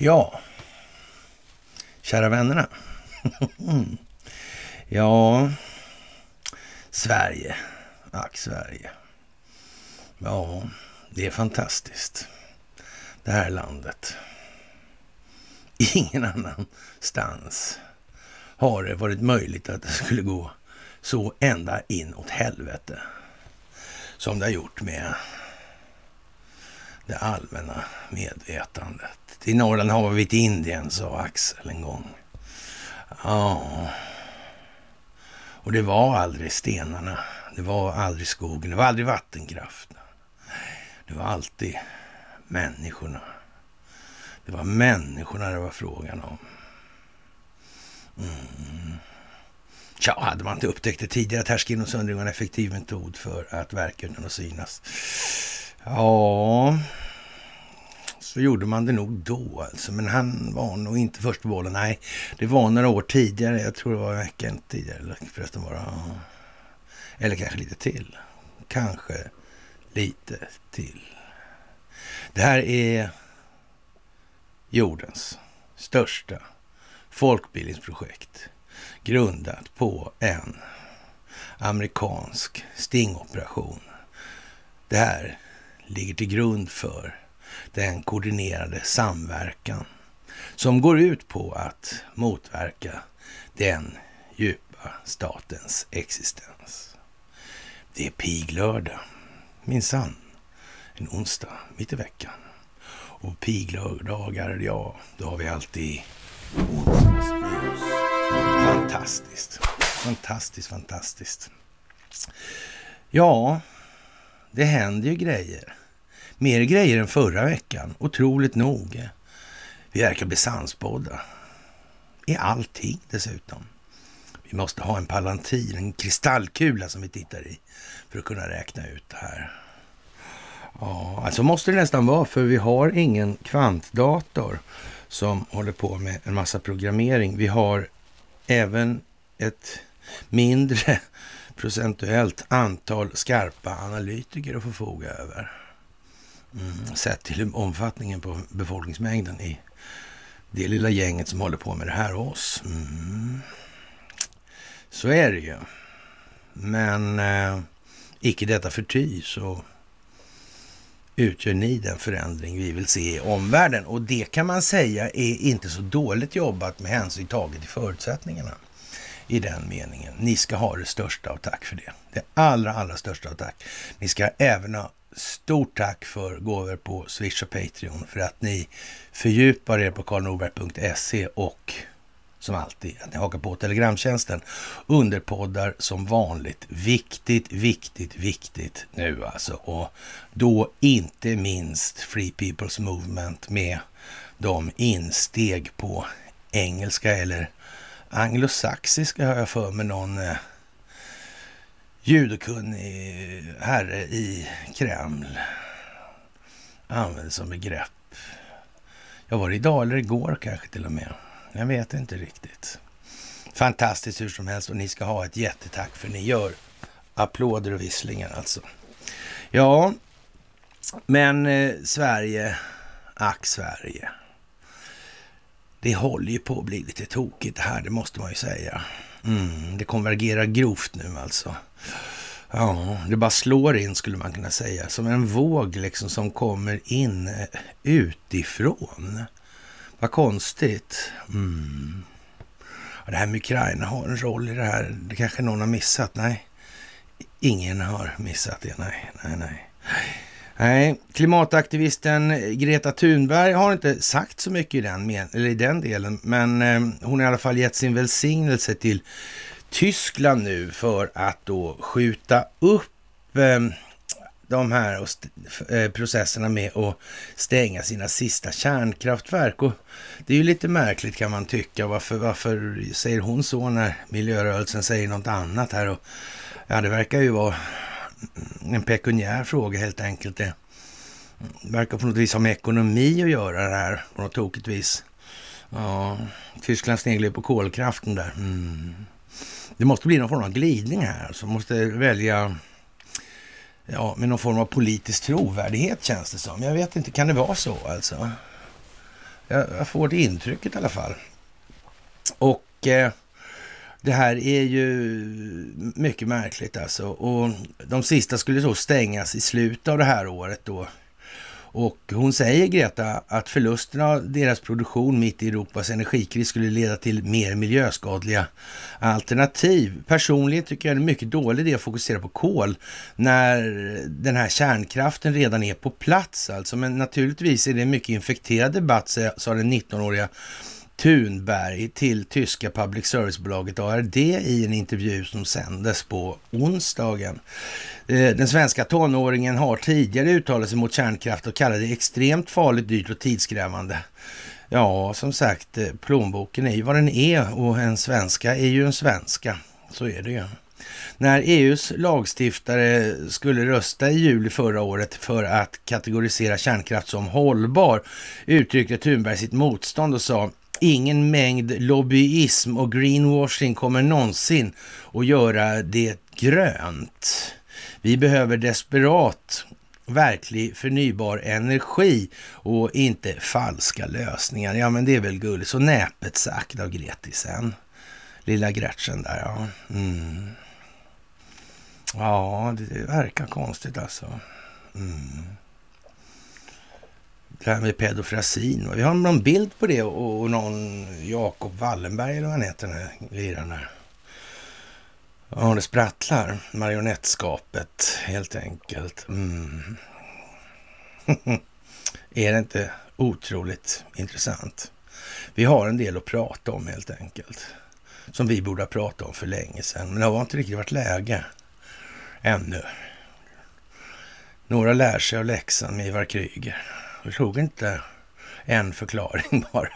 Ja, kära vännerna. ja, Sverige. Ack, Sverige. Ja, det är fantastiskt. Det här landet. Ingen annanstans har det varit möjligt att det skulle gå så ända in åt helvete som det har gjort med det allmänna medvetandet. I Norrland har vi ett Indien, sa Axel en gång. Ja, och det var aldrig stenarna, det var aldrig skogen, det var aldrig vattenkraften. Det var alltid människorna. Det var människorna det var frågan om. Mm. Tja, hade man inte upptäckt det tidigare att härskin och söndring var en effektiv metod för att verka utan att synas? Ja, så gjorde man det nog då alltså. Men han var nog inte först på bollen. Nej, det var några år tidigare. Jag tror det var veckan vecka tidigare. Eller förresten bara... Eller kanske lite till. Kanske lite till. Det här är jordens största folkbildningsprojekt grundat på en amerikansk stingoperation. Det här ligger till grund för den koordinerade samverkan som går ut på att motverka den djupa statens existens. Det är piglördag, minsann. En onsdag mitt i veckan. Och piglördagar, ja, då har vi alltid onsdags. Fantastiskt. Fantastiskt, fantastiskt. Ja, det händer ju grejer. Mer grejer än förra veckan, otroligt nog. Vi verkar bli sannspådda. I allting dessutom. Vi måste ha en palantir, en kristallkula som vi tittar i för att kunna räkna ut det här. Ja, alltså måste det nästan vara för vi har ingen kvantdator som håller på med en massa programmering. Vi har även ett mindre procentuellt antal skarpa analytiker att förfoga över. Mm, sett till omfattningen på befolkningsmängden i det lilla gänget som håller på med det här och oss. Mm. Så är det ju. Men eh, icke detta förty så utgör ni den förändring vi vill se i omvärlden? Och det kan man säga är inte så dåligt jobbat med hänsyn taget till förutsättningarna i den meningen. Ni ska ha det största av tack för det. Det allra, allra största av tack. Ni ska även ha stort tack för gåvor på Swish och Patreon för att ni fördjupar er på karlnorberg.se och som alltid att ni hakar på Telegramtjänsten Underpoddar som vanligt. Viktigt, viktigt, viktigt nu alltså. Och då inte minst Free People's Movement med de insteg på engelska eller anglosaxiska har jag för mig någon eh, judokunnig herre i Kreml används som begrepp. Jag var det idag eller igår kanske till och med? Jag vet inte riktigt. Fantastiskt hur som helst och ni ska ha ett jättetack för ni gör. Applåder och visslingar alltså. Ja, men eh, Sverige, ack Sverige. Det håller ju på att bli lite tokigt det här, det måste man ju säga. Mm, det konvergerar grovt nu alltså. Ja, det bara slår in skulle man kunna säga. Som en våg liksom som kommer in eh, utifrån. Vad konstigt. Mm. Det här med Ukraina har en roll i det här. Det kanske någon har missat? Nej, ingen har missat det. Nej, nej, nej. Nej, klimataktivisten Greta Thunberg har inte sagt så mycket i den, eller i den delen, men eh, hon har i alla fall gett sin välsignelse till Tyskland nu för att då skjuta upp eh, de här och eh, processerna med att stänga sina sista kärnkraftverk. Och det är ju lite märkligt kan man tycka. Varför, varför säger hon så när miljörörelsen säger något annat här? Och, ja, det verkar ju vara en pekuniär fråga helt enkelt. Det verkar på något vis ha med ekonomi att göra det här på något tokigt vis. Ja, Tyskland sneglar ju på kolkraften där. Mm. Det måste bli någon form av glidning här. Så måste välja ja, med någon form av politisk trovärdighet känns det som. Jag vet inte, kan det vara så alltså? Jag, jag får det intrycket i alla fall. Och eh, det här är ju mycket märkligt alltså. Och de sista skulle då stängas i slutet av det här året då. Och hon säger, Greta, att förlusten av deras produktion mitt i Europas energikris skulle leda till mer miljöskadliga alternativ. Personligen tycker jag det är en mycket dålig idé att fokusera på kol när den här kärnkraften redan är på plats. Alltså. Men naturligtvis är det en mycket infekterad debatt, sa den 19-åriga Thunberg till tyska public service-bolaget ARD i en intervju som sändes på onsdagen. Eh, den svenska tonåringen har tidigare uttalat sig mot kärnkraft och kallar det extremt farligt, dyrt och tidskrävande. Ja, som sagt, eh, plånboken är ju vad den är och en svenska är ju en svenska. Så är det ju. När EUs lagstiftare skulle rösta i juli förra året för att kategorisera kärnkraft som hållbar uttryckte Thunberg sitt motstånd och sa ingen mängd lobbyism och greenwashing kommer någonsin att göra det grönt. Vi behöver desperat verklig förnybar energi och inte falska lösningar. Ja, men det är väl gulligt. Så näpet sagt av Gretisen. Lilla Gretchen där, ja. Mm. Ja, det verkar konstigt alltså. Mm det här med pedofrasin. Vi har någon bild på det och någon Jakob Wallenberg eller vad han heter, den här liraren Ja, det sprattlar. Marionettskapet, helt enkelt. Mm. är det inte otroligt intressant? Vi har en del att prata om helt enkelt. Som vi borde ha pratat om för länge sedan. Men det har inte riktigt varit läge ännu. Några lär sig av läxan med Ivar Kryger. Jag såg inte en förklaring bara.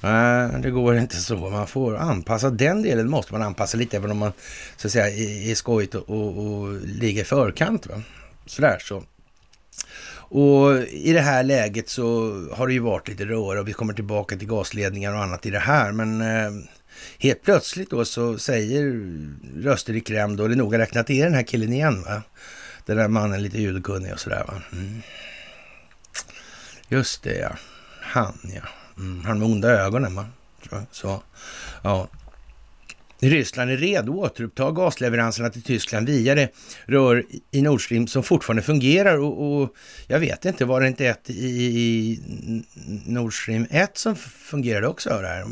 Nej, det går inte så. Man får anpassa den delen, måste man anpassa lite, även om man så att säga är skojigt och, och, och ligger i förkant. Va? Sådär så. Och i det här läget så har det ju varit lite röra och vi kommer tillbaka till gasledningar och annat i det här, men eh, helt plötsligt då så säger röster i Kreml, då är noga räknat, det är den här killen igen va? den där mannen lite ljudkunnig och sådär. Mm. Just det ja, han ja. Mm. Han med onda ögonen va? Så. Ja. Ryssland är redo att återuppta gasleveranserna till Tyskland via det rör i Nord Stream som fortfarande fungerar och, och jag vet inte, var det inte ett i, i Nord Stream 1 som fungerade också? Där?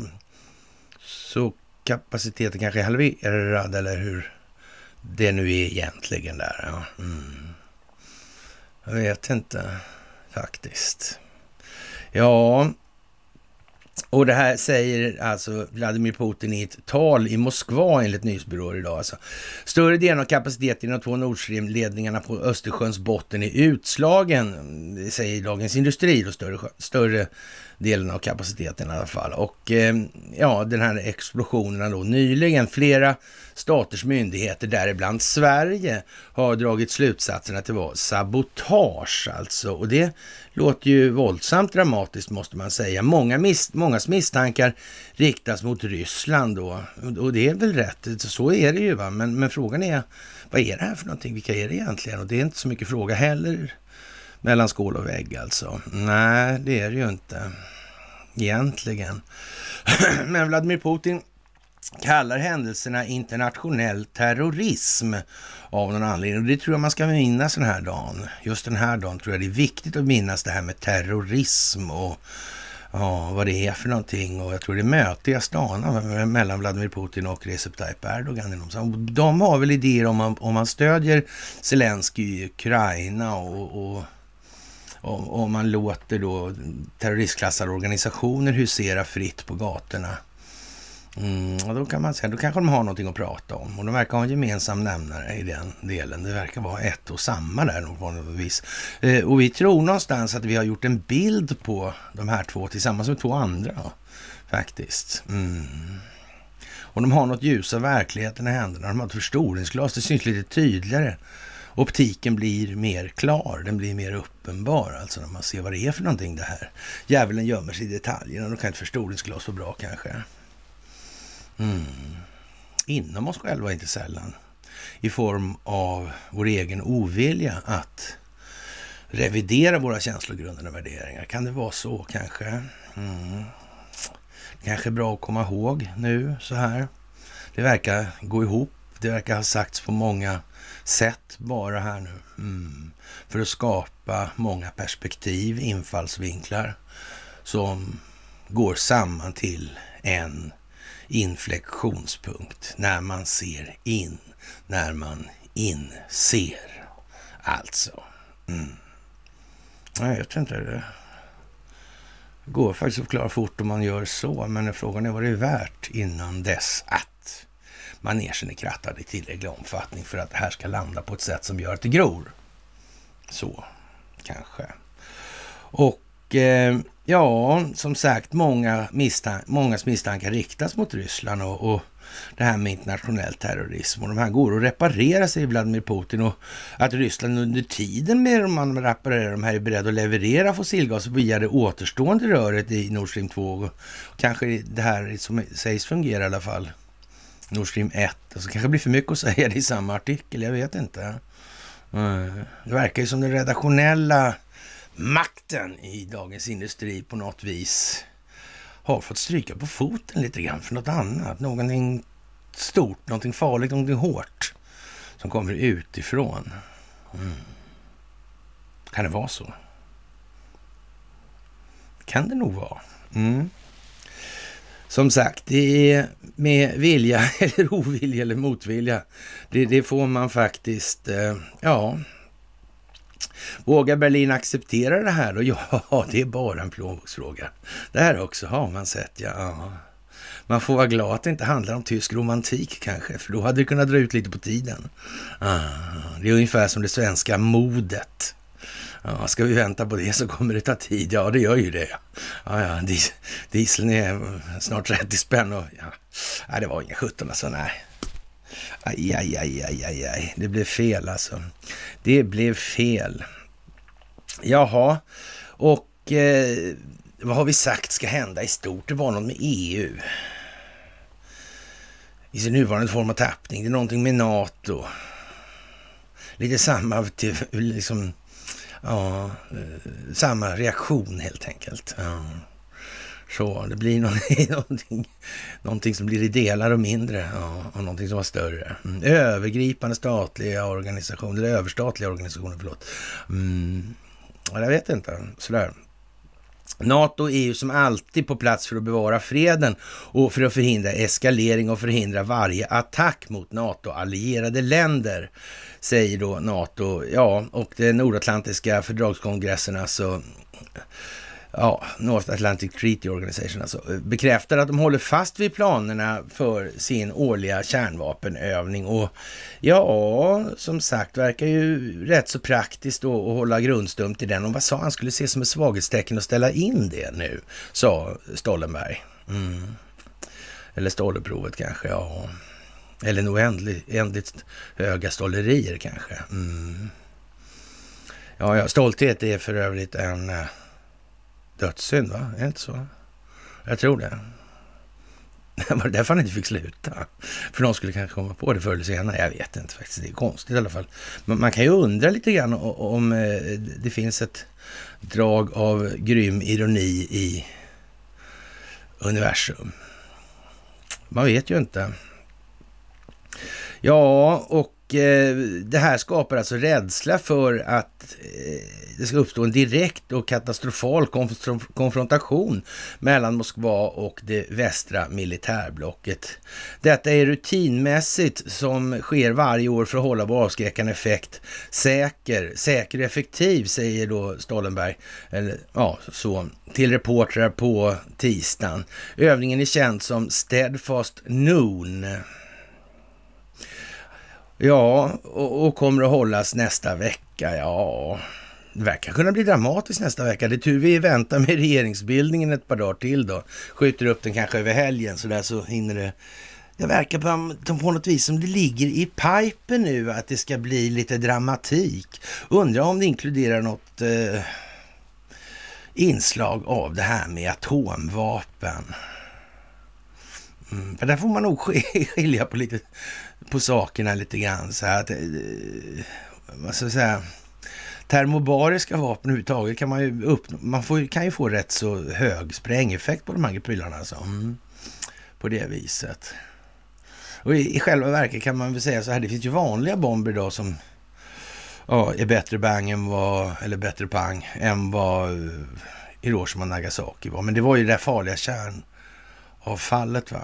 Så kapaciteten kanske är halverad eller hur? det nu är egentligen där. Ja. Mm. Jag vet inte faktiskt. Ja, och det här säger alltså Vladimir Putin i ett tal i Moskva enligt nyhetsbyråer idag. Alltså. Större delen av kapaciteten i de två Nordstream-ledningarna på Östersjöns botten är utslagen, säger Dagens Industri. Då större, större delen av kapaciteten i alla fall. Och eh, ja, den här explosionen då nyligen. Flera staters myndigheter, däribland Sverige, har dragit slutsatsen att det var sabotage alltså. Och det låter ju våldsamt dramatiskt måste man säga. Många mis mångas misstankar riktas mot Ryssland då. Och det är väl rätt, så är det ju va. Men, men frågan är, vad är det här för någonting? Vilka är det egentligen? Och det är inte så mycket fråga heller mellan skål och vägg alltså. Nej, det är det ju inte. Egentligen. Men Vladimir Putin kallar händelserna internationell terrorism av någon anledning. Och det tror jag man ska minnas den här dagen. Just den här dagen tror jag det är viktigt att minnas det här med terrorism och ja, vad det är för någonting. Och jag tror det är möte i Astana mellan Vladimir Putin och Recep Tayyip Erdogan. De har väl idéer om man, om man stödjer Zelenskyj i Ukraina och, och om man låter då terroristklassade organisationer husera fritt på gatorna. Mm, och då kan man säga, då kanske de har någonting att prata om. Och de verkar ha en gemensam nämnare i den delen. Det verkar vara ett och samma där på något vis. Eh, och vi tror någonstans att vi har gjort en bild på de här två tillsammans med två andra. Faktiskt. Mm. Och de har något ljus av verkligheten i händerna. De har ett förstoringsglas. Det syns lite tydligare optiken blir mer klar, den blir mer uppenbar, alltså när man ser vad det är för någonting det här. Djävulen gömmer sig i detaljerna, de kan inte förstoringsglas så bra kanske. Mm. Inom oss själva inte sällan, i form av vår egen ovilja att revidera våra känslogrunder och värderingar. Kan det vara så kanske? Mm. Kanske bra att komma ihåg nu så här. Det verkar gå ihop. Det verkar ha sagts på många sätt bara här nu. Mm. För att skapa många perspektiv, infallsvinklar som går samman till en inflektionspunkt. När man ser in, när man inser. Alltså. Mm. Jag vet inte. Det går faktiskt att förklara fort om man gör så, men frågan är vad det är värt innan dess att manegen är krattad i tillräcklig omfattning för att det här ska landa på ett sätt som gör att det gror. Så, kanske. Och eh, ja, som sagt, många misstank mångas misstankar riktas mot Ryssland och, och det här med internationell terrorism och de här går att reparera, säger Vladimir Putin. Och att Ryssland under tiden med man reparerar de här är beredd att leverera fossilgas via det återstående röret i Nord Stream 2. Och kanske det här som sägs fungera i alla fall Nord Stream 1. Alltså, det kanske blir för mycket att säga det i samma artikel, jag vet inte. Eh, det verkar ju som den redaktionella makten i Dagens Industri på något vis har fått stryka på foten lite grann för något annat. Någonting stort, någonting farligt, någonting hårt som kommer utifrån. Mm. Kan det vara så? Kan det nog vara. Mm som sagt, det är med vilja eller ovilja eller motvilja. Det, det får man faktiskt, eh, ja. Vågar Berlin acceptera det här då? Ja, det är bara en plånboksfråga. Det här också har man sett, ja. ja. Man får vara glad att det inte handlar om tysk romantik kanske, för då hade det kunnat dra ut lite på tiden. Ah, det är ungefär som det svenska modet. Ja, ska vi vänta på det så kommer det ta tid. Ja, det gör ju det. Ja, ja, dis dieseln är snart 30 spänn och ja. Nej, det var inga 17 alltså, nej. Aj, aj, aj, aj, aj, aj. Det blev fel alltså. Det blev fel. Jaha, och eh, vad har vi sagt ska hända i stort? Det var något med EU. I sin nuvarande form av tappning. Det är någonting med NATO. Lite samma, till, liksom Ja, eh, samma reaktion helt enkelt. Ja. Så det blir någonting, någonting som blir i delar och mindre ja, och någonting som var större. Mm, övergripande statliga organisationer, eller överstatliga organisationer, förlåt. Mm. jag vet inte, sådär. Nato och EU som alltid på plats för att bevara freden och för att förhindra eskalering och förhindra varje attack mot NATO-allierade länder säger då NATO. Ja, och den nordatlantiska fördragskongressen, alltså ja, North Atlantic Treaty Organization, alltså, bekräftar att de håller fast vid planerna för sin årliga kärnvapenövning. Och ja, som sagt, verkar ju rätt så praktiskt då att hålla grundstum till den. Och vad sa han skulle ses som ett svaghetstecken att ställa in det nu, sa Stoltenberg. Mm. Eller Stolleprovet kanske, ja. Eller en oändlig, oändligt höga stollerier kanske. Mm. Ja, ja, stolthet är för övrigt en eh, dödssynd, va? Är det inte så? Jag tror det. Det var därför han inte fick sluta. För någon skulle kanske komma på det förr eller senare. Jag vet inte faktiskt. Det är konstigt i alla fall. Men man kan ju undra lite grann om eh, det finns ett drag av grym ironi i universum. Man vet ju inte. Ja, och eh, det här skapar alltså rädsla för att eh, det ska uppstå en direkt och katastrofal konfrontation mellan Moskva och det västra militärblocket. Detta är rutinmässigt som sker varje år för att hålla vår avskräckande effekt säker, säker och effektiv, säger då Stoltenberg, eller ja, så, till reportrar på tisdagen. Övningen är känd som Steadfast Noon. Ja, och, och kommer att hållas nästa vecka. Ja, det verkar kunna bli dramatiskt nästa vecka. Det är tur vi väntar med regeringsbildningen ett par dagar till då. Skjuter upp den kanske över helgen så där så hinner det. Det verkar på, på något vis som det ligger i pipen nu att det ska bli lite dramatik. Undrar om det inkluderar något eh, inslag av det här med atomvapen. Mm, för där får man nog skilja på lite på sakerna lite grann. Så att, eh, vad ska jag säga? Termobariska vapen överhuvudtaget kan man ju uppnå. Man får, kan ju få rätt så hög sprängeffekt på de här prylarna alltså. Mm. På det viset. Och i, i, själva verket kan man väl säga så här, det finns ju vanliga bomber idag som ja, är bättre bang än vad, eller bättre pang än vad eh, Hiroshima och Nagasaki var. Men det var ju det farliga kärnavfallet va.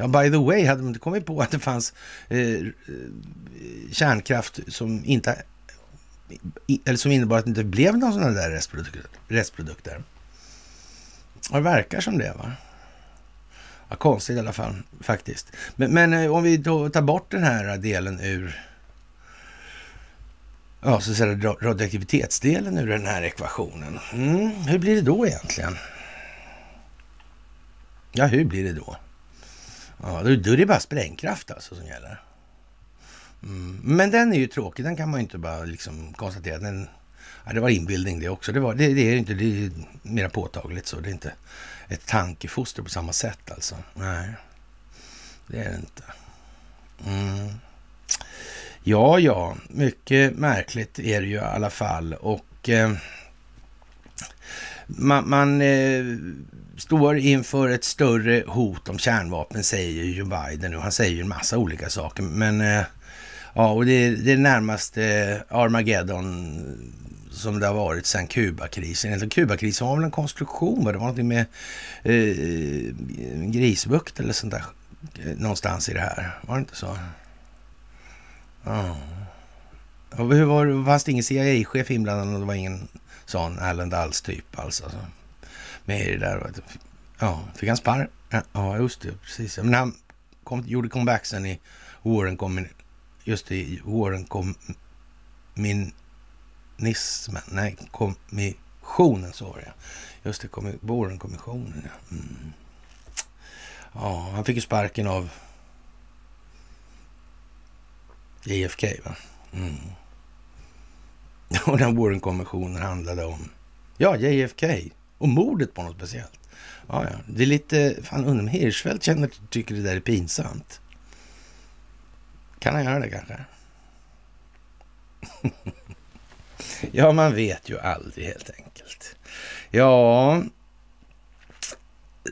Ja, by the way, hade de inte kommit på att det fanns eh, kärnkraft som inte eller som innebar att det inte blev några sådana där restprodukter. det verkar som det. va? Ja, konstigt i alla fall, faktiskt. Men, men eh, om vi då tar bort den här delen ur ja, så säga radioaktivitetsdelen ur den här ekvationen. Mm, hur blir det då egentligen? Ja, hur blir det då? Ja, då, då är det bara sprängkraft alltså som gäller. Mm. Men den är ju tråkig, den kan man ju inte bara liksom konstatera. Den, ja, det var inbildning det också. Det, var, det, det är inte, det är mer påtagligt så. Det är inte ett tankefoster på samma sätt alltså. Nej, det är det inte. Mm. Ja, ja, mycket märkligt är det ju i alla fall. Och eh, man, man eh, står inför ett större hot om kärnvapen, säger ju Biden nu. Han säger ju en massa olika saker, men eh, ja, och det, det är närmast eh, Armageddon som det har varit sedan Kubakrisen. Alltså, Kubakrisen var väl en konstruktion, va? det var någonting med eh, grisbukt eller sånt där eh, någonstans i det här. Var det inte så? Ja. Och hur var det? Fanns det ingen CIA-chef inblandad och det var ingen sån Allen dulles typ alltså? med i det där. Ja, fick han sparr? Ja, just det. Precis. Men han kom, gjorde comeback sen i Warren kom, just det, i Warren kom min nismen, nej, kommissionen så var det. Just det, Warren-kommissionen. Ja. Mm. ja, han fick ju sparken av JFK. Va? Mm. Och den Warren-kommissionen handlade om, ja, JFK och mordet på något speciellt. Ja, ja. Det är lite... Fan, undrar om Hirschfeldt känner, tycker det där är pinsamt. Kan han göra det kanske? ja, man vet ju aldrig helt enkelt. Ja,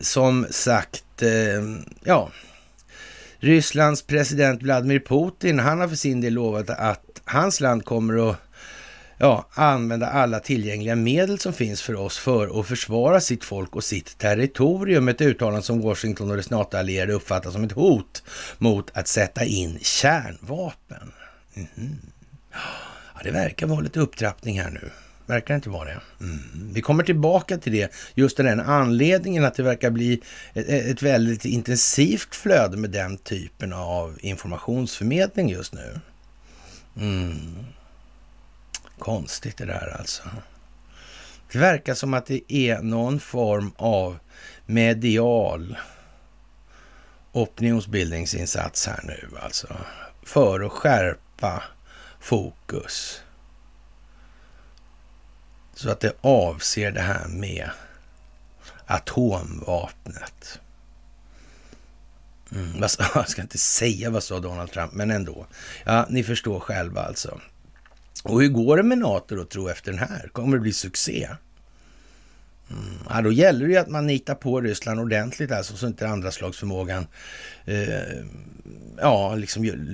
som sagt, eh, ja. Rysslands president Vladimir Putin, han har för sin del lovat att hans land kommer att ja, använda alla tillgängliga medel som finns för oss för att försvara sitt folk och sitt territorium. Ett uttalande som Washington och dess NATO-allierade uppfattar som ett hot mot att sätta in kärnvapen. Mm. Ja, det verkar vara lite upptrappning här nu. Verkar det inte vara det? Mm. Vi kommer tillbaka till det, just den anledningen att det verkar bli ett, ett, väldigt intensivt flöde med den typen av informationsförmedling just nu. Mm. Konstigt det där alltså. Det verkar som att det är någon form av medial opinionsbildningsinsats här nu alltså. För att skärpa fokus. Så att det avser det här med atomvapnet. Mm, jag ska inte säga vad sa Donald Trump, men ändå. Ja, ni förstår själva alltså. Och hur går det med NATO då, tro efter den här? Kommer det bli succé? Mm. Ja, då gäller det ju att man nitar på Ryssland ordentligt alltså, så inte andra slags förmågan eh, ja, liksom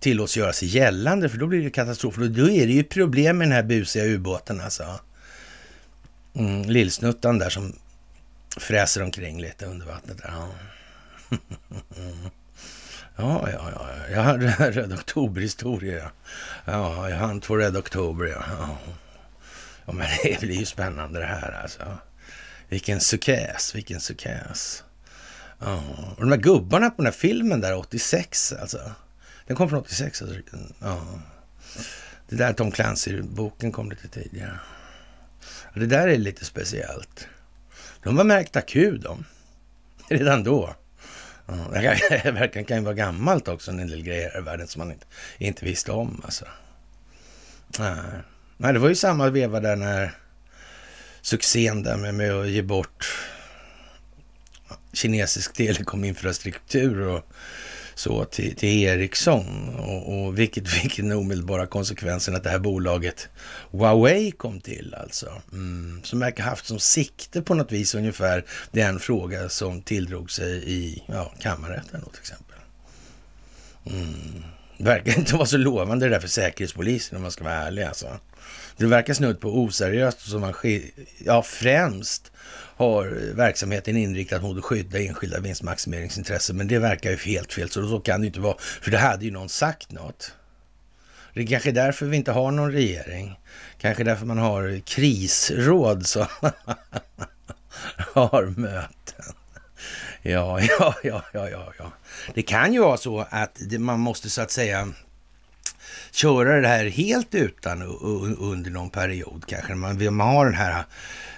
tillåts göra sig gällande, för då blir det katastrof. Då, då är det ju problem med den här busiga ubåten alltså. Mm, lillsnuttan där som fräser omkring lite under vattnet. Ja. Ja, ja, ja. Jag hade Rädd Oktober-historia. Ja. jag hann två röd Oktober, ja. ja. ja. men det blir ju spännande det här alltså. Vilken sukäs, vilken sukäs. Ja. Och de här gubbarna på den här filmen där 86 alltså. Den kom från 86 alltså. Ja. Det där Tom Clancy-boken kom lite tidigare. det där är lite speciellt. De var märkta Q de. Redan då. Det verkligen kan ju vara gammalt också, en del grejer i världen som man inte, inte visste om. Alltså. Nej, det var ju samma veva där när succén där med, med att ge bort kinesisk telekominfrastruktur och så till, till Ericsson. Och, och vilket fick den omedelbara konsekvensen att det här bolaget Huawei kom till alltså. Mm, som verkar haft som sikte på något vis ungefär den fråga som tilldrog sig i ja, kammarrätten då till exempel. Mm. Det verkar inte vara så lovande det där för säkerhetspolisen om man ska vara ärlig alltså. Det verkar snudd på oseriöst som man ja, främst har verksamheten inriktad mot att skydda enskilda vinstmaximeringsintressen. Men det verkar ju helt fel, så då kan det ju inte vara. För det hade ju någon sagt något. Det är kanske är därför vi inte har någon regering. Kanske därför man har krisråd som har möten. ja, ja, ja, ja, ja. Det kan ju vara så att man måste så att säga köra det här helt utan under någon period kanske. Man, man har den här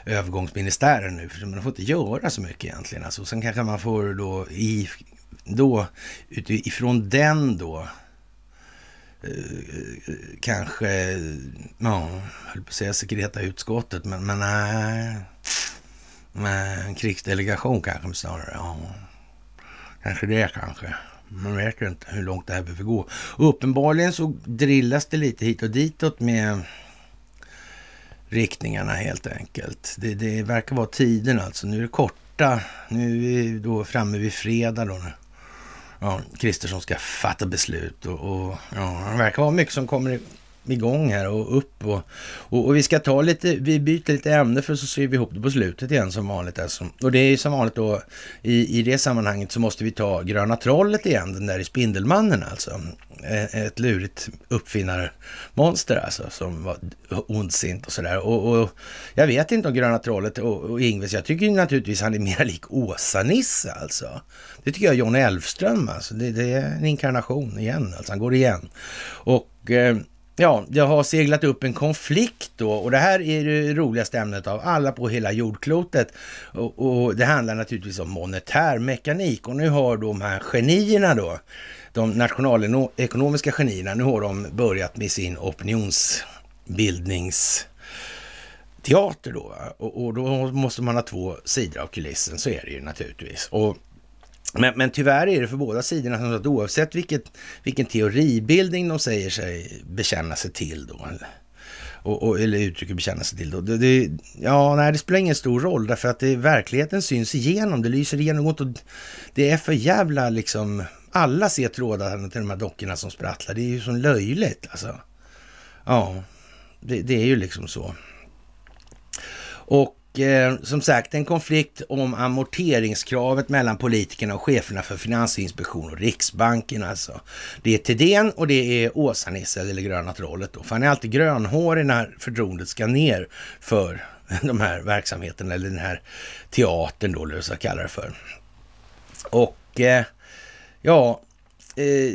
övergångsministären nu, för man får inte göra så mycket egentligen. Alltså, sen kanske man får då, i, då utifrån den då eh, kanske, ja, höll på att säga sekreta utskottet, men, nej. Men eh, krigsdelegation kanske snarare, ja. Kanske det kanske. Man vet ju inte hur långt det här behöver gå. Och uppenbarligen så drillas det lite hit och ditåt med riktningarna helt enkelt. Det, det verkar vara tiden alltså. Nu är det korta. Nu är vi då framme vid fredag då. När, ja, Kristersson ska fatta beslut och, och ja, det verkar vara mycket som kommer igång här och upp. Och, och, och, vi ska ta lite, vi byter lite ämne för så syr vi ihop det på slutet igen som vanligt. Alltså. Och det är ju som vanligt då i, i det sammanhanget så måste vi ta Gröna Trollet igen, den där i Spindelmannen alltså. Ett lurigt uppfinnarmonster alltså som var ondsint och sådär. Och, och, jag vet inte om Gröna Trollet och, och Ingves, jag tycker naturligtvis han är mer lik Åsa-Nisse alltså. Det tycker jag John Elfström alltså. Det, det är en inkarnation igen alltså, han går igen. Och eh, ja, det har seglat upp en konflikt då och det här är det roligaste ämnet av alla på hela jordklotet. Och, och det handlar naturligtvis om monetär mekanik och nu har de här genierna då, de nationalekonomiska genierna, nu har de börjat med sin opinionsbildningsteater då. Och, och då måste man ha två sidor av kulissen, så är det ju naturligtvis. Och men, men tyvärr är det för båda sidorna som att oavsett vilket, vilken teoribildning de säger sig bekänna sig till då, och, och, eller uttrycker bekänna sig till. Då. Det, det, ja, nej, det spelar ingen stor roll därför att det, verkligheten syns igenom, det lyser igenom. Och det är för jävla liksom, alla ser trådarna till de här dockorna som sprattlar. Det är ju så löjligt alltså. Ja, det, det är ju liksom så. Och Eh, som sagt, en konflikt om amorteringskravet mellan politikerna och cheferna för Finansinspektionen och Riksbanken alltså. Det är Tidén och det är Åsa-Nisse, eller Gröna trollet då. För han är alltid grönhårig när förtroendet ska ner för de här verksamheterna eller den här teatern då, eller vad jag kallar det för. Och eh, ja, eh,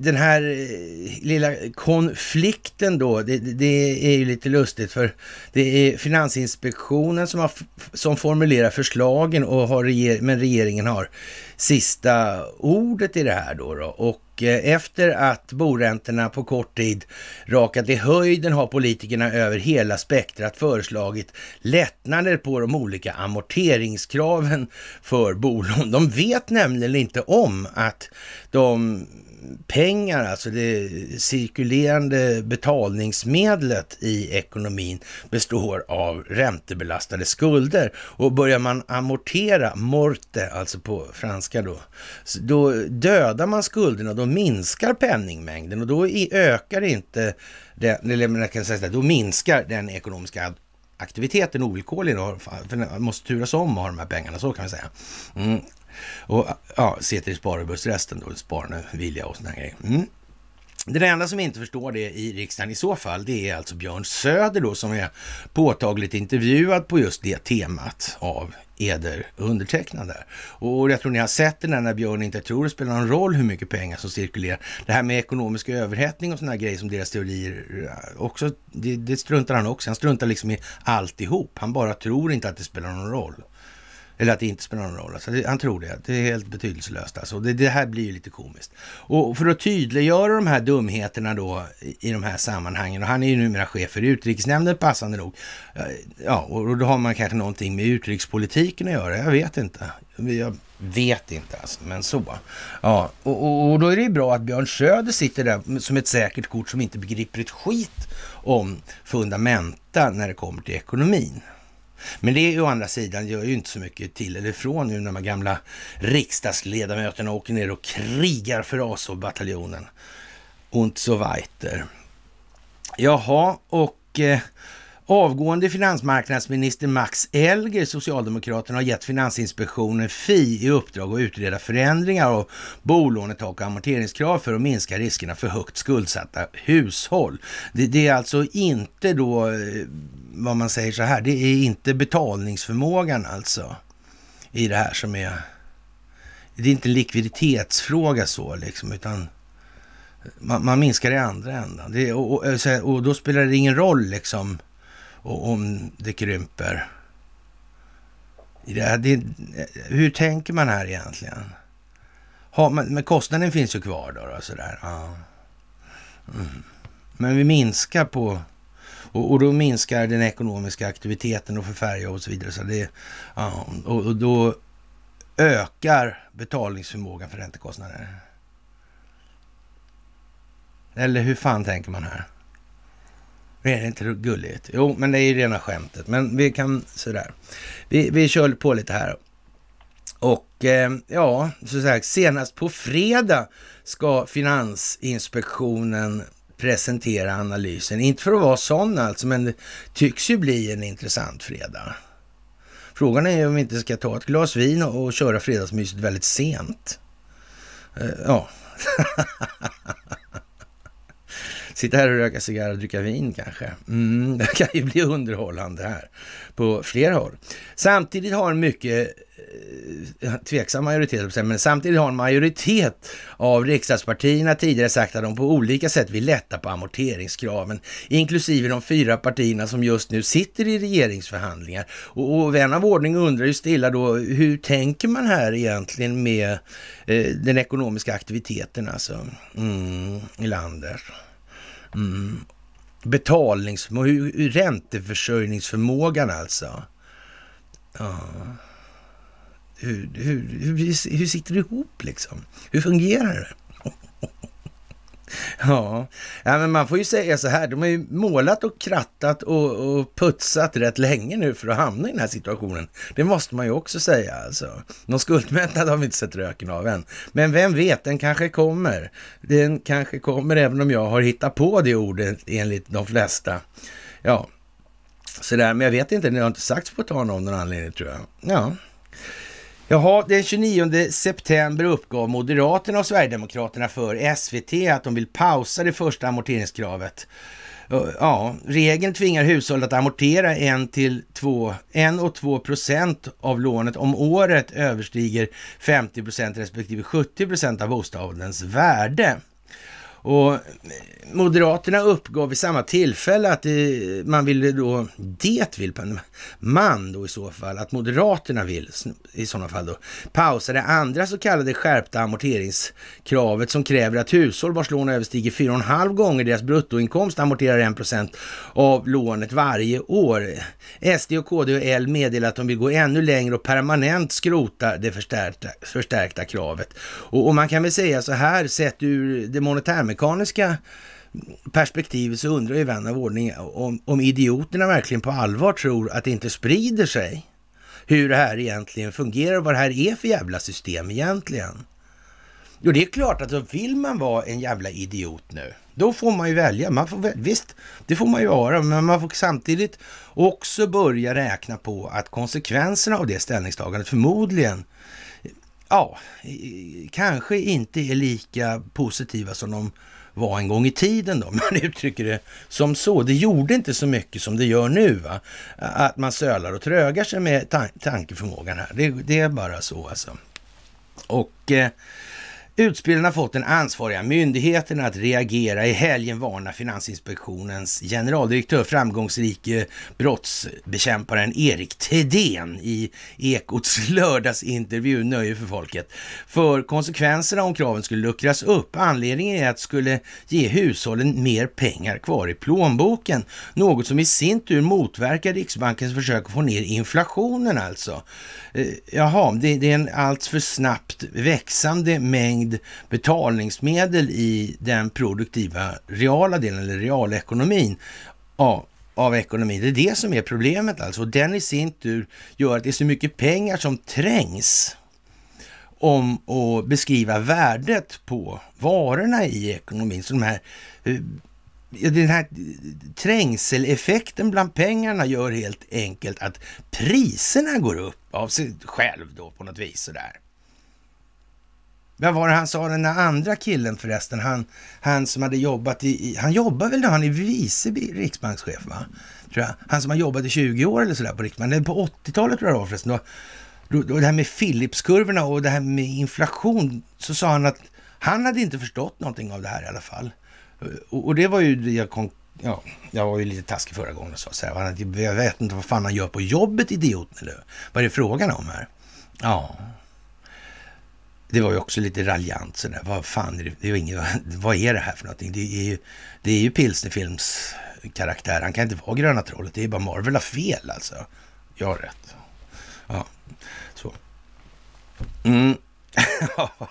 den här eh, lilla konflikten då, det, det, är ju lite lustigt för det är Finansinspektionen som, har, som formulerar förslagen och har reger, men regeringen har sista ordet i det här då. då. Och eh, efter att boräntorna på kort tid rakat i höjden har politikerna över hela spektrat föreslagit lättnader på de olika amorteringskraven för bolån. De vet nämligen inte om att de pengar, alltså det cirkulerande betalningsmedlet i ekonomin består av räntebelastade skulder. Och börjar man amortera, morte, alltså på franska då, då dödar man skulderna, då minskar penningmängden och då ökar inte, den, eller man kan säga då minskar den ekonomiska aktiviteten ovillkorligen, för man måste turas om att ha de här pengarna, så kan vi säga. Mm. Och ja, Ceteris Paribus, resten då, sparande, vilja och sådana grejer. Mm. Den enda som inte förstår det i riksdagen i så fall, det är alltså Björn Söder då som är påtagligt intervjuad på just det temat av eder undertecknande. Och jag tror ni har sett den där när Björn inte tror det spelar någon roll hur mycket pengar som cirkulerar. Det här med ekonomisk överhettning och sådana grejer som deras teorier eh, också, det, det struntar han också Han struntar liksom i alltihop. Han bara tror inte att det spelar någon roll. Eller att det inte spelar någon roll. Alltså, han tror det. Det är helt betydelselöst. Alltså. Det, det här blir ju lite komiskt. Och för att tydliggöra de här dumheterna då i de här sammanhangen. Och han är ju numera chef för utrikesnämnden passande nog. Ja, och då har man kanske någonting med utrikespolitiken att göra. Jag vet inte. Jag vet inte alltså, men så. Ja, och, och, och då är det ju bra att Björn Söder sitter där som ett säkert kort som inte begriper ett skit om fundamenta när det kommer till ekonomin. Men det är ju å andra sidan gör ju inte så mycket till eller från nu när de gamla riksdagsledamöterna åker ner och krigar för Azov-bataljonen. och so weiter. Jaha, och eh, Avgående finansmarknadsminister Max Elger, Socialdemokraterna, har gett Finansinspektionen, FI, i uppdrag att utreda förändringar av bolånetak och amorteringskrav för att minska riskerna för högt skuldsatta hushåll. Det, det, är alltså inte då, eh, vad man säger så här, det är inte betalningsförmågan alltså i det här som är... Det är inte likviditetsfråga så liksom, utan man, man minskar i andra änden. Det, och, och, och, då spelar det ingen roll liksom och om det krymper. Det, det, hur tänker man här egentligen? Ha, men, men kostnaden finns ju kvar då? då sådär. Ja. Mm. Men vi minskar på... Och, och, då minskar den ekonomiska aktiviteten och för färja och så vidare. Så det, ja, och, och, då ökar betalningsförmågan för räntekostnader. Eller hur fan tänker man här? Är det inte gulligt? Jo, men det är ju rena skämtet. Men vi kan sådär. Vi, vi kör på lite här. Och eh, ja, så sagt, senast på fredag ska Finansinspektionen presentera analysen. Inte för att vara sån alltså, men det tycks ju bli en intressant fredag. Frågan är ju om vi inte ska ta ett glas vin och, och köra fredagsmyset väldigt sent. Eh, ja. Sitta här och röka cigarr och dricka vin kanske. Mm, det kan ju bli underhållande här på flera håll. Samtidigt har en mycket eh, tveksam majoritet, men samtidigt har en majoritet av riksdagspartierna tidigare sagt att de på olika sätt vill lätta på amorteringskraven, inklusive de fyra partierna som just nu sitter i regeringsförhandlingar. Och, och vän av ordning undrar ju stilla då, hur tänker man här egentligen med eh, den ekonomiska aktiviteten alltså, mm, i landet? Mm. Betalningsförmåga, ränteförsörjningsförmågan alltså. Ja. Hur, hur, hur, hur sitter det ihop liksom? Hur fungerar det? Ja. ja, men man får ju säga så här, de har ju målat och krattat och, och, putsat rätt länge nu för att hamna i den här situationen. Det måste man ju också säga alltså. Någon skuldmättnad har vi inte sett röken av än. Men vem vet, den kanske kommer. Den kanske kommer även om jag har hittat på det ordet enligt de flesta. Ja, sådär, men jag vet inte, det har inte sagts på ett tag av någon anledning tror jag. Ja. Jaha, den 29 september uppgav Moderaterna och Sverigedemokraterna för SVT att de vill pausa det första amorteringskravet. Eh, ja, regeln tvingar hushåll att amortera 1 2, och 2 procent av lånet om året överstiger 50 procent respektive 70 procent av bostadens värde. Och Moderaterna uppgav vid samma tillfälle att det, eh, man ville då, det vill man då i så fall, att Moderaterna vill i sådana fall då, pausa det andra så kallade skärpta amorteringskravet som kräver att hushåll vars lån överstiger 4,5 gånger deras bruttoinkomst amorterar 1% av lånet varje år. SD och KD och L meddelar att de vill gå ännu längre och permanent skrota det förstärkta, förstärkta kravet. Och, och man kan väl säga så här, sett ur det monetära nyktermekaniska perspektivet så undrar ju vän av ordning om, om idioterna verkligen på allvar tror att det inte sprider sig hur det här egentligen fungerar och vad det här är för jävla system egentligen. Jo, det är klart att vill man vara en jävla idiot nu, då får man ju välja. Man får, visst, det får man ju vara, men man får samtidigt också börja räkna på att konsekvenserna av det ställningstagandet förmodligen ja, kanske inte är lika positiva som de var en gång i tiden då, om man uttrycker det som så. Det gjorde inte så mycket som det gör nu, va? att man sölar och trögar sig med tan tankeförmågan här. Det, det är bara så alltså. Och eh, Utspelen har fått den ansvariga myndigheten att reagera. I helgen varnar Finansinspektionens generaldirektör framgångsrike brottsbekämparen Erik Thedéen i Ekots lördagsintervju Nöje för folket för konsekvenserna om kraven skulle luckras upp. Anledningen är att det skulle ge hushållen mer pengar kvar i plånboken, något som i sin tur motverkar Riksbankens försök att få ner inflationen alltså. Eh, jaha, det är en alltför snabbt växande mängd mängd betalningsmedel i den produktiva reala delen eller realekonomin ja, av ekonomin. Det är det som är problemet alltså. Och den i sin tur gör att det är så mycket pengar som trängs om att beskriva värdet på varorna i ekonomin. Så de här, eh, den här trängseleffekten bland pengarna gör helt enkelt att priserna går upp av sig själv då på något vis sådär. Vad var det han sa, den där andra killen förresten? Han, han som hade jobbat i... Han jobbar väl nu, han är vice riksbankschef va? Tror jag. Han som har jobbat i 20 år eller sådär på Riksbanken. På 80-talet tror jag det var förresten. Då, det här med Philipskurvorna och det här med inflation. Så sa han att han hade inte förstått någonting av det här i alla fall. Eh, och, och det var ju det jag kom, ja, jag var ju lite taskig förra gången och sa så här, jag vet inte vad fan han gör på jobbet, idioten, eller Vad är det frågan om här? Ja, det var ju också lite raljant sådär. Vad fan är det? det är inget, vad är det här för någonting? Det är ju, det är ju pilsnerfilms karaktär. Han kan inte vara gröna trollet. Det är bara Marvel har fel alltså. Jag har rätt. Ja, så. Mm.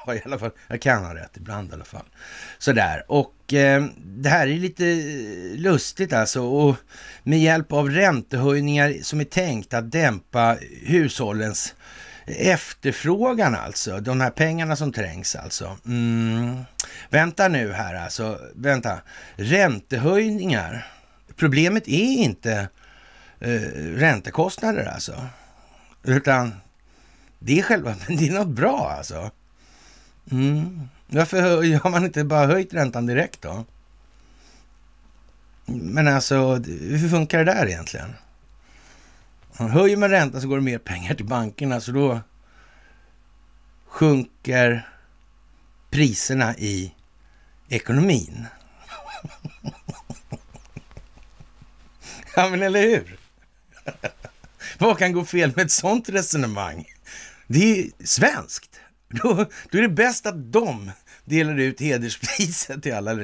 i alla fall. Jag kan ha rätt ibland i alla fall. Sådär. Och eh, det här är lite lustigt alltså. Och med hjälp av räntehöjningar som är tänkt att dämpa hushållens Efterfrågan alltså, de här pengarna som trängs alltså. Mm. Vänta nu här alltså, vänta. Räntehöjningar. Problemet är inte eh, räntekostnader alltså, utan det är själva, det är något bra alltså. Mm. Varför har man inte bara höjt räntan direkt då? Men alltså, hur funkar det där egentligen? man höjer man räntan så går det mer pengar till bankerna, så då sjunker priserna i ekonomin. ja, men eller hur? Vad kan gå fel med ett sånt resonemang? Det är svenskt. Då, då är det bäst att de delar ut hederspriset till alla.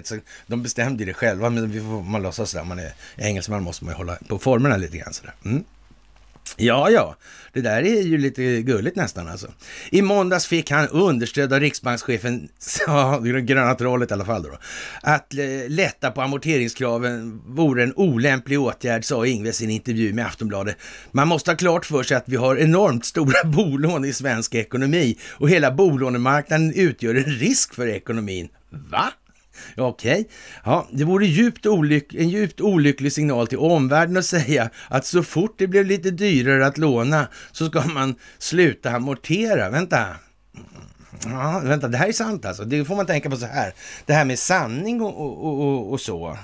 De bestämde det själva, men vi får, man låtsas där. Man är engelsman måste man ju hålla på formerna lite grann. Sådär. Mm. Ja, ja, det där är ju lite gulligt nästan alltså. I måndags fick han understöd av riksbankschefen, ja, gröna trollet i alla fall då, att lätta på amorteringskraven vore en olämplig åtgärd, sa Ingves i en intervju med Aftonbladet. Man måste ha klart för sig att vi har enormt stora bolån i svensk ekonomi och hela bolånemarknaden utgör en risk för ekonomin. Va? Okej, okay. ja, det vore djupt olyck en djupt olycklig signal till omvärlden att säga att så fort det blev lite dyrare att låna så ska man sluta amortera. Vänta. Ja, vänta, det här är sant alltså. Det får man tänka på så här. Det här med sanning och, och, och, och så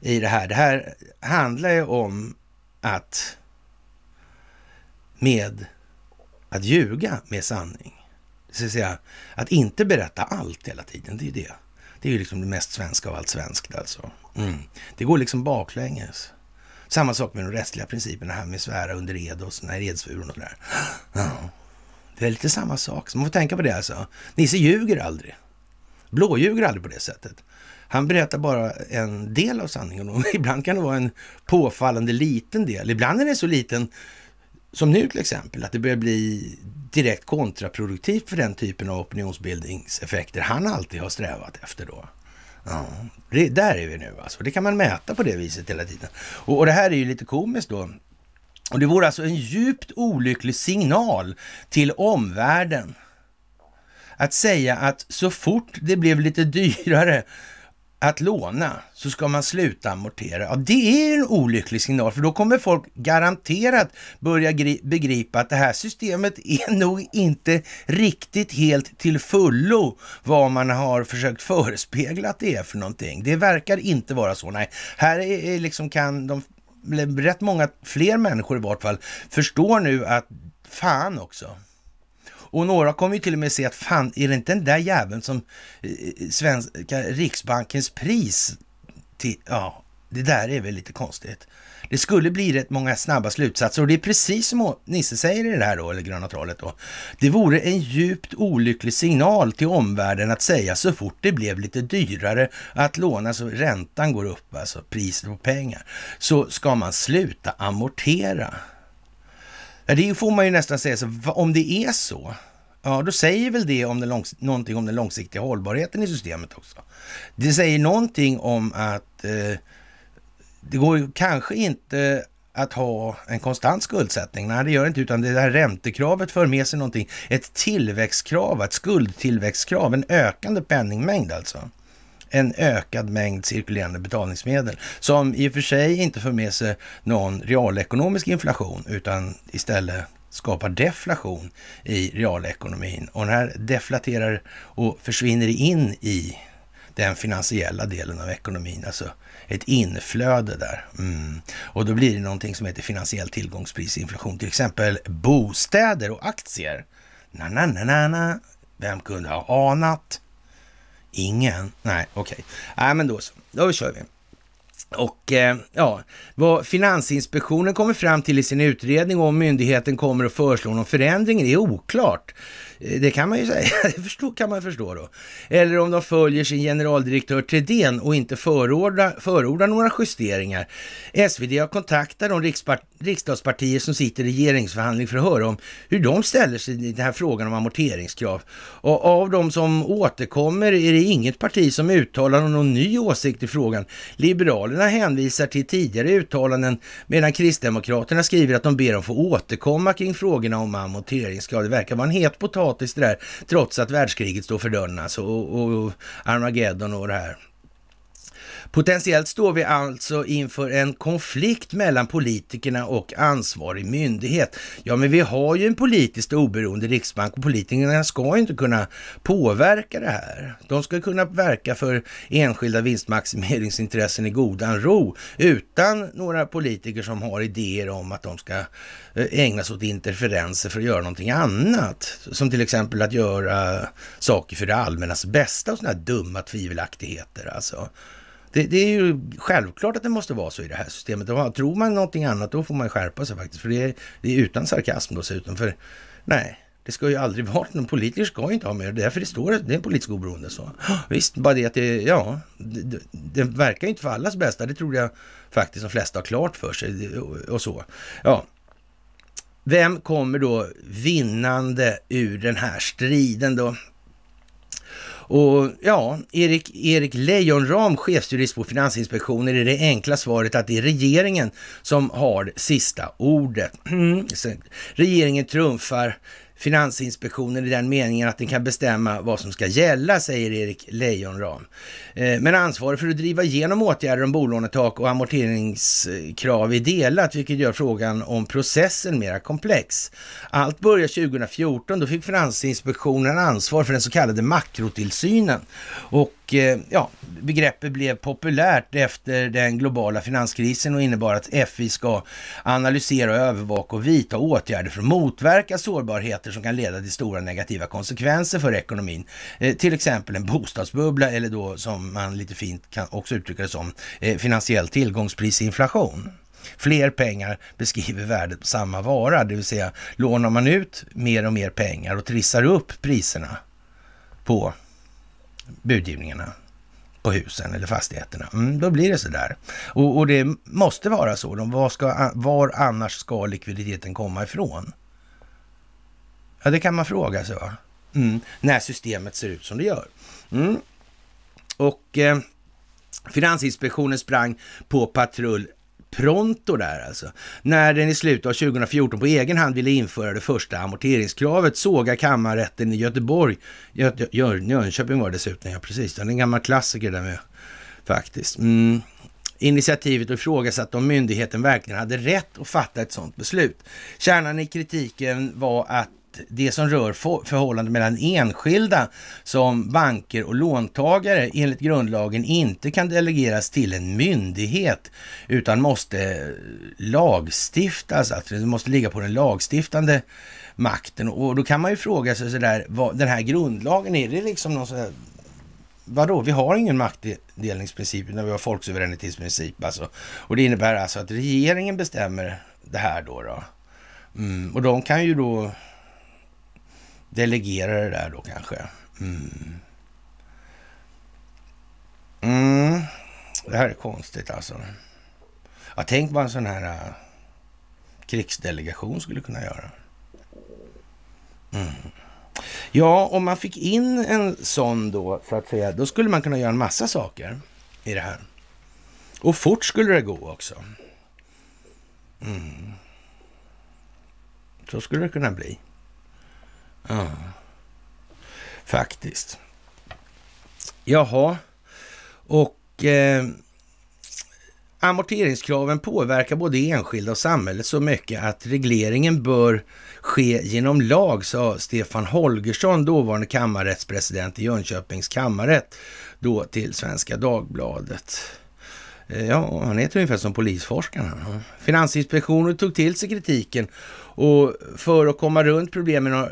i det här. Det här handlar ju om att med att ljuga med sanning. Det vill säga att inte berätta allt hela tiden. Det är ju det. Det är ju liksom det mest svenska av allt svenskt alltså. Mm. Det går liksom baklänges. Samma sak med de rättsliga principerna här med svära under ed och sådana här edsvuren och det där. Ja. Det är lite samma sak. Så man får tänka på det alltså. Nisse ljuger aldrig. Blåljuger aldrig på det sättet. Han berättar bara en del av sanningen och ibland kan det vara en påfallande liten del. Ibland är det så liten som nu till exempel, att det börjar bli direkt kontraproduktivt för den typen av opinionsbildningseffekter han alltid har strävat efter då. Ja, det, där är vi nu alltså. Det kan man mäta på det viset hela tiden. Och, och det här är ju lite komiskt då. Och det vore alltså en djupt olycklig signal till omvärlden att säga att så fort det blev lite dyrare att låna så ska man sluta amortera. Ja, det är en olycklig signal för då kommer folk garanterat börja begripa att det här systemet är nog inte riktigt helt till fullo vad man har försökt förespegla att det är för någonting. Det verkar inte vara så. Nej, här är, liksom kan de, rätt många fler människor i vart fall förstå nu att fan också. Och några kommer ju till och med se att fan, är det inte den där jäveln som eh, eh, svenska riksbankens pris till, ja, det där är väl lite konstigt. Det skulle bli rätt många snabba slutsatser och det är precis som Nisse säger i det här då, eller Gröna Trollet då. Det vore en djupt olycklig signal till omvärlden att säga så fort det blev lite dyrare att låna så räntan går upp, alltså priset på pengar, så ska man sluta amortera. Det får man ju nästan säga, så, om det är så, ja då säger väl det om den långs- någonting om den långsiktiga hållbarheten i systemet också. Det säger någonting om att eh, det går kanske inte att ha en konstant skuldsättning. Nej, det gör det inte, utan det här räntekravet för med sig någonting. Ett tillväxtkrav, ett skuldtillväxtkrav, en ökande penningmängd alltså en ökad mängd cirkulerande betalningsmedel som i och för sig inte för med sig någon realekonomisk inflation utan istället skapar deflation i realekonomin. Och den här deflaterar och försvinner in i den finansiella delen av ekonomin, alltså ett inflöde där. Mm. Och då blir det någonting som heter finansiell tillgångsprisinflation, till exempel bostäder och aktier. Na, na, na, na, na. Vem kunde ha anat? Ingen? Nej, okej. Okay. Nej, men då så. Då kör vi. Och eh, ja, vad Finansinspektionen kommer fram till i sin utredning om myndigheten kommer att föreslå någon förändring är oklart. Eh, det kan man ju säga, det kan man förstå då. Eller om de följer sin generaldirektör Tredén och inte förordar, förordar några justeringar. SvD har kontaktat de riksbank riksdagspartier som sitter i regeringsförhandling för att höra om hur de ställer sig till den här frågan om amorteringskrav. Och av de som återkommer är det inget parti som uttalar någon ny åsikt i frågan. Liberalerna hänvisar till tidigare uttalanden medan Kristdemokraterna skriver att de ber om att få återkomma kring frågorna om amorteringskrav. Det verkar vara en het potatis det där, trots att världskriget står för dörren alltså, och, och Armageddon och det här. Potentiellt står vi alltså inför en konflikt mellan politikerna och ansvarig myndighet. Ja, men vi har ju en politiskt oberoende riksbank och politikerna ska ju inte kunna påverka det här. De ska kunna verka för enskilda vinstmaximeringsintressen i godan ro utan några politiker som har idéer om att de ska eh, ägna sig åt interferenser för att göra någonting annat. Som till exempel att göra saker för det allmännas bästa och sådana här dumma tvivelaktigheter alltså. Det, det, är ju självklart att det måste vara så i det här systemet. tror man någonting annat, då får man skärpa sig faktiskt. För det är, det är utan sarkasm dessutom. För nej, det ska ju aldrig vara någon politiker ska ju inte ha mer. det. är Därför det står att det är en politisk oberoende. Så. Visst, bara det att det, ja, det, det verkar ju inte för allas bästa. Det tror jag faktiskt de flesta har klart för sig och så. Ja. Vem kommer då vinnande ur den här striden då? Och ja, Erik, Erik Leijonram, chefsjurist på Finansinspektionen, är det enkla svaret att det är regeringen som har sista ordet. regeringen trumfar Finansinspektionen i den meningen att den kan bestämma vad som ska gälla, säger Erik Leijonram. Eh, men ansvaret för att driva igenom åtgärder om bolånetak och amorteringskrav är delat, vilket gör frågan om processen mera komplex. Allt börjar 2014, då fick Finansinspektionen ansvar för den så kallade makrotillsynen och Eh, ja, begreppet blev populärt efter den globala finanskrisen och innebar att FI ska analysera övervaka och vidta åtgärder för att motverka sårbarheter som kan leda till stora negativa konsekvenser för ekonomin. Eh, till exempel en bostadsbubbla eller då som man lite fint kan också uttrycka det som eh, finansiell tillgångsprisinflation. Fler pengar beskriver värdet på samma vara, det vill säga lånar man ut mer och mer pengar och trissar upp priserna på budgivningarna på husen eller fastigheterna. Mm, då blir det så där. Och, och det måste vara så. De, var, ska, var annars ska likviditeten komma ifrån? Ja, det kan man fråga sig. Va? Mm, när systemet ser ut som det gör. Mm. Och eh, Finansinspektionen sprang på patrull pronto där alltså. När den i slutet av 2014 på egen hand ville införa det första amorteringskravet såga kammarrätten i Göteborg, Gö Gö Jönköping var det dessutom, ja precis, det är en gammal klassiker där med faktiskt. Mm. Initiativet och ifrågasatte om myndigheten verkligen hade rätt att fatta ett sådant beslut. Kärnan i kritiken var att det som rör förhållandet mellan enskilda som banker och låntagare enligt grundlagen inte kan delegeras till en myndighet utan måste lagstiftas, alltså det måste ligga på den lagstiftande makten. Och då kan man ju fråga sig sådär, vad, den här grundlagen, är det liksom någon sån här vadå, vi har ingen maktdelningsprincip utan vi har folksuveränitetsprincip alltså. Och det innebär alltså att regeringen bestämmer det här då. då. Mm, och de kan ju då Delegera det där då kanske. Mm. Mm. Det här är konstigt alltså. Ja, tänk vad en sån här uh, krigsdelegation skulle kunna göra. Mm. Ja, om man fick in en sån då, så att säga, då skulle man kunna göra en massa saker i det här. Och fort skulle det gå också. Mm. Så skulle det kunna bli. Ja. Faktiskt. Jaha. Och eh, amorteringskraven påverkar både enskilda och samhället så mycket att regleringen bör ske genom lag, sa Stefan Holgersson, dåvarande kammarrättspresident i Jönköpings kammarrätt, då till Svenska Dagbladet. Eh, ja, han heter ungefär som polisforskarna. Finansinspektionen tog till sig kritiken och för att komma runt problemen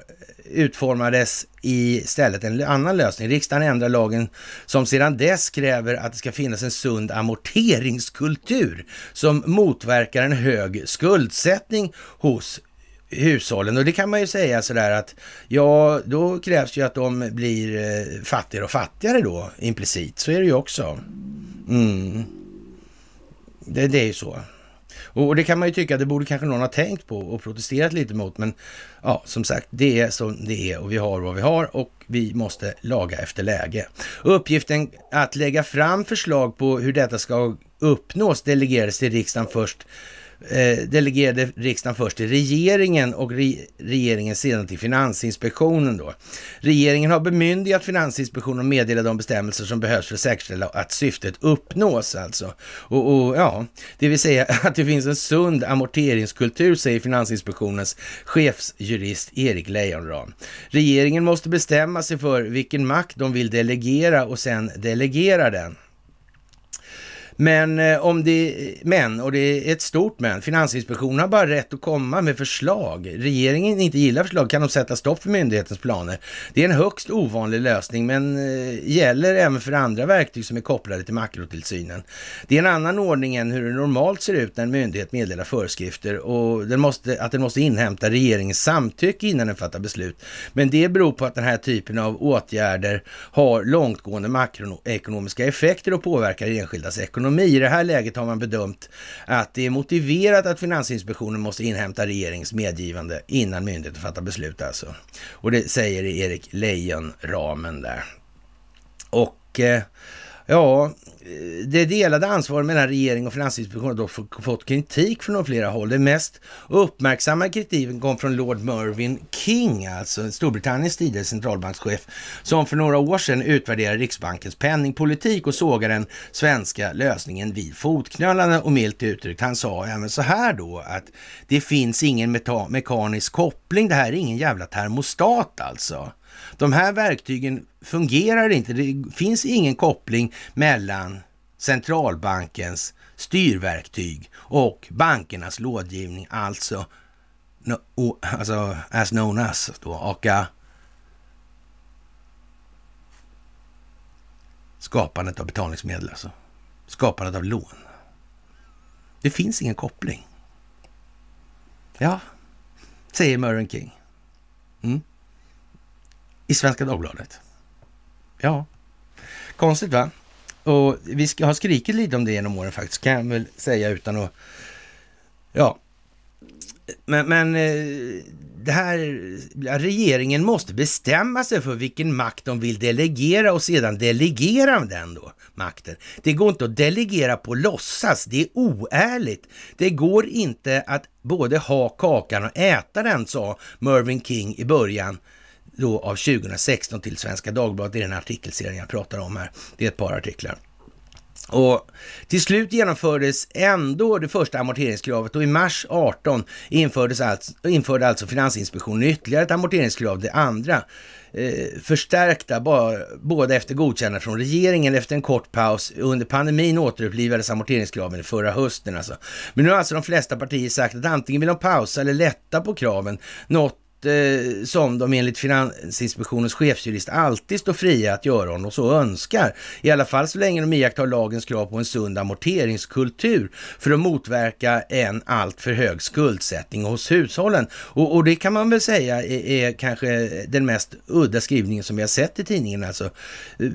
utformades istället en annan lösning. Riksdagen ändrar lagen som sedan dess kräver att det ska finnas en sund amorteringskultur som motverkar en hög skuldsättning hos hushållen. Och det kan man ju säga sådär att ja, då krävs ju att de blir eh, fattigare och fattigare då implicit. Så är det ju också. Mm. Det, det är ju så. Och, det kan man ju tycka att det borde kanske någon ha tänkt på och protesterat lite mot. Men ja, som sagt, det är som det är och vi har vad vi har och vi måste laga efter läge. Uppgiften att lägga fram förslag på hur detta ska uppnås delegerades till riksdagen först Eh, delegerade riksdagen först till regeringen och re regeringen sedan till Finansinspektionen. Då. Regeringen har bemyndigat Finansinspektionen att meddela de bestämmelser som behövs för att säkerställa att syftet uppnås alltså. Och, och ja, det vill säga att det finns en sund amorteringskultur, säger Finansinspektionens chefsjurist Erik Leijonram. Regeringen måste bestämma sig för vilken makt de vill delegera och sen delegera den. Men eh, om det men, och det är ett stort men, Finansinspektionen har bara rätt att komma med förslag. Regeringen inte gillar förslag kan de sätta stopp för myndighetens planer. Det är en högst ovanlig lösning, men eh, gäller även för andra verktyg som är kopplade till makrotillsynen. Det är en annan ordning än hur det normalt ser ut när en myndighet meddelar föreskrifter och den måste, att den måste inhämta regeringens samtycke innan den fattar beslut. Men det beror på att den här typen av åtgärder har långtgående makroekonomiska effekter och påverkar enskildas ekonomi ekonomi. I det här läget har man bedömt att det är motiverat att Finansinspektionen måste inhämta regeringens medgivande innan myndigheten fattar beslut alltså. Och det säger Erik Leijon-ramen där. Och eh, Ja, det delade ansvaret mellan regering och Finansinspektionen har dock fått kritik från flera håll. Den mest uppmärksamma kritiken kom från Lord Mervyn King, alltså Storbritanniens tidigare centralbankschef, som för några år sedan utvärderade Riksbankens penningpolitik och sågade den svenska lösningen vid fotknölarna och milt uttryckt. Han sa även så här då att det finns ingen mekanisk koppling, det här är ingen jävla termostat alltså. De här verktygen fungerar inte. Det finns ingen koppling mellan centralbankens styrverktyg och bankernas lådgivning. alltså, no, alltså as known as då, aka skapandet av betalningsmedel, alltså skapandet av lån. Det finns ingen koppling. Ja, säger Murren King. Mm i Svenska Dagbladet. Ja, konstigt va? Och vi har skrikit lite om det genom åren faktiskt, kan jag väl säga utan att... Ja. Men, men eh, det här... Regeringen måste bestämma sig för vilken makt de vill delegera och sedan delegera den då, makten. Det går inte att delegera på låtsas, det är oärligt. Det går inte att både ha kakan och äta den, sa Mervyn King i början då av 2016 till Svenska Dagbladet. Det är den artikelserien jag pratar om här. Det är ett par artiklar. Och till slut genomfördes ändå det första amorteringskravet och i mars 18 infördes alltså, införde alltså Finansinspektionen ytterligare ett amorteringskrav, det andra, eh, förstärkta båda efter godkännande från regeringen efter en kort paus. Under pandemin återupplivades amorteringskraven förra hösten alltså. Men nu har alltså de flesta partier sagt att antingen vill de pausa eller lätta på kraven, något eh, som de enligt Finansinspektionens chefsjurist alltid står fria att göra om de så önskar. I alla fall så länge de iakttar lagens krav på en sund amorteringskultur för att motverka en alltför hög skuldsättning hos hushållen. Och, och det kan man väl säga är, är, kanske den mest udda skrivningen som vi har sett i tidningen. Alltså, eh,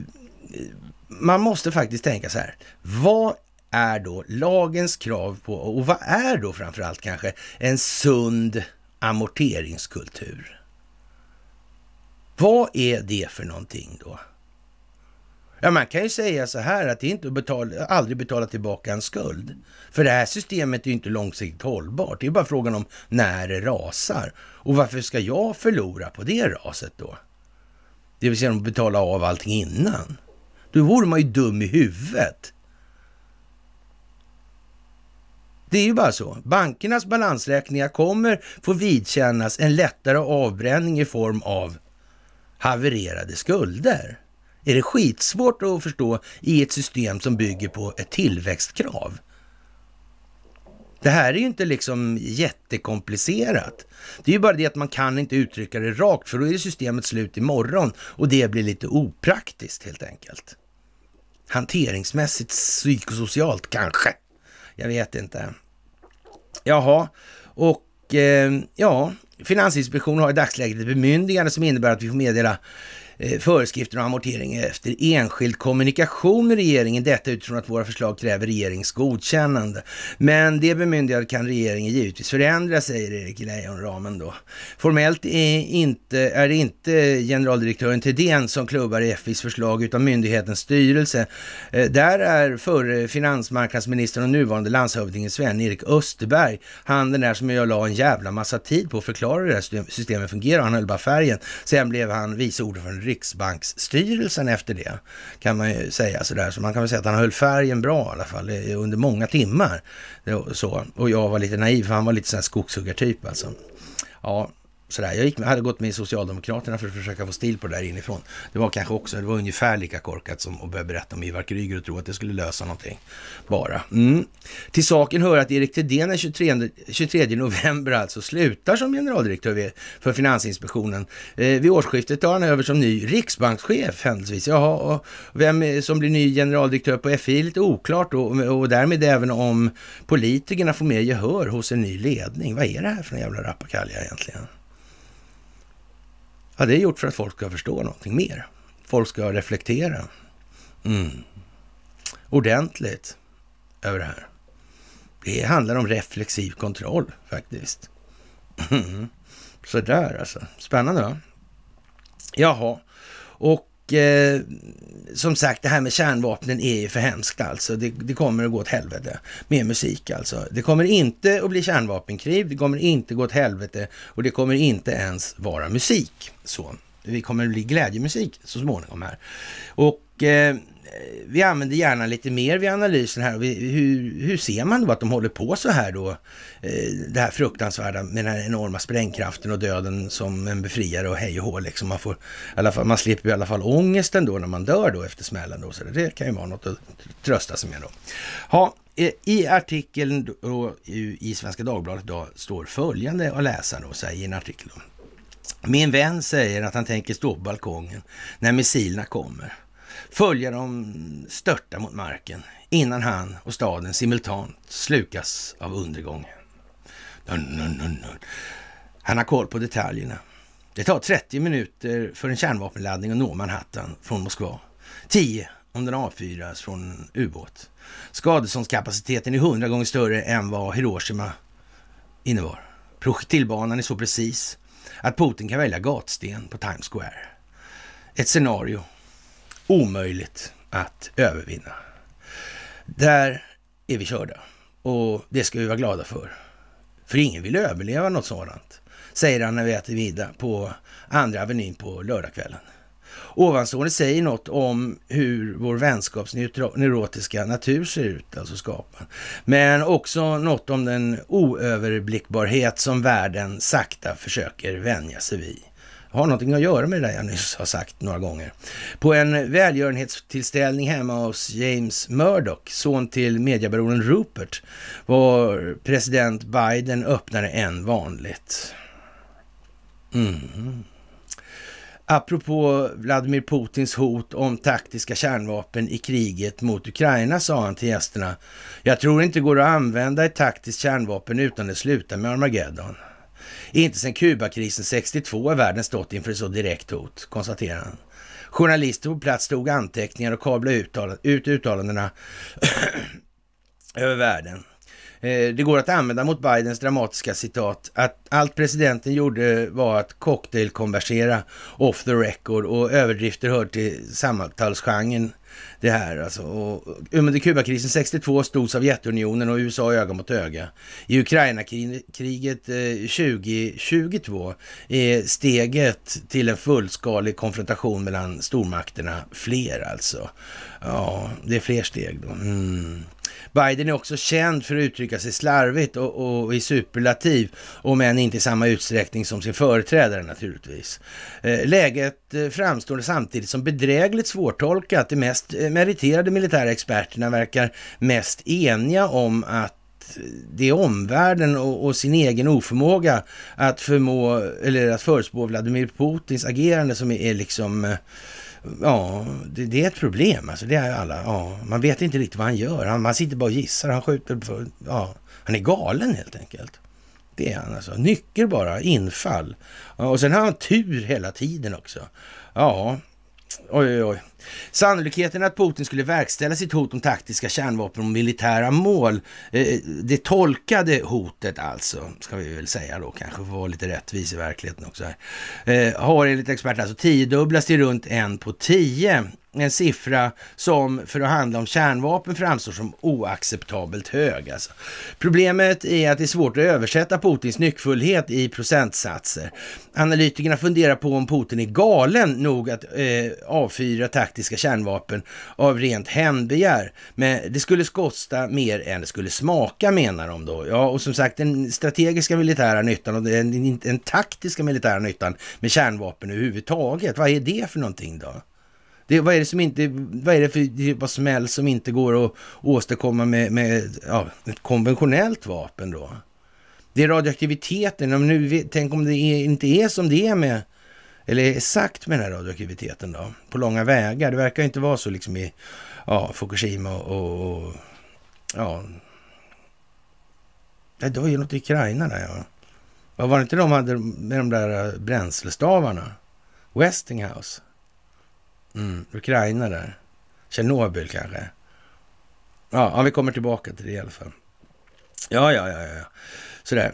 man måste faktiskt tänka så här. Vad är då lagens krav på, och vad är då framförallt kanske, en sund amorteringskultur. Vad är det för någonting då? Ja, man kan ju säga så här att det är inte att betala, aldrig betala tillbaka en skuld. För det här systemet är ju inte långsiktigt hållbart. Det är bara frågan om när det rasar. Och varför ska jag förlora på det raset då? Det vill säga att betala av allting innan. Då vore man ju dum i huvudet. Det är ju bara så. Bankernas balansräkningar kommer få vidkännas en lättare avbränning i form av havererade skulder. Är det skitsvårt att förstå i ett system som bygger på ett tillväxtkrav? Det här är ju inte liksom jättekomplicerat. Det är ju bara det att man kan inte uttrycka det rakt för då är systemet slut imorgon och det blir lite opraktiskt helt enkelt. Hanteringsmässigt, psykosocialt kanske. Jag vet inte. Jaha, och eh, ja, Finansinspektionen har i dagsläget ett bemyndigande som innebär att vi får meddela Eh, föreskrifter och amortering efter enskild kommunikation med regeringen. Detta utifrån att våra förslag kräver regeringens godkännande. Men det bemyndigande kan regeringen givetvis förändra, säger Erik Leijonramen då. Formellt är, inte, är det inte generaldirektören Thedéen som klubbar FIs förslag utan myndighetens styrelse. Eh, där är förre finansmarknadsministern och nuvarande landshövdingen Sven-Erik Österberg, han den där som jag la en jävla massa tid på att förklara hur det här systemet fungerar. Han höll bara färgen. Sen blev han vice ordförande Riksbanksstyrelsen efter det, kan man ju säga sådär. Så man kan väl säga att han höll färgen bra i alla fall eh, under många timmar. Så. Och jag var lite naiv, för han var lite sån här skogshuggartyp alltså. Ja, sådär. Jag gick, hade gått med i Socialdemokraterna för att försöka få stil på det där inifrån. Det var kanske också, det var ungefär lika korkat som att börja berätta om Ivar Kryger och tro att det skulle lösa någonting. Bara. Mm. Till saken hör att Erik Thedéen den 23, 23 november alltså slutar som generaldirektör för Finansinspektionen. Eh, vid årsskiftet tar han över som ny riksbankschef händelsevis. Jaha, och vem som blir ny generaldirektör på FI är lite oklart och, och därmed även om politikerna får mer gehör hos en ny ledning. Vad är det här för en jävla rappakalja egentligen? Ja, det är gjort för att folk ska förstå någonting mer. Folk ska reflektera. Mm. Ordentligt över det här. Det handlar om reflexiv kontroll faktiskt. Sådär alltså. Spännande va? Jaha. Och eh, som sagt, det här med kärnvapnen är ju för hemskt alltså. Det, det, kommer att gå åt helvete med musik alltså. Det kommer inte att bli kärnvapenkrig, det kommer inte gå åt helvete och det kommer inte ens vara musik. Så vi kommer att bli glädjemusik så småningom här. Och eh, vi använder gärna lite mer vid analysen här. Vi, hur, hur ser man då att de håller på så här då? Eh, det här fruktansvärda med den här enorma sprängkraften och döden som en befriare och hej och hå liksom. Man, man slipper i alla fall ångesten då när man dör då efter smällen då. Så det kan ju vara något att trösta sig med då. Ha, eh, i artikeln då, i Svenska Dagbladet då, står följande att läsa då, så här, i en artikel. Min vän säger att han tänker stå på balkongen när missilerna kommer följa dem störta mot marken innan han och staden simultant slukas av undergången. Dun, dun, dun, han har koll på detaljerna. Det tar 30 minuter för en kärnvapenladdning att nå Manhattan från Moskva. 10 om den avfyras från en ubåt. Skadeståndskapaciteten är 100 gånger större än vad Hiroshima innebar. Projektilbanan är så precis att Putin kan välja gatsten på Times Square. Ett scenario omöjligt att övervinna. Där är vi körda och det ska vi vara glada för. För ingen vill överleva något sådant, säger han när vi äter middag på Andra Avenyn på lördagskvällen. Ovanstående säger något om hur vår vänskapsneurotiska natur ser ut, alltså skaparen. Men också något om den oöverblickbarhet som världen sakta försöker vänja sig vid har någonting att göra med det där jag nyss har sagt några gånger. På en välgörenhetstillställning hemma hos James Murdoch, son till mediebaronen Rupert, var president Biden öppnare än vanligt. Mm. Apropå Vladimir Putins hot om taktiska kärnvapen i kriget mot Ukraina sa han till gästerna. Jag tror inte det går att använda ett taktiskt kärnvapen utan det slutar med Armageddon. Inte sedan Kubakrisen 62 har världen stått inför ett så direkt hot, konstaterar han. Journalister på plats tog anteckningar och kablade ut uttalandena över världen. Eh, det går att använda mot Bidens dramatiska citat att allt presidenten gjorde var att cocktailkonversera off the record och överdrifter hör till samtalsgenren det här alltså. Och under Kubakrisen 62 stod Sovjetunionen och USA öga mot öga. I Ukrainakriget 2022 eh, är steget till en fullskalig konfrontation mellan stormakterna fler alltså. Ja, det är fler steg då. Mm. Biden är också känd för att uttrycka sig slarvigt och, och i superlativ, om än inte i samma utsträckning som sin företrädare naturligtvis. Eh, läget eh, framstår samtidigt som bedrägligt svårtolkat, det mest meriterade militära experterna verkar mest eniga om att det är omvärlden och, och, sin egen oförmåga att förmå eller att förespå Vladimir Putins agerande som är, är liksom eh, Ja, det, det, är ett problem alltså. Det är alla. Ja, man vet inte riktigt vad han gör. Han, man sitter bara och gissar. Han skjuter. ja, han är galen helt enkelt. Det är han alltså. Nycker bara, infall. Ja, och sen har han tur hela tiden också. Ja, oj, oj, oj. Sannolikheten att Putin skulle verkställa sitt hot om taktiska kärnvapen och militära mål, eh, det tolkade hotet alltså, ska vi väl säga då kanske, för att vara lite rättvis i verkligheten också här, eh, har enligt experterna alltså tiodubblats till runt en på tio en siffra som för att handla om kärnvapen framstår som oacceptabelt hög. Alltså. Problemet är att det är svårt att översätta Putins nyckfullhet i procentsatser. Analytikerna funderar på om Putin är galen nog att eh, avfyra taktiska kärnvapen av rent hämndbegär. Men det skulle kosta mer än det skulle smaka menar de då. Ja, och som sagt den strategiska militära nyttan och den, den taktiska militära nyttan med kärnvapen överhuvudtaget. Vad är det för någonting då? Det, vad är det som inte, vad är det för typ av smäll som inte går att åstadkomma med, med ja, ett konventionellt vapen då? Det är radioaktiviteten. Om nu, tänk om det är, inte är som det är med eller exakt med den här radioaktiviteten då, på långa vägar. Det verkar inte vara så liksom i ja, Fukushima och, och, och ja... Det var ju något i Ukraina där ja. Vad var det inte de hade med de där eh, bränslestavarna? Westinghouse? Mm, Ukraina där. Tjernobyl kanske. Ja, vi kommer tillbaka till det i alla fall. Ja, ja, ja, ja. Sådär.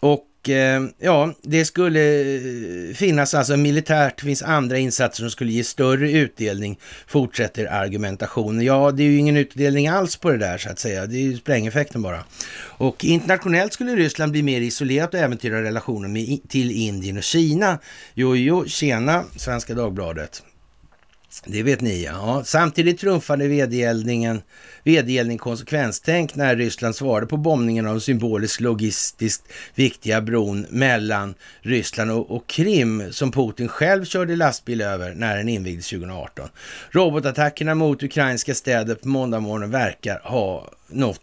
Och Eh, ja, det skulle eh, finnas alltså militärt, finns andra insatser som skulle ge större utdelning, fortsätter argumentationen. Ja, det är ju ingen utdelning alls på det där så att säga. Det är ju sprängeffekten bara. Och internationellt skulle Ryssland bli mer isolerat och äventyra relationen med, till Indien och Kina. Jo, jo, tjena Svenska Dagbladet. Det vet ni ja. ja. Samtidigt trumfade vedergällningen, vedergällning konsekvenstänk när Ryssland svarade på bombningen av den symboliskt logistiskt viktiga bron mellan Ryssland och, och, Krim som Putin själv körde lastbil över när den invigdes 2018. Robotattackerna mot ukrainska städer på måndagmorgonen verkar ha nått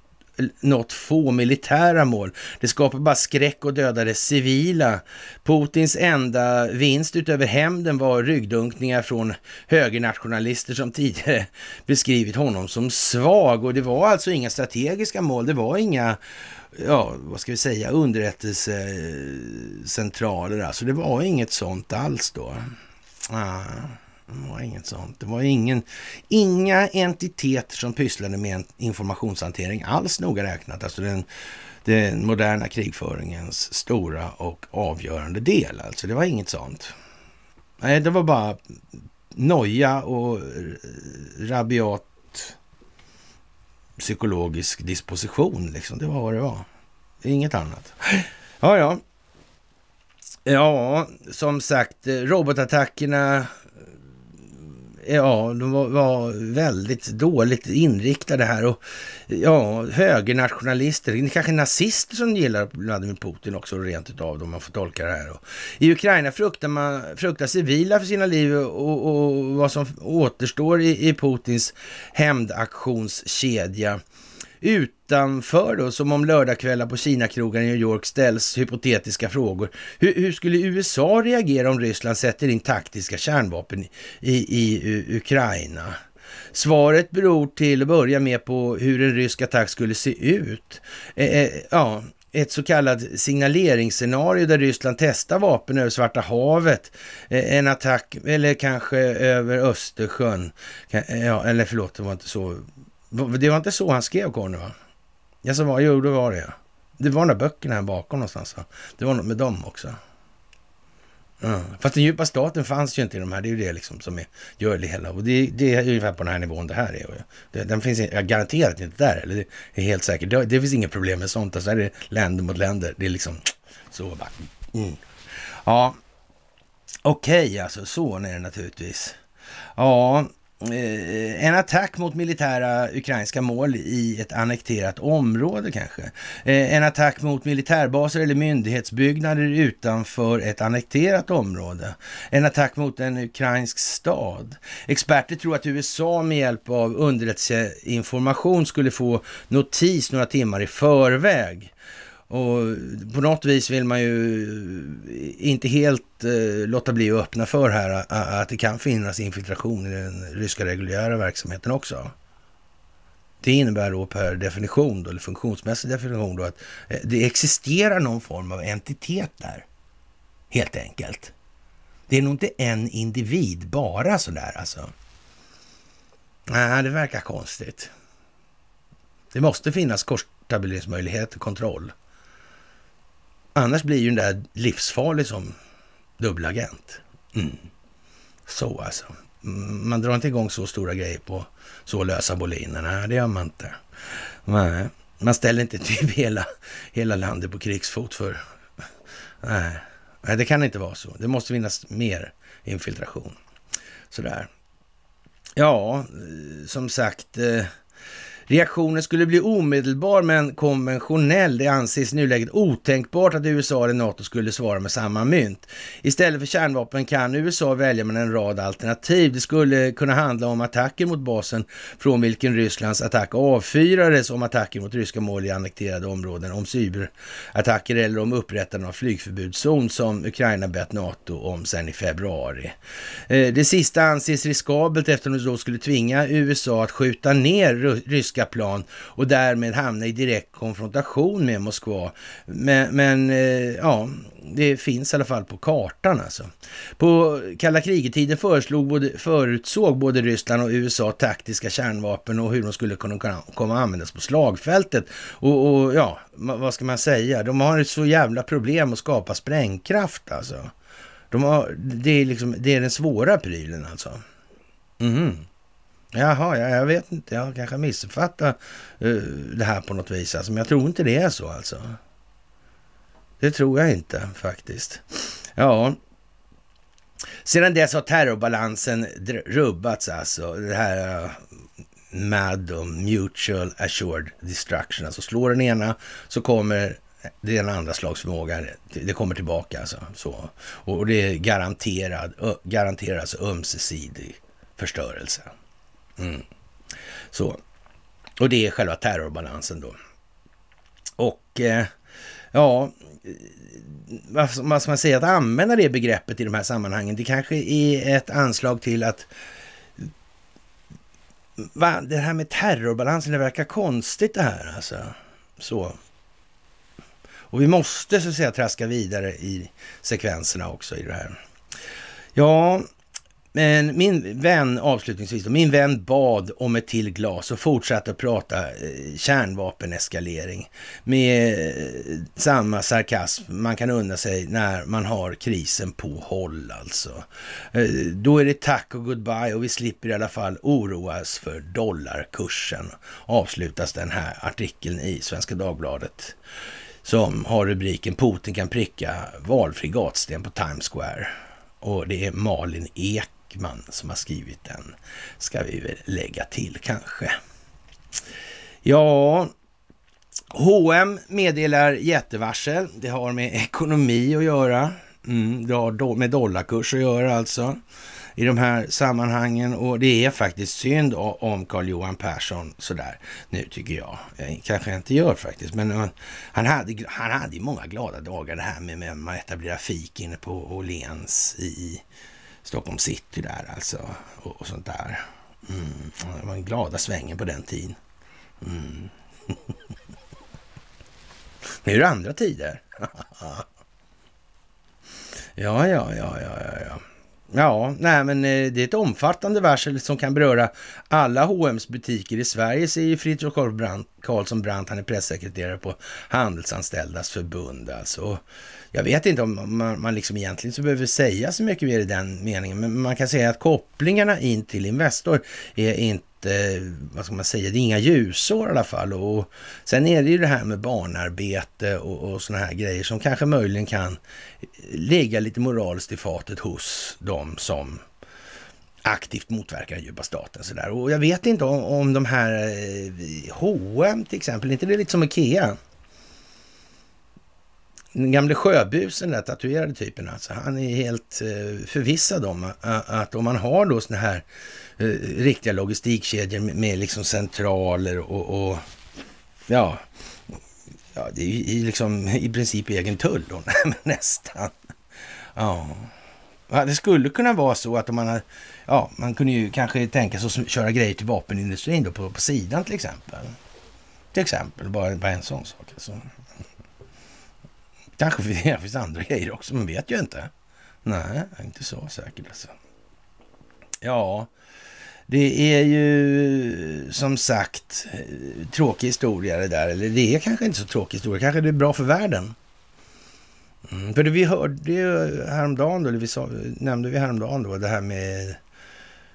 nått få militära mål. Det skapar bara skräck och dödar det civila. Putins enda vinst utöver hämnden var ryggdunkningar från högernationalister som tidigare beskrivit honom som svag. Och det var alltså inga strategiska mål, det var inga ja, vad ska vi säga, underrättelsecentraler. Alltså det var inget sånt alls då. Ah. Det var inget sånt. Det var ingen, inga entiteter som pysslade med informationshantering alls noga räknat. Alltså den, den moderna krigföringens stora och avgörande del. Alltså det var inget sånt. Nej, det var bara noja och rabiat psykologisk disposition. Liksom. Det var vad det var. Inget annat. Ja, ja. Ja, som sagt, robotattackerna ja, de var, var, väldigt dåligt inriktade här. Och, ja, högernationalister, kanske nazister som gillar Vladimir Putin också rent utav om man får tolka det här. Och, I Ukraina fruktar, man, fruktar civila för sina liv och, och vad som återstår i, i Putins hämndaktionskedja utanför då, som om lördagskvällar på Kinakrogar i New York ställs hypotetiska frågor. Hur, hur, skulle USA reagera om Ryssland sätter in taktiska kärnvapen i, i, i Ukraina? Svaret beror till att börja med på hur en rysk attack skulle se ut. Eh, eh, ja, ett så kallat signaleringsscenario där Ryssland testar vapen över Svarta havet, eh, en attack, eller kanske över Östersjön, eh, ja, eller förlåt, det var inte så det var inte så han skrev Conny va? Jag sa, jo det var det ja. Det var de där böckerna här bakom någonstans va? Det var något med dem också. Mm. Fast den djupa staten fanns ju inte i de här. Det är ju det liksom som är, gör det hela. Och det, det är ungefär på den här nivån det här är. Det, den finns jag garanterat inte där. Eller det är helt säkert. Det, det finns inga problem med sånt. Alltså, här är det länder mot länder. Det är liksom så bara. Mm. Ja, okej okay, alltså. Så är det naturligtvis. Ja, Eh, en attack mot militära ukrainska mål i ett annekterat område kanske. Eh, en attack mot militärbaser eller myndighetsbyggnader utanför ett annekterat område. En attack mot en ukrainsk stad. Experter tror att USA med hjälp av underrättelseinformation skulle få notis några timmar i förväg och på något vis vill man ju inte helt eh, låta bli att öppna för här att det kan finnas infiltration i den ryska reguljära verksamheten också. Det innebär då per definition, då, eller funktionsmässig definition, då, att eh, det existerar någon form av entitet där. Helt enkelt. Det är nog inte en individ bara sådär alltså. Nej, det verkar konstigt. Det måste finnas korstabiliseringsmöjlighet kontroll Annars blir ju den där livsfarlig som dubbelagent. Mm. Så alltså. Mm, man drar inte igång så stora grejer på så lösa boliner. Nej, det gör man inte. Nej. Man ställer inte typ hela, hela landet på krigsfot för... Nej. Nej, det kan inte vara så. Det måste finnas mer infiltration. Sådär. Ja, eh, som sagt. Eh, Reaktionen skulle bli omedelbar men konventionell. Det anses i nuläget otänkbart att USA eller NATO skulle svara med samma mynt. Istället för kärnvapen kan USA välja mellan en rad alternativ. Det skulle kunna handla om attacker mot basen från vilken Rysslands attack avfyrades, om attacker mot ryska mål i annekterade områden, om cyberattacker eller om upprättande av flygförbudszon som Ukraina bett NATO om sedan i februari. Eh, det sista anses riskabelt eftersom det då skulle tvinga USA att skjuta ner ryska ryska plan och därmed hamna i direkt konfrontation med Moskva. Men, men eh, ja, det finns i alla fall på kartan alltså. På kalla krigetiden föreslog både, förutsåg både Ryssland och USA taktiska kärnvapen och hur de skulle kunna komma att användas på slagfältet. Och, och ja, vad ska man säga? De har ett så jävla problem att skapa sprängkraft alltså. De har, det, är liksom, det är den svåra prylen alltså. Mm. Jaha, ja, jag vet inte. Jag kanske missuppfattar uh, det här på något vis. Alltså, men jag tror inte det är så alltså. Det tror jag inte faktiskt. Ja. Sedan dess har terrorbalansen rubbats alltså. Det här uh, MAD och Mutual Assured Destruction. Alltså slår den ena så kommer den andra slags förmåga, det kommer tillbaka alltså. Så. Och det är garanterad, garanterar alltså ömsesidig förstörelse. Mm. Så. Och det är själva terrorbalansen då. Och eh, ja, vad ska man säga, att använda det begreppet i de här sammanhangen, det kanske är ett anslag till att va, det här med terrorbalansen, det verkar konstigt det här alltså. Så. Och vi måste så att säga traska vidare i sekvenserna också i det här. Ja, men min vän, avslutningsvis, min vän bad om ett till glas och fortsatte att prata eh, kärnvapeneskalering med eh, samma sarkasm man kan unna sig när man har krisen på håll alltså. Eh, då är det tack och goodbye och vi slipper i alla fall oroas för dollarkursen, avslutas den här artikeln i Svenska Dagbladet som har rubriken Putin kan pricka valfri gatsten på Times Square. Och det är Malin Ek Backman som har skrivit den, ska vi väl lägga till kanske. Ja, H&M meddelar jättevarsel. Det har med ekonomi att göra. Mm, det har med dollarkurs att göra alltså i de här sammanhangen och det är faktiskt synd om Carl-Johan Persson sådär nu tycker jag. Eh, jag. Kanske inte gör faktiskt, men eh, han hade, han hade många glada dagar det här med, att etablera fik inne på Åhléns i Stockholm city där alltså och, och sånt där. Mm. Det var en glada svängen på den tiden. Mm. nu är det andra tider. ja, ja, ja, ja, ja. ja. Ja, nej men eh, det är ett omfattande varsel som kan beröra alla H&M's butiker i Sverige, säger Fritiof Karlsson Brandt. Han är pressekreterare på Handelsanställdas förbund. Alltså jag vet inte om man, man liksom egentligen så behöver säga så mycket mer i den meningen, men man kan säga att kopplingarna in till Investor är inte vad ska man säga, det är inga ljusår i alla fall. Och sen är det ju det här med barnarbete och, och sådana här grejer som kanske möjligen kan ligga lite moraliskt i fatet hos de som aktivt motverkar den djupa staten. Sådär. Och jag vet inte om, om de här eh, H&M till exempel, inte det är lite som Ikea? den gamle sjöbusen, den tatuerade typen, alltså, han är helt eh, förvissad om eh, att om man har då sådana här eh, riktiga logistikkedjor med liksom centraler och, och ja, ja, det är ju liksom i princip egen tull då, nästan. Ja. Det skulle kunna vara så att om man, ja, man kunde ju kanske tänka sig att köra grejer till vapenindustrin då på, på sidan till exempel. Till exempel, bara, bara en sån sak. Alltså. Kanske det finns andra grejer också, man vet ju inte. Nej, inte så säkert alltså. Ja, det är ju som sagt eh, tråkig historia det där. Eller det är kanske inte så tråkig historia, kanske det är bra för världen. Mm, för det vi hörde ju häromdagen, då, eller vi sa, nämnde vi häromdagen då, det här med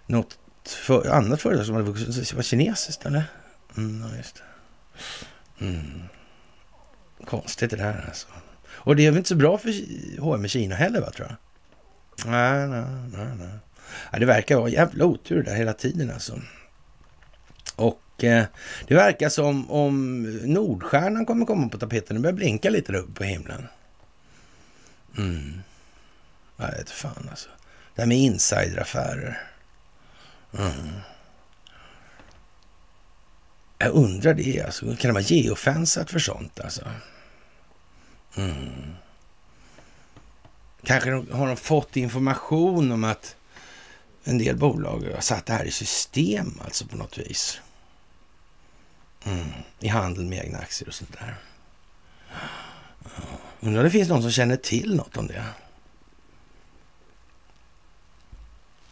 något för, annat företag som hade vuxit, Det var kinesiskt eller? Mm, ja, just det. Mm. Konstigt det där alltså. Och det är väl inte så bra för H&M i Kina heller, va, tror jag? Nej, nej, nej, nej. Ja, det verkar vara jävla otur det där hela tiden alltså. Och eh, det verkar som om Nordstjärnan kommer komma på tapeten. Den börjar blinka lite där uppe på himlen. Mm. jag vet fan alltså. Det här med insideraffärer. Mm. Jag undrar det alltså. Kan det vara geofensat för sånt alltså? Mm. Kanske har de fått information om att en del bolag har satt det här i system alltså på något vis. Mm. I handel med egna aktier och sånt där. Undrar om det finns någon som känner till något om det.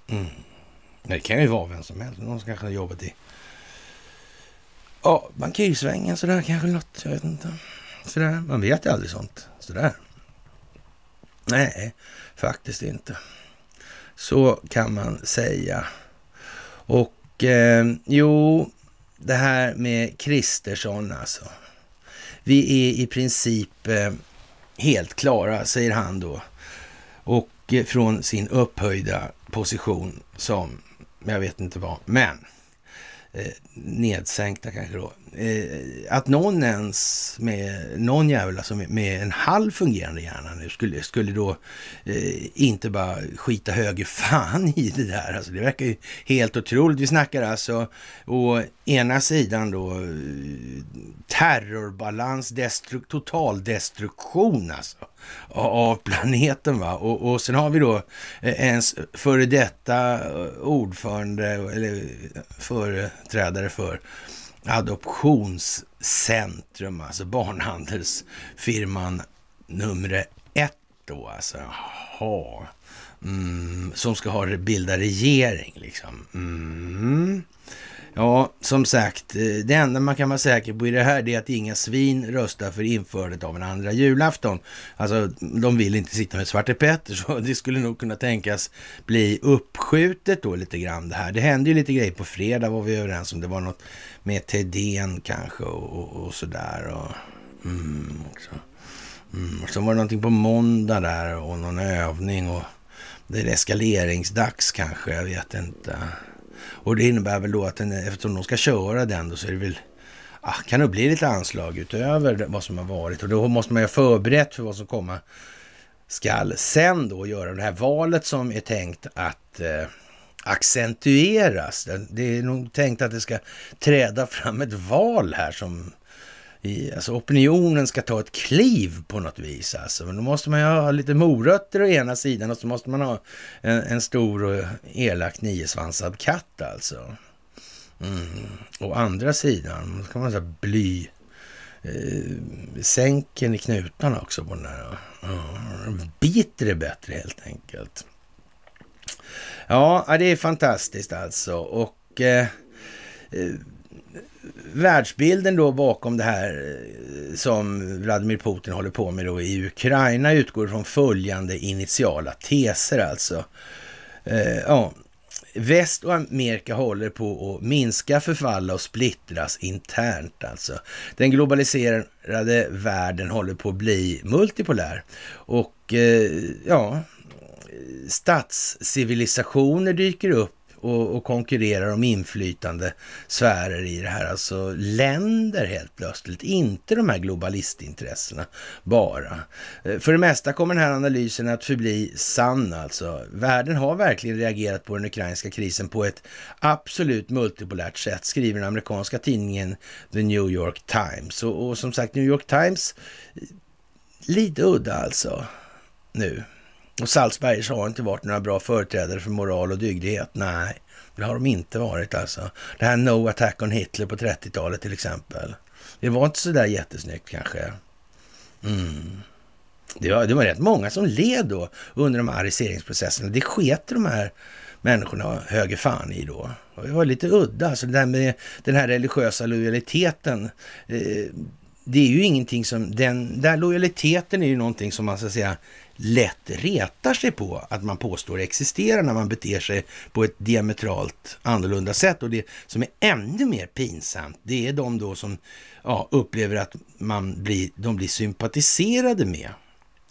Mm. Det kan ju vara vem som helst. Någon som kanske har jobbat i ja, oh, bankirsvängen sådär kanske något. Jag vet inte. Sådär, man vet ju aldrig sånt. Sådär. Nej, faktiskt inte. Så kan man säga. Och eh, jo, det här med Kristersson alltså. Vi är i princip eh, helt klara, säger han då. Och eh, från sin upphöjda position som, jag vet inte vad, men eh, nedsänkta kanske då, Eh, att någon ens med någon jävla som med en halv fungerande hjärna nu skulle, skulle då eh, inte bara skita höger fan i det där. Alltså det verkar ju helt otroligt. Vi snackar alltså å ena sidan då eh, terrorbalans, destru, destruktion alltså av planeten. Va? Och, och sen har vi då ens före detta ordförande eller företrädare för Adoptionscentrum, alltså barnhandelsfirman nummer ett då alltså. Jaha. Mm, som ska ha, bilda regering liksom. Mm. Ja, som sagt, eh, det enda man kan vara säker på i det här är att inga svin röstar för införandet av en andra julafton. Alltså, de vill inte sitta med Svarte Petter, så det skulle nog kunna tänkas bli uppskjutet då lite grann det här. Det hände ju lite grejer på fredag var vi överens om. Det var något med Tedén kanske och, och, och sådär. Och, mm, också. Mm. Och så var det någonting på måndag där och någon övning och det är eskaleringsdags kanske, jag vet inte. Och det innebär väl då att den, eftersom de ska köra den då så är det väl ah, kan det bli lite anslag utöver vad som har varit och då måste man ju ha förberett för vad som komma skall. Sen då göra det här valet som är tänkt att eh, accentueras. Det är nog tänkt att det ska träda fram ett val här som i, alltså opinionen ska ta ett kliv på något vis. Alltså. Men då måste man ju ha lite morötter å ena sidan och så måste man ha en, en stor och elak niosvansad katt alltså. Mm. Å andra sidan, Så kan man säga bly eh, sänken i knutarna också på den där. Mm. Biter det bättre helt enkelt. Ja, det är fantastiskt alltså. Och eh, eh världsbilden då bakom det här eh, som Vladimir Putin håller på med då i Ukraina utgår från följande initiala teser alltså. Eh, ja. Väst och Amerika håller på att minska, förfalla och splittras internt alltså. Den globaliserade världen håller på att bli multipolär och eh, ja, statscivilisationer dyker upp och, och konkurrerar om inflytande sfärer i det här. Alltså länder helt plötsligt, inte de här globalistintressena bara. Eh, för det mesta kommer den här analysen att förbli sann alltså. Världen har verkligen reagerat på den ukrainska krisen på ett absolut multipolärt sätt, skriver den amerikanska tidningen The New York Times. Och, och som sagt, New York Times, eh, lite udda alltså nu. Och Salzbergers har inte varit några bra företrädare för moral och dygdighet. Nej, det har de inte varit alltså. Det här No Attack on Hitler på 30-talet till exempel. Det var inte sådär jättesnyggt kanske. Mm. Det, var, det var rätt många som led då under de här ariseringsprocesserna. Det sket de här människorna höger fan i då. det var lite udda, alltså det där med den här religiösa lojaliteten. Eh, det är ju ingenting som, den där lojaliteten är ju någonting som man ska säga lätt retar sig på att man påstår existerar när man beter sig på ett diametralt annorlunda sätt. Och det som är ännu mer pinsamt, det är de då som ja, upplever att man blir, de blir sympatiserade med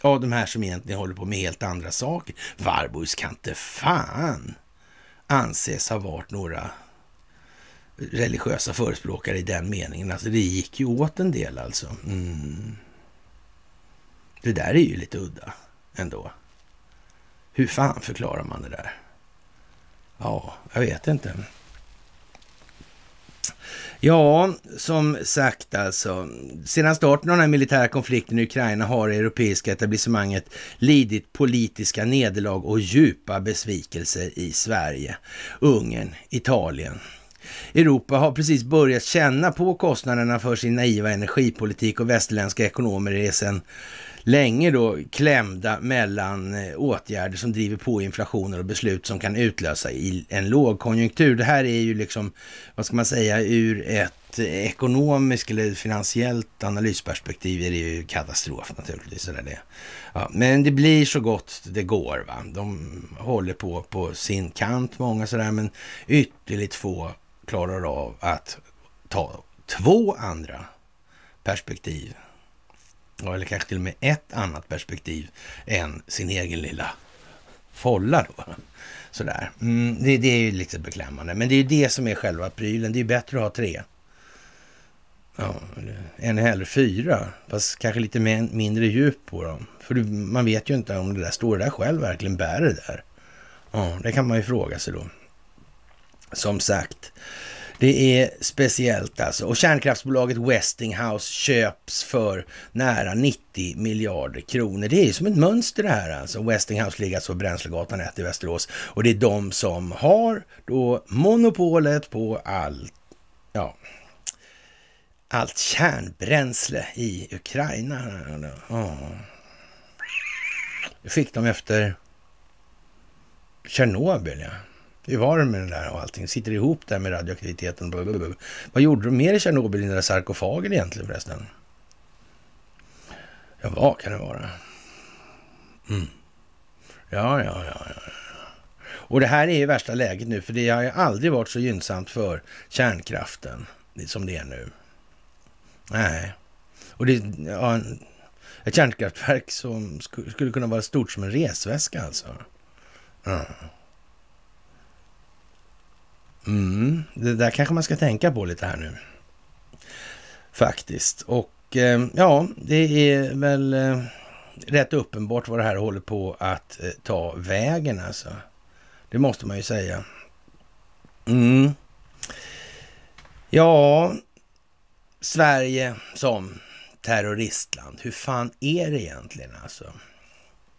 av de här som egentligen håller på med helt andra saker. Warburgs kan inte fan anses ha varit några religiösa förespråkare i den meningen. Alltså det gick ju åt en del alltså. Mm. Det där är ju lite udda ändå. Hur fan förklarar man det där? Ja, jag vet inte. Ja, som sagt alltså. Sedan starten av den här militära konflikten i Ukraina har det europeiska etablissemanget lidit politiska nederlag och djupa besvikelser i Sverige, Ungern, Italien. Europa har precis börjat känna på kostnaderna för sin naiva energipolitik och västerländska ekonomer är sedan länge då klämda mellan eh, åtgärder som driver på inflationen och beslut som kan utlösa i en lågkonjunktur. Det här är ju liksom, vad ska man säga, ur ett eh, ekonomiskt eller finansiellt analysperspektiv är det ju katastrof naturligtvis. Så det. Ja, men det blir så gott det går. Va? De håller på på sin kant, många sådär, men ytterligt få klarar av att ta två andra perspektiv eller kanske till och med ett annat perspektiv än sin egen lilla folla. Då. Sådär. Mm, det, det är ju lite beklämmande, men det är ju det som är själva prylen. Det är ju bättre att ha tre. Ja, än hellre fyra, fast kanske lite mindre djup på dem. För man vet ju inte om det där står det där själv verkligen bär det där. Ja, det kan man ju fråga sig då. Som sagt, det är speciellt alltså. Och kärnkraftsbolaget Westinghouse köps för nära 90 miljarder kronor. Det är som ett mönster det här alltså. Westinghouse ligger alltså på Bränslegatan 1 i Västerås och det är de som har då monopolet på allt, ja, allt kärnbränsle i Ukraina. Oh. Det fick de efter Tjernobyl, ja. Hur var det med den där och allting? Sitter ihop där med radioaktiviteten? Blablabla. Vad gjorde de mer i Tjernobyl i den där sarkofagen egentligen förresten? Ja, vad kan det vara? Mm. Ja, ja, ja, ja. Och det här är ju värsta läget nu, för det har ju aldrig varit så gynnsamt för kärnkraften som det är nu. Nej, och det ja, ett kärnkraftverk som skulle kunna vara stort som en resväska alltså. Mm. Mm, det där kanske man ska tänka på lite här nu. Faktiskt. Och eh, ja, det är väl eh, rätt uppenbart vad det här håller på att eh, ta vägen alltså. Det måste man ju säga. Mm. Ja, Sverige som terroristland. Hur fan är det egentligen alltså?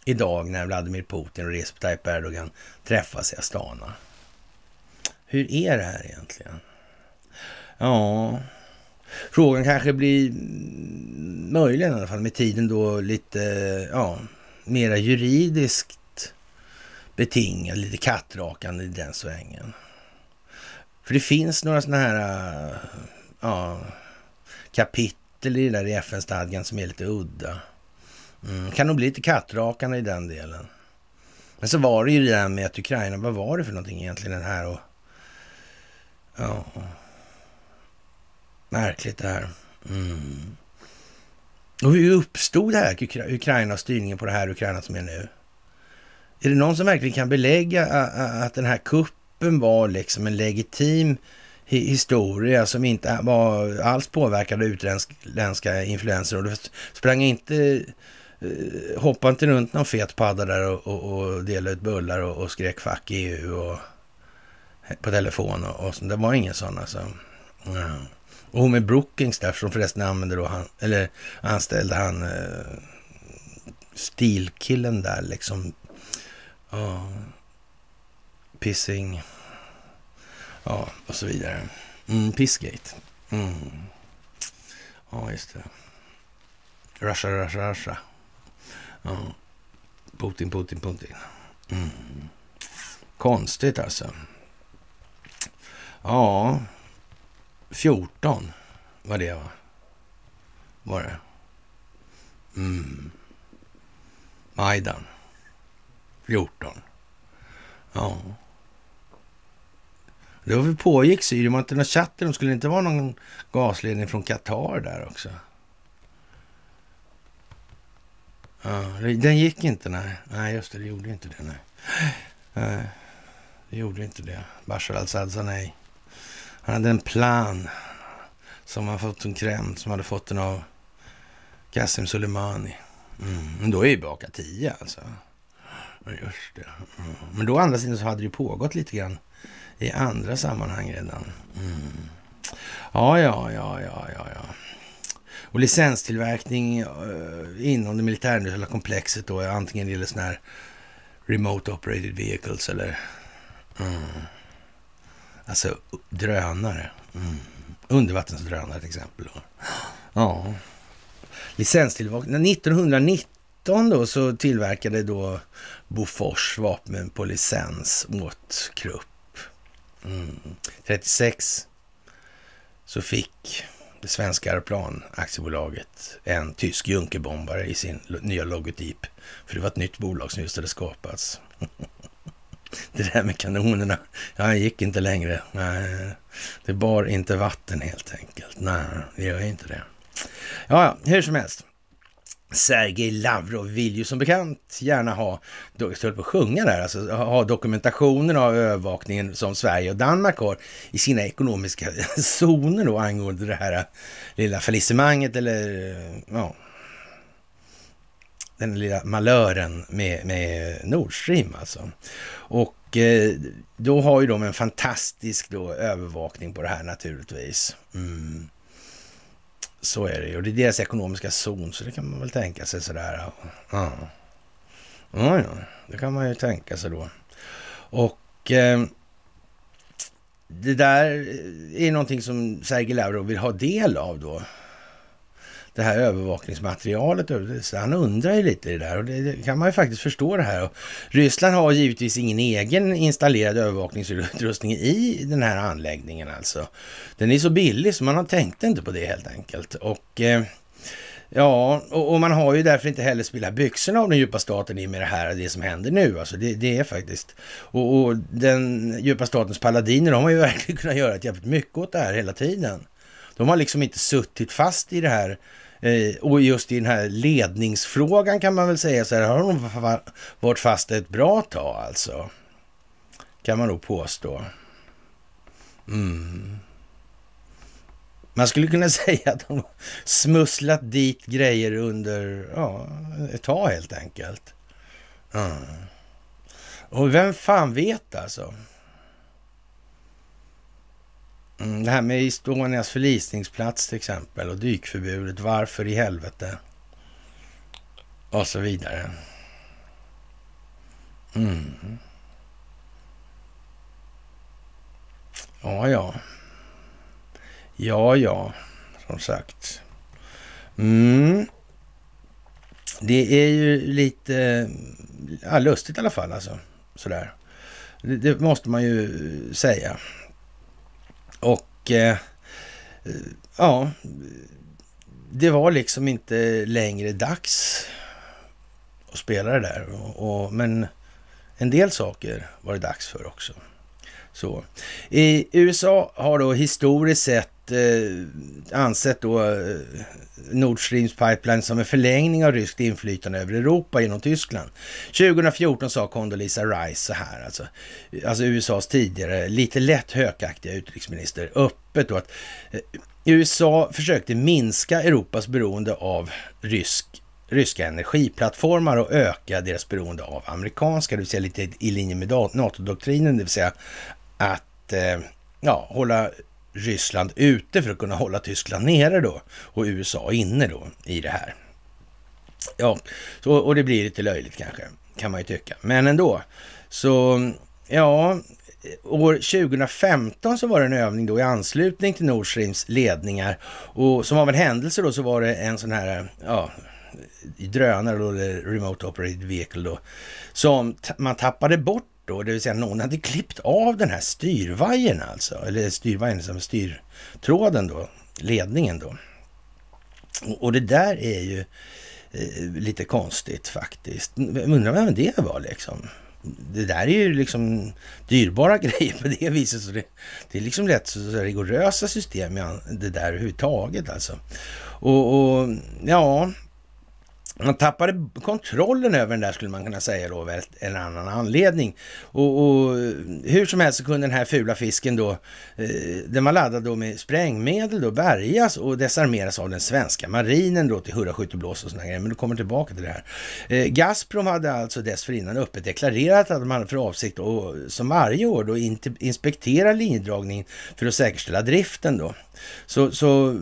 Idag när Vladimir Putin och Recep Tayyip Erdogan träffas i Astana. Hur är det här egentligen? Ja, frågan kanske blir möjligen i alla fall med tiden då lite, ja, mera juridiskt betingad, lite kattrakande i den svängen. För det finns några sådana här ja, kapitel i det där i FN-stadgan som är lite udda. Mm, kan nog bli lite kattrakande i den delen. Men så var det ju det där med att Ukraina, vad var det för någonting egentligen den här och Ja. Märkligt det här. Mm. Och hur uppstod det här Ukraina och styrningen på det här Ukraina som är nu? Är det någon som verkligen kan belägga att den här kuppen var liksom en legitim historia som inte var alls påverkad av utländska influenser? Och det sprang inte, eh, hoppade inte runt någon fet padda där och, och, och delade ut bullar och, och skrek fuck EU och på telefon och, och Det var ingen sån alltså. Ja. Och hon med Brookings där, som förresten använde då han, eller anställde han eh, stilkillen där liksom. Ja. Pissing. Ja, och så vidare. Mm, Pissgate. Mm. Ja, just det. Russia, Russia, Russia. Ja. Putin, Putin, Putin. Mm. Konstigt alltså. Ja, 14 var det va? Var det? Mm. Majdan. 14. Ja. Då pågick Det var Syrienmantlen och chatten. Det skulle inte vara någon gasledning från Qatar där också. Ja, den gick inte, nej. Nej, just det. Det gjorde inte det, nej. nej det gjorde inte det. Bashar al sa nej. Han hade en plan som han fått en kräm som hade fått den av Kassim Soleimani. Mm. Då är ju baka tio alltså. Just det. Mm. Men då å andra sidan så hade det pågått lite grann i andra sammanhang redan. Mm. Ja, ja, ja, ja, ja, ja. Och licenstillverkning eh, inom det militärindustriella komplexet då, antingen det gäller sådana här remote operated vehicles eller... Mm. Alltså drönare. Mm. Undervattensdrönare till exempel. Ja. Licenstillverkning. 1919 då så tillverkade då Bofors vapen på licens åt Krupp. Mm. 36 så fick det svenska Aeroplan aktiebolaget en tysk Junkerbombare i sin nya logotyp. För det var ett nytt bolag som just hade skapats. Det där med kanonerna, jag gick inte längre. Nej, det bar inte vatten helt enkelt. Nej, det gör inte det. Ja, ja, hur som helst. Sergej Lavrov vill ju som bekant gärna ha, jag höll på att sjunga där, alltså ha dokumentationen av övervakningen som Sverige och Danmark har i sina ekonomiska zoner då angående det här lilla fallissemanget eller ja, den lilla malören med, med Nord Stream alltså. Och eh, då har ju de en fantastisk då, övervakning på det här naturligtvis. Mm. Så är det ju. Och det är deras ekonomiska zon, så det kan man väl tänka sig sådär. Ja, ja, ja. det kan man ju tänka sig då. Och eh, det där är någonting som Sergej Lavrov vill ha del av då det här övervakningsmaterialet. Så han undrar ju lite i det där och det kan man ju faktiskt förstå det här. Och Ryssland har givetvis ingen egen installerad övervakningsutrustning i den här anläggningen alltså. Den är så billig så man har tänkt inte på det helt enkelt. Och... Eh, Ja, och, och, man har ju därför inte heller spelat byxorna av den djupa staten i med det här, det som händer nu. Alltså det, det är faktiskt... Och, och, den djupa statens paladiner, de har ju verkligen kunnat göra ett jävligt mycket åt det här hela tiden. De har liksom inte suttit fast i det här Eh, och just i den här ledningsfrågan kan man väl säga så här, har hon varit fast ett bra tag alltså? Kan man nog påstå. Mm. Man skulle kunna säga att de smusslat dit grejer under ja, ett tag helt enkelt. Mm. Och vem fan vet alltså? Mm, det här med Estonias förlisningsplats till exempel och dykförbudet. Varför i helvete? Och så vidare. Mm. Ja, ja. Ja, ja, som sagt. Mm. Det är ju lite ja, lustigt i alla fall. Alltså. Sådär. Det, det måste man ju säga och eh, ja, det var liksom inte längre dags att spela det där. Och, och, men en del saker var det dags för också. Så. I USA har då historiskt sett eh, ansett då eh, Nord Streams pipeline som en förlängning av ryskt inflytande över Europa genom Tyskland. 2014 sa Condoleezza Rice så här, alltså, alltså USAs tidigare lite lätt hökaktiga utrikesminister, öppet då att eh, USA försökte minska Europas beroende av rysk ryska energiplattformar och öka deras beroende av amerikanska, det vill säga lite i linje med NATO-doktrinen, det vill säga att eh, ja, hålla Ryssland ute för att kunna hålla Tyskland nere då och USA inne då i det här. Ja, så, och det blir lite löjligt kanske, kan man ju tycka. Men ändå, så ja, år 2015 så var det en övning då i anslutning till Nord Streams ledningar och som av en händelse då så var det en sån här, ja, drönare då, eller remote operated vehicle då, som man tappade bort då, det vill säga någon hade klippt av den här styrvajern alltså, eller styrvajern som styrtråden då, ledningen då. Och, och det där är ju eh, lite konstigt faktiskt. Undrar vem det var liksom. Det där är ju liksom dyrbara grejer på det viset. Så det, det är liksom lätt så, så rigorösa system det där överhuvudtaget alltså. Och, och ja, man tappade kontrollen över den där skulle man kunna säga då, av en annan anledning. Och, och, hur som helst så kunde den här fula fisken då, eh, den var laddad då med sprängmedel då, bärgas och desarmeras av den svenska marinen då till hurra, skjut och blås och sådana grejer. Men du kommer tillbaka till det här. Eh, Gazprom hade alltså dessförinnan öppet deklarerat att de hade för avsikt att som varje år då inspektera linjedragningen för att säkerställa driften då. Så, så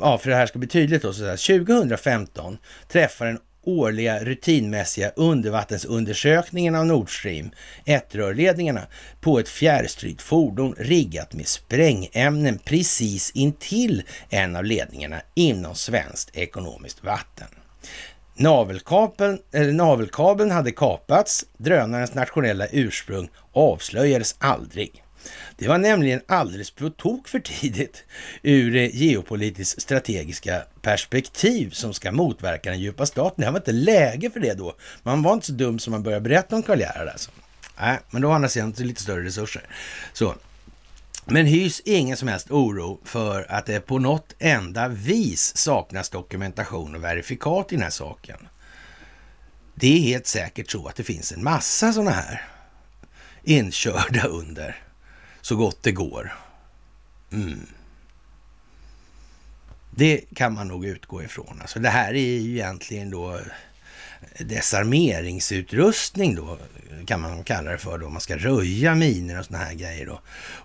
ja, för det här ska bli tydligt då, så här, 2015 träffar den årliga rutinmässiga undervattensundersökningen av Nord Stream 1-rörledningarna på ett fjärrstyrt fordon riggat med sprängämnen precis intill en av ledningarna inom svenskt ekonomiskt vatten. Navelkabeln, eller navelkabeln hade kapats, drönarens nationella ursprung avslöjades aldrig. Det var nämligen alldeles på tok för tidigt ur eh, geopolitiskt strategiska perspektiv som ska motverka den djupa staten. Det var inte läge för det då. Man var inte så dum som man började berätta om Karl Gerhard alltså. Nej, men då har han sedan lite större resurser. Så. Men hys ingen som helst oro för att det på något enda vis saknas dokumentation och verifikat i den här saken. Det är helt säkert så att det finns en massa sådana här inkörda under så gott det går. Mm. Det kan man nog utgå ifrån. Alltså, det här är ju egentligen då desarmeringsutrustning då, kan man kalla det för då. Man ska röja miner och sådana här grejer då.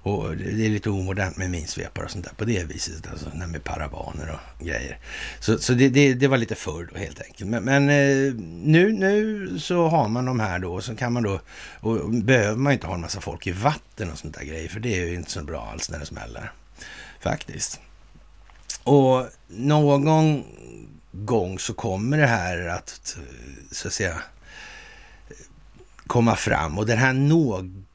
Och det är lite omodernt med minsvepare och sånt där på det viset, alltså när med parabaner och grejer. Så, så det, det, det, var lite förr då helt enkelt. Men, men, eh, nu, nu så har man de här då, och så kan man då, och behöver man inte ha en massa folk i vatten och sånt där grejer, för det är ju inte så bra alls när det smäller. Faktiskt. Och någon gång så kommer det här att så att säga komma fram. Och den här någon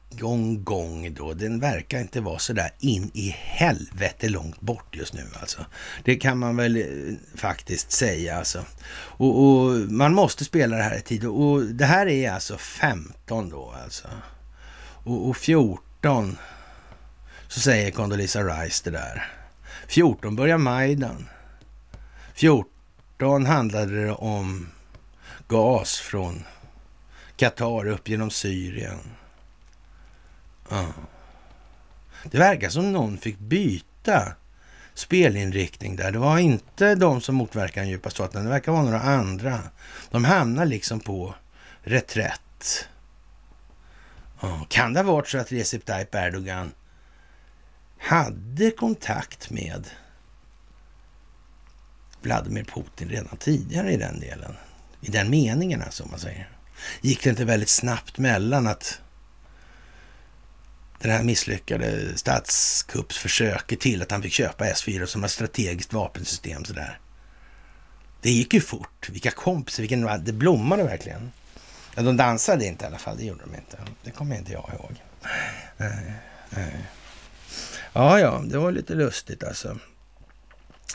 gång då, den verkar inte vara så där in i helvete långt bort just nu alltså. Det kan man väl eh, faktiskt säga alltså. Och, och man måste spela det här i tid. Och det här är alltså 15 då alltså. Och, och 14 så säger Condoleezza Rice det där. 14 börjar Majdan. 14 18 handlade det om gas från Qatar upp genom Syrien. Ja. Det verkar som någon fick byta spelinriktning där. Det var inte de som motverkade den djupa staten, det verkar vara några andra. De hamnar liksom på reträtt. Kan det ha varit så att Recep Tayyip Erdogan hade kontakt med Vladimir Putin redan tidigare i den delen. I den meningen alltså, om man säger. Gick det inte väldigt snabbt mellan att den här misslyckade statskuppsförsöket till att han fick köpa S4 som ett strategiskt vapensystem sådär. Det gick ju fort. Vilka kompisar, vilken, det blommade verkligen. Ja, de dansade inte i alla fall, det gjorde de inte. Det kommer inte jag ihåg. Nej, nej. Ja, ja, det var lite lustigt alltså.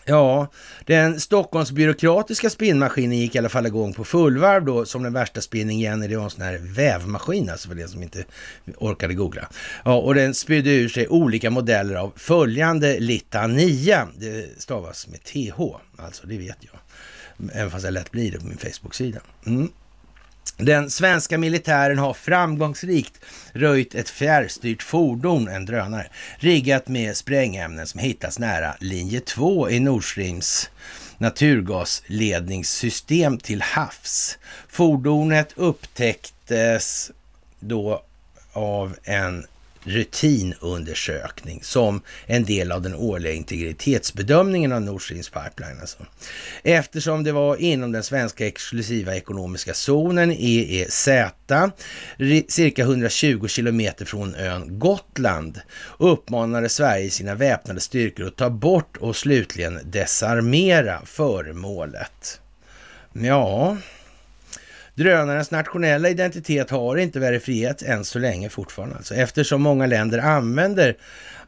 Ja, den Stockholmsbyråkratiska spinnmaskinen gick i alla fall igång på fullvarv då som den värsta spinningen. Det var en sån här vävmaskin alltså för det som inte orkade googla. Ja, och den spydde ur sig olika modeller av följande litania. Det stavas med TH, alltså det vet jag. Även fast jag lätt blir det på min Facebook-sida. Mm. Den svenska militären har framgångsrikt röjt ett fjärrstyrt fordon, en drönare, riggat med sprängämnen som hittats nära linje 2 i Nord Streams naturgasledningssystem till havs. Fordonet upptäcktes då av en rutinundersökning som en del av den årliga integritetsbedömningen av Nord Streams pipeline. Alltså. Eftersom det var inom den svenska exklusiva ekonomiska zonen, EEZ, cirka 120 kilometer från ön Gotland, uppmanade Sverige sina väpnade styrkor att ta bort och slutligen desarmera föremålet. Ja, Drönarens nationella identitet har inte verifierats än så länge fortfarande, alltså, eftersom många länder använder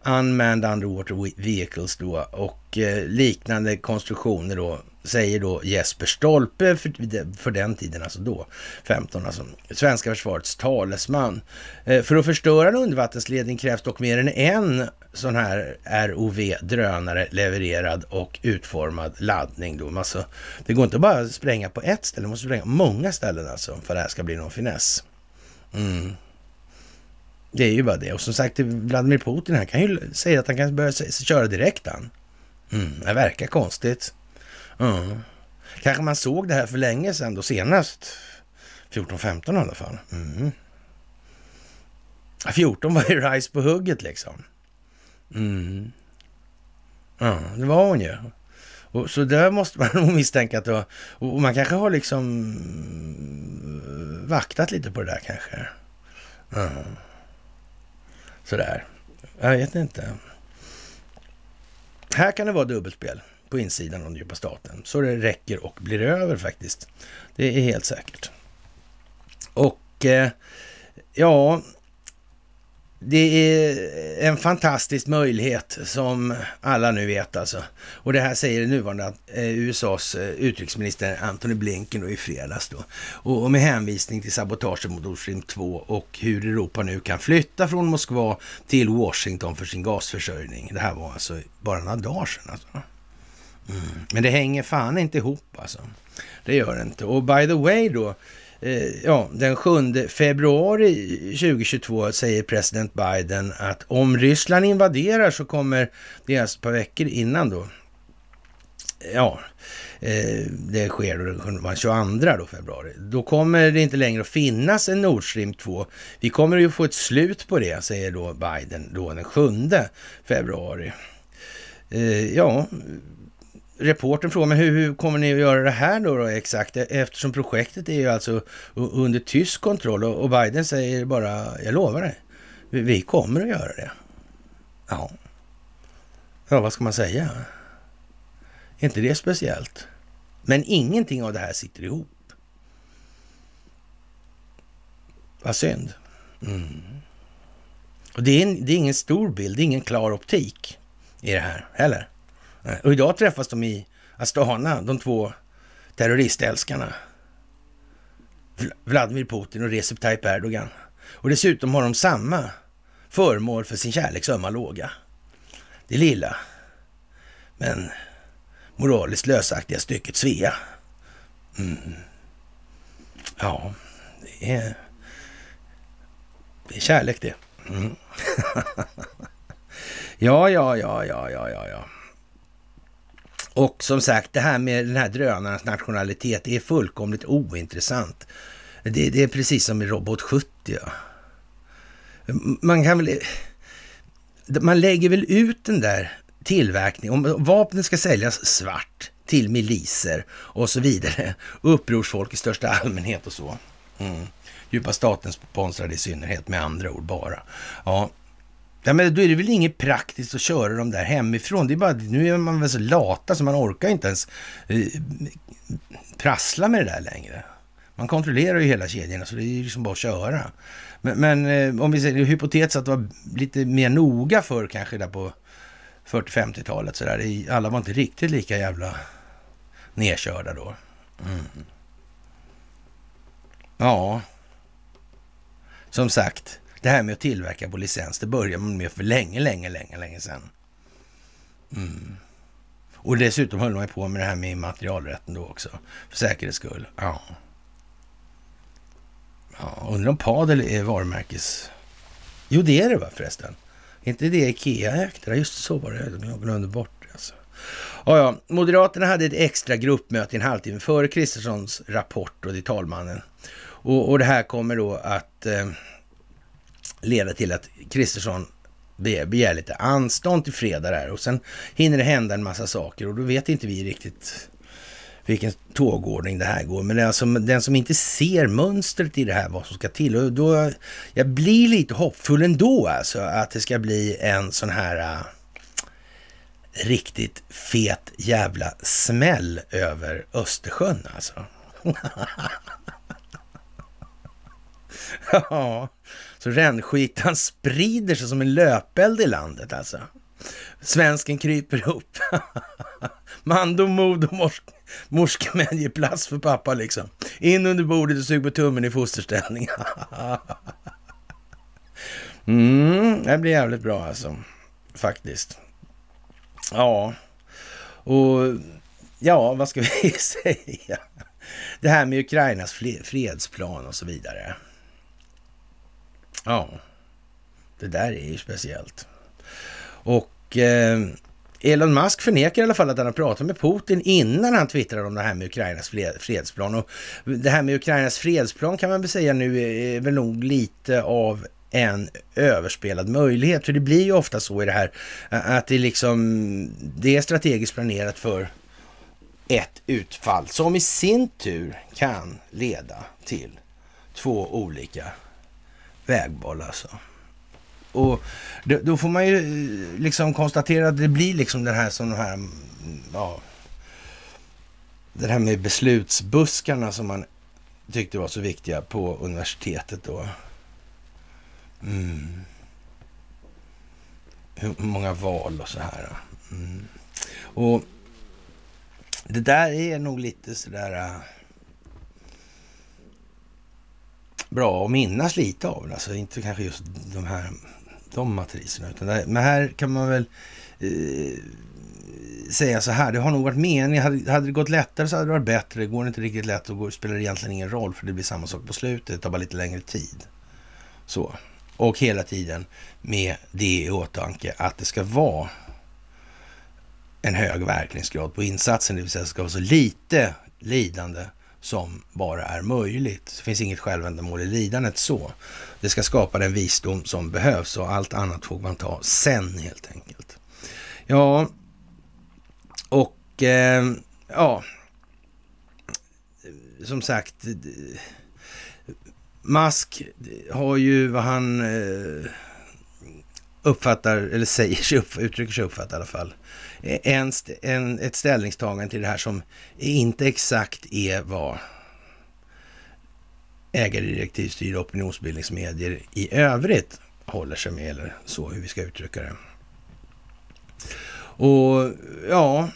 Unmanned Underwater Vehicles då och eh, liknande konstruktioner då säger då Jesper Stolpe för, för den tiden, alltså då, 15 alltså, svenska försvarets talesman. Eh, för att förstöra en undervattensledning krävs dock mer än en sån här ROV-drönare levererad och utformad laddning då. Alltså, det går inte bara att spränga på ett ställe, man måste spränga på många ställen alltså för att det här ska bli någon finess. Mm. Det är ju bara det. Och som sagt, Vladimir Putin, han kan ju säga att han kan börja köra direkt han. Mm, det verkar konstigt. Mm. Kanske man såg det här för länge sedan då senast. 14-15 i alla fall. Mm. 14 var ju Rice på hugget liksom. Mm. Ja, det var hon ju. Och, så där måste man nog misstänka att det var, och man kanske har liksom eh, vaktat lite på det där kanske. Mm. Sådär. Jag vet inte. Här kan det vara dubbelspel på insidan av den djupa staten. Så det räcker och blir över faktiskt. Det är helt säkert. Och eh, ja, det är en fantastisk möjlighet som alla nu vet alltså. Och det här säger nuvarande eh, USAs eh, utrikesminister Antony Blinken då i fredags då. Och, med hänvisning till sabotaget mot Nord 2 och hur Europa nu kan flytta från Moskva till Washington för sin gasförsörjning. Det här var alltså bara några dagar sedan alltså. Mm. Men det hänger fan inte ihop alltså. Det gör det inte. Och by the way då, Eh, ja, den 7 februari 2022 säger president Biden att om Ryssland invaderar så kommer det alltså ett par veckor innan då. Ja, eh, det sker då den 22 februari. Då kommer det inte längre att finnas en Nord Stream 2. Vi kommer ju få ett slut på det, säger då Biden då den 7 februari. Eh, ja, reporten frågar, men hur, hur, kommer ni att göra det här då, då, exakt? Eftersom projektet är ju alltså under tysk kontroll och Biden säger bara, jag lovar det, vi kommer att göra det. Ja, ja vad ska man säga? Är inte det speciellt? Men ingenting av det här sitter ihop. Vad synd. Mm. Och det är, en, det är ingen stor bild, det är ingen klar optik i det här heller. Eh, och idag träffas de i Astana, de två terroristälskarna. Vladimir Putin och Recep Tayyip Erdogan. Och dessutom har de samma föremål för sin kärleks ömma låga. Det lilla, men moraliskt lösaktiga stycket Svea. Mm. Ja, det är, det är kärlek det. Mm. ja, ja, ja, ja, ja, ja. Och som sagt, det här med den här drönarens nationalitet är fullkomligt ointressant. Det, det är precis som i Robot 70. Man kan väl... Man lägger väl ut den där tillverkningen, om vapnet ska säljas svart till miliser och så vidare, upprorsfolk i största allmänhet och så. Mm. Djupa staten sponsrade i synnerhet, med andra ord bara. Ja, Ja, men då är det väl inget praktiskt att köra dem där hemifrån. Det är bara nu är man väl så lata så man orkar inte ens eh, prassla med det där längre. Man kontrollerar ju hela kedjorna så det är ju liksom bara att köra. Men, men eh, om vi säger hypotetiskt att det var lite mer noga för kanske där på 40-50-talet sådär. Alla var inte riktigt lika jävla nedkörda då. Mm. Ja, som sagt. Det här med att tillverka på licens, det började man med för länge, länge, länge, länge sedan. Mm. Och dessutom höll man på med det här med immaterialrätten då också, för säkerhets skull. Ja. ja undrar om Padel är varumärkes... Jo, det är det va förresten? inte det Ikea ägde? Just så var det, jag glömde bort det. Alltså. Ja, ja. Moderaterna hade ett extra gruppmöte en halvtimme före Kristerssons rapport och till talmannen. Och, och det här kommer då att... Eh, leda till att Kristersson begär, begär lite anstånd till fredag där och sen hinner det hända en massa saker och då vet inte vi riktigt vilken tågordning det här går. Men den som, den som inte ser mönstret i det här, vad som ska till. Och då, jag blir lite hoppfull ändå alltså att det ska bli en sån här uh, riktigt fet jävla smäll över Östersjön alltså. ja. Så rännskitan sprider sig som en löpeld i landet alltså. Svensken kryper upp. Mando, mod och morskemän ger plats för pappa liksom. In under bordet och sug på tummen i fosterställning. mm, det blir jävligt bra alltså. Faktiskt. Ja, och ja, vad ska vi säga? Det här med Ukrainas fredsplan och så vidare. Ja, det där är ju speciellt. Och eh, Elon Musk förnekar i alla fall att han har pratat med Putin innan han twittrar om det här med Ukrainas fredsplan. Och det här med Ukrainas fredsplan kan man väl säga nu är väl nog lite av en överspelad möjlighet. För det blir ju ofta så i det här att det, liksom, det är strategiskt planerat för ett utfall som i sin tur kan leda till två olika vägval alltså. Och då, får man ju eh, liksom konstatera att det blir liksom den här som de här, mm, ja, det här med beslutsbuskarna som man tyckte var så viktiga på universitetet då. Mm. Hur många val och så här. Mm. Och det där är nog lite sådär... Eh, bra att minnas lite av. Alltså inte kanske just de här de matriserna. Utan där, men här kan man väl eh, säga så här, det har nog varit meningen. Hade, hade, det gått lättare så hade det varit bättre. Det går inte riktigt lätt och går, spelar egentligen ingen roll för det blir samma sak på slutet. Det tar bara lite längre tid. Så. Och hela tiden med det i åtanke att det ska vara en hög verkningsgrad på insatsen. Det vill säga det ska vara så lite lidande som bara är möjligt. Det finns inget självändamål i lidandet så. Det ska skapa den visdom som behövs och allt annat får man ta sen helt enkelt. Ja, och eh, ja, som sagt, Musk har ju vad han eh, uppfattar, eller säger sig, upp, uttrycker sig uppfattar i alla fall, en, en, ett ställningstagande till det här som inte exakt är vad ägardirektiv styr opinionsbildningsmedier i övrigt håller sig med, eller så hur vi ska uttrycka det. Och ja,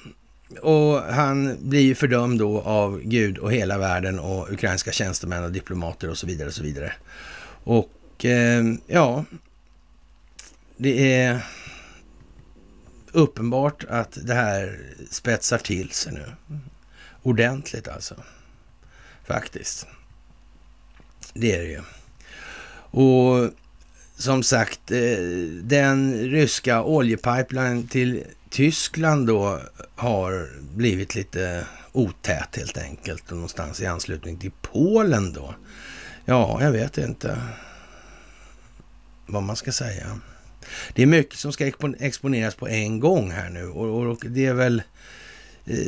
och han blir ju fördömd då av Gud och hela världen och ukrainska tjänstemän och diplomater och så vidare. Och, så vidare. och eh, ja, det är uppenbart att det här spetsar till sig nu. Ordentligt alltså. Faktiskt. Det är det ju. Och som sagt, eh, den ryska oljepipeline till Tyskland då har blivit lite otät helt enkelt. Någonstans i anslutning till Polen då. Ja, jag vet inte vad man ska säga det är mycket som ska exponeras på en gång här nu och, och det är väl eh,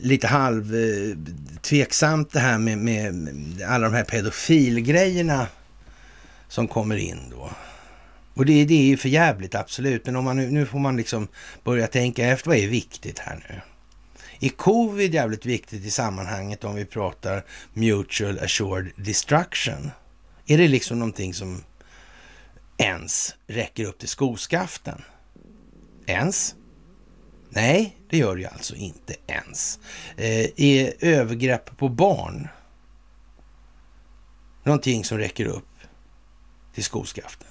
lite halv eh, tveksamt det här med, med alla de här pedofilgrejerna som kommer in då. Och det, det är ju för jävligt absolut, men om man, nu får man liksom börja tänka efter vad är viktigt här nu. Är covid jävligt viktigt i sammanhanget om vi pratar mutual assured destruction? Är det liksom någonting som ens räcker upp till skoskaften. Ens? Nej, det gör det ju alltså inte ens. Eh, är övergrepp på barn någonting som räcker upp till skoskaften?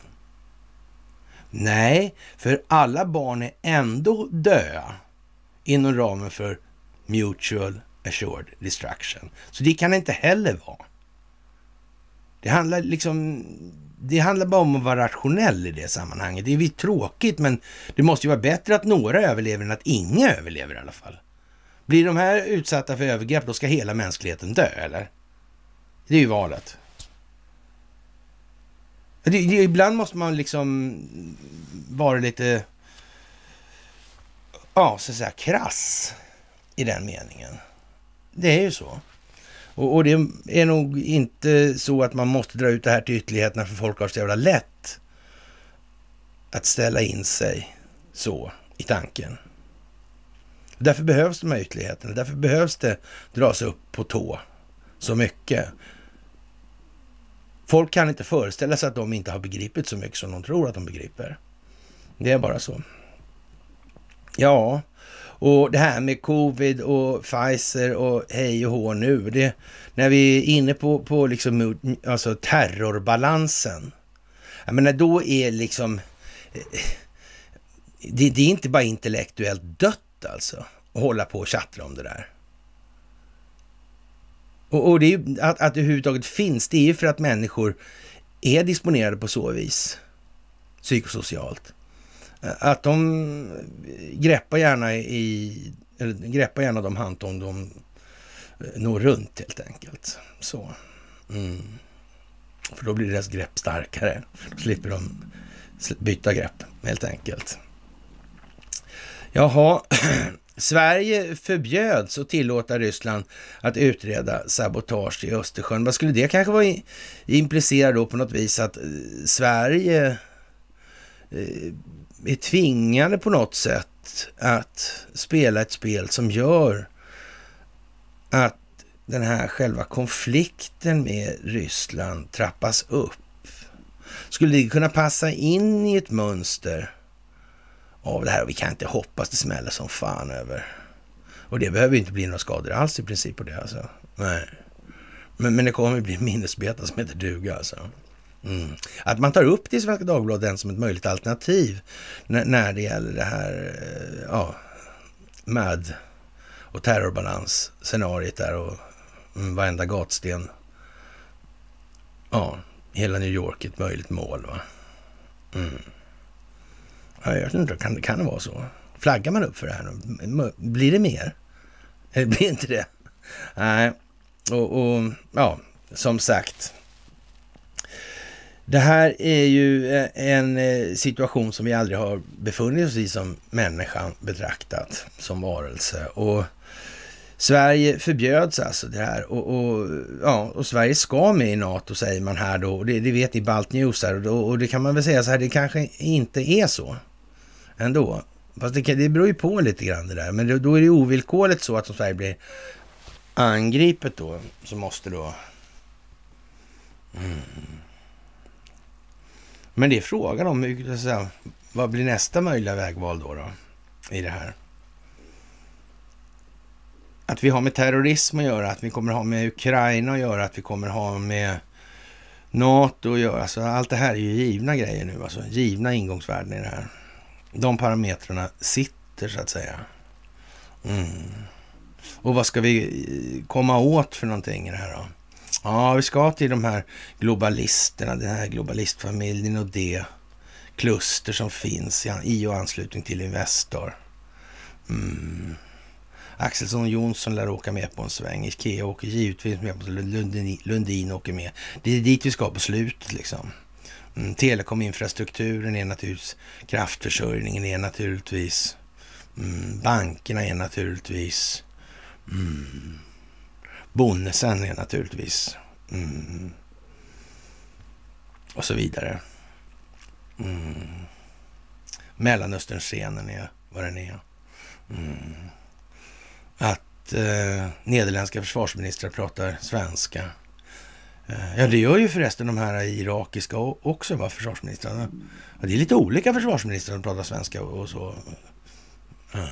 Nej, för alla barn är ändå döda inom ramen för mutual assured destruction. Så det kan det inte heller vara. Det handlar liksom det handlar bara om att vara rationell i det sammanhanget. Det är tråkigt, men det måste ju vara bättre att några överlever än att inga överlever i alla fall. Blir de här utsatta för övergrepp, då ska hela mänskligheten dö, eller? Det är ju valet. Det, det, ibland måste man liksom vara lite, ja, så att säga krass i den meningen. Det är ju så. Och, och, det är nog inte så att man måste dra ut det här till ytterligheterna för folk har så jävla lätt att ställa in sig så i tanken. Därför behövs de här ytterligheterna. Därför behövs det dras upp på tå så mycket. Folk kan inte föreställa sig att de inte har begripit så mycket som de tror att de begriper. Det är bara så. Ja, och det här med covid och Pfizer och hej och hå nu. Det, när vi är inne på, på liksom, alltså terrorbalansen. Jag menar, då är liksom... Eh, det, det är inte bara intellektuellt dött alltså, att hålla på och tjattra om det där. Och, och det ju, att, att det överhuvudtaget finns, det är ju för att människor är disponerade på så vis, psykosocialt. Att de greppar gärna, i, eller greppar gärna de handtag de eh, når runt helt enkelt. Så. Mm. För då blir deras grepp starkare. Då slipper de byta grepp helt enkelt. Jaha, Sverige förbjöds att tillåta Ryssland att utreda sabotage i Östersjön. Vad skulle det kanske vara implicera då på något vis att eh, Sverige eh, är tvingade på något sätt att spela ett spel som gör att den här själva konflikten med Ryssland trappas upp. Skulle det kunna passa in i ett mönster av det här? Vi kan inte hoppas det smäller som fan över. Och det behöver ju inte bli några skador alls i princip på det alltså. Nej. Men, men det kommer ju bli en minnesbeta som heter duga alltså. Mm. Att man tar upp det i Svenska Dagbladet som ett möjligt alternativ när, när det gäller det här eh, ja, MAD och terrorbalans-scenariet där och mm, varenda gatsten. Ja, hela New York ett möjligt mål. va? Mm. Ja, jag vet inte, kan, kan det vara så? Flaggar man upp för det här? Blir det mer? Eller blir inte det? Nej, och, och ja, som sagt. Det här är ju eh, en eh, situation som vi aldrig har befunnit oss i som människan betraktat som varelse. Och Sverige förbjöds alltså det här och, och, ja, och Sverige ska med i NATO säger man här då. Det, det vet ni Balt News här och, och det kan man väl säga så här, det kanske inte är så ändå. Fast det, det beror ju på lite grann det där. Men det, då är det ovillkorligt så att om Sverige blir angripet då så måste då... Mm men det är frågan om vad blir nästa möjliga vägval då, då i det här? Att vi har med terrorism att göra, att vi kommer ha med Ukraina att göra, att vi kommer ha med NATO att göra. Alltså, allt det här är ju givna grejer nu, alltså givna ingångsvärden i det här. De parametrarna sitter så att säga. Mm. Och vad ska vi komma åt för någonting i det här då? Ja, vi ska till de här globalisterna, den här globalistfamiljen och det kluster som finns i och anslutning till Investor. Mm. Axelsson och Jonsson lär åka med på en sväng. Ikea åker givetvis med. På, Lundin, Lundin åker med. Det är dit vi ska på slutet liksom. Mm, telekominfrastrukturen är naturligtvis, kraftförsörjningen är naturligtvis, mm, bankerna är naturligtvis. Mm. Bonusen är naturligtvis. Mm. Och så vidare. Mm. Mellanösternscenen är vad den är. Mm. Att eh, nederländska försvarsministrar pratar svenska. Eh, ja, det gör ju förresten de här irakiska också, va, försvarsministrarna. Ja, det är lite olika försvarsministrar som pratar svenska och, och så. Mm.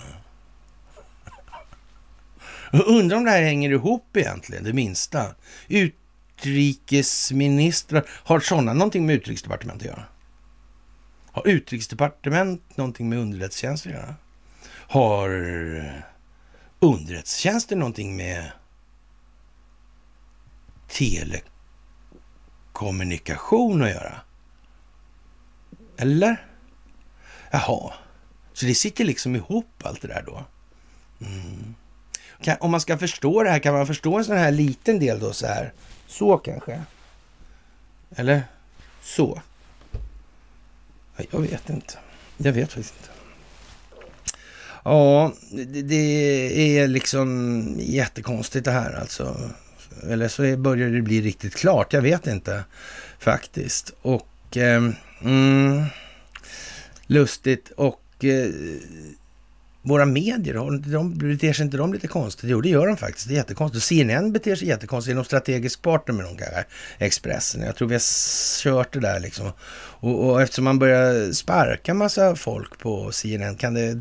Jag undrar om det här hänger ihop egentligen, det minsta. Utrikesministrar, har sådana någonting med utrikesdepartementet att göra? Har utrikesdepartement någonting med underrättelsetjänster att göra? Har underrättelsetjänster någonting med telekommunikation att göra? Eller? Jaha, så det sitter liksom ihop allt det där då? Mm kan, om man ska förstå det här, kan man förstå en sån här liten del då så här? Så kanske? Eller? Så? Jag vet inte. Jag vet faktiskt inte. Ja, det är liksom jättekonstigt det här alltså. Eller så börjar det bli riktigt klart. Jag vet inte faktiskt. Och eh, mm, lustigt och eh, våra medier, de, beter sig inte de lite konstigt? Jo, det gör de faktiskt. Det är jättekonstigt. CNN beter sig jättekonstigt. Är de strategisk partner med dem kanske? Expressen? Jag tror vi har kört det där liksom. Och, och eftersom man börjar sparka massa folk på CNN, kan det...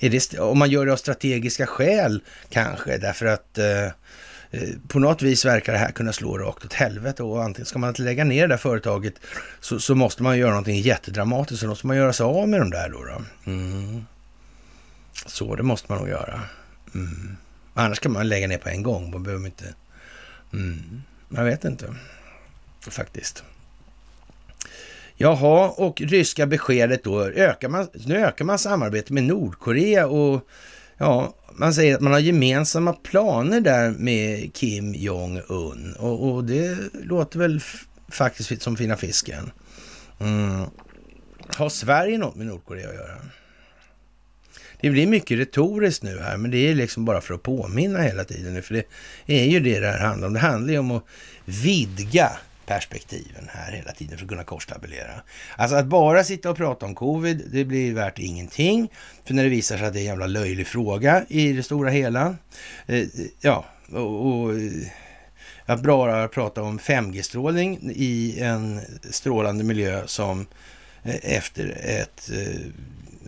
det om man gör det av strategiska skäl kanske, därför att eh, Eh, på något vis verkar det här kunna slå rakt åt helvete och antingen ska man inte lägga ner det där företaget så, så måste man göra någonting jättedramatiskt Så då måste man göra sig av med de där då. då. Mm. Så det måste man nog göra. Mm. Annars kan man lägga ner på en gång. Man behöver inte... Mm. Jag vet inte, faktiskt. Jaha, och ryska beskedet då. Ökar man, nu ökar man samarbetet med Nordkorea och ja, man säger att man har gemensamma planer där med Kim Jong-Un och, och, det låter väl faktiskt som fina fisken. Mm. Har Sverige något med Nordkorea att göra? Det blir mycket retoriskt nu här, men det är liksom bara för att påminna hela tiden nu, för det är ju det det här handlar om. Det handlar ju om att vidga perspektiven här hela tiden för att kunna korstabulera. Alltså att bara sitta och prata om covid, det blir värt ingenting. För när det visar sig att det är en jävla löjlig fråga i det stora hela. Eh, ja, och, och eh, att bara prata om 5G-strålning i en strålande miljö som eh, efter ett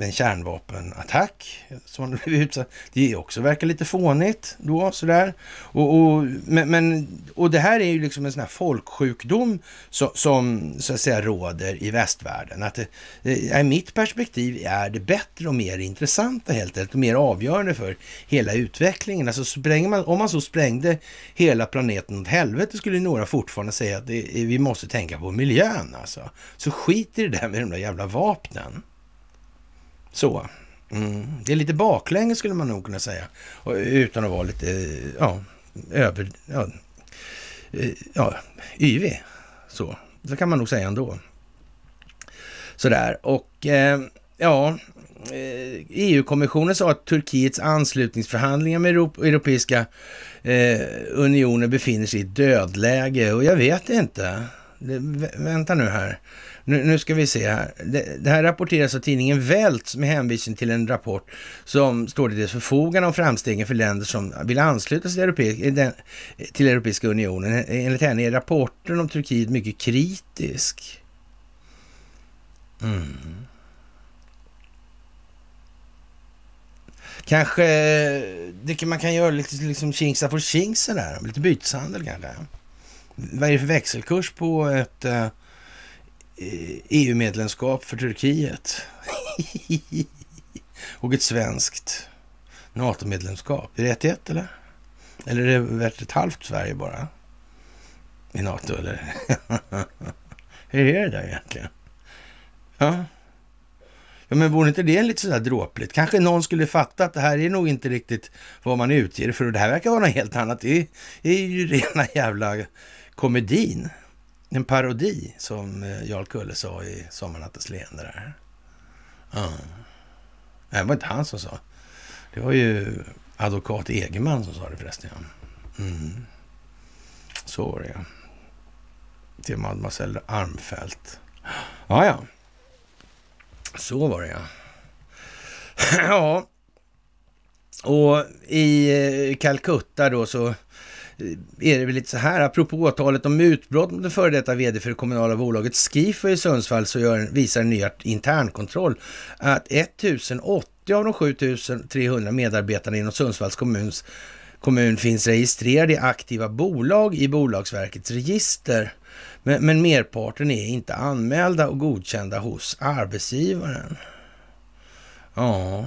en kärnvapenattack. Som han blev utsatt. Det också verkar lite fånigt då sådär. Och, och, men, men, och det här är ju liksom en sån här folksjukdom som, som så att säga råder i västvärlden. Att det, eh, I mitt perspektiv är det bättre och mer intressanta helt enkelt och mer avgörande för hela utvecklingen. Alltså spränger man, om man så sprängde hela planeten åt helvete skulle några fortfarande säga att det, vi måste tänka på miljön alltså. Så skit i det där med de där jävla vapnen. Så. Mm. Det är lite baklänges skulle man nog kunna säga. Och, utan att vara lite, ja, över... Ja, ja, yvig. Så. Så kan man nog säga ändå. Sådär. Och eh, ja, EU-kommissionen eh, e sa att Turkiets anslutningsförhandlingar med Europeiska eh, unionen befinner sig i dödläge. Och jag vet inte. vänta nu här. Nu, nu ska vi se här. Det, det här rapporteras av tidningen Welt med hänvisning till en rapport som står till dess förfogande om framstegen för länder som vill ansluta sig till, Europe till Europeiska unionen. Enligt henne är rapporten om Turkiet mycket kritisk. Mm. Kanske det man kan göra lite liksom kingsa för kingsa där, lite byteshandel kanske. Vad är det för växelkurs på ett eh, EU-medlemskap eh, e för Turkiet. och ett svenskt NATO-medlemskap. Är det 1-1 eller? Eller är det värt ett halvt Sverige bara? I NATO eller? Hur är det där egentligen? Ja. ja men vore inte det lite sådär dråpligt? Kanske någon skulle fatta att det här är nog inte riktigt vad man utger för. Det här verkar vara något helt annat. Det är, det är ju rena jävla komedin en parodi som eh, Jarl Kulle sa i Sommarnattens leende. Där. Mm. det var inte han som sa. Det var ju advokat Egerman som sa det förresten. Mm. Så var det ja. Till mademoiselle Armfelt. Ja, ja. Så var det ja. ja. Och i eh, Calcutta då så Eh, är det väl lite så här, apropå talet om utbrott mot den före detta vd för det kommunala bolaget Skifer i Sundsvall så gör, visar en ny internkontroll att 1080 av de 7300 medarbetarna inom Sundsvalls kommuns, kommun finns registrerade i aktiva bolag i Bolagsverkets register. Men, men merparten är inte anmälda och godkända hos arbetsgivaren. Ja...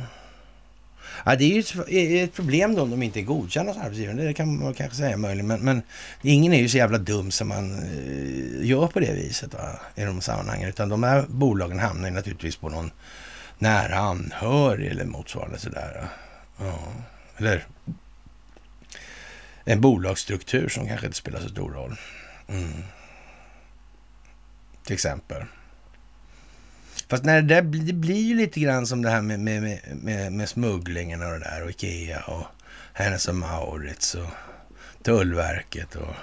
Ja, det är ju ett, ett problem då om de inte är godkända som arbetsgivare. Det kan man kanske säga möjligen. Men, men ingen är ju så jävla dum som man eh, gör på det viset va? i de sammanhangen. Utan de här bolagen hamnar ju naturligtvis på någon nära anhörig eller motsvarande sådär. Ja. Eller en bolagsstruktur som kanske inte spelar så stor roll. Mm. Till exempel. Fast när det, där, det blir ju lite grann som det här med, med, med, med smugglingen och det där och Ikea och Hennes och Maurits och Tullverket och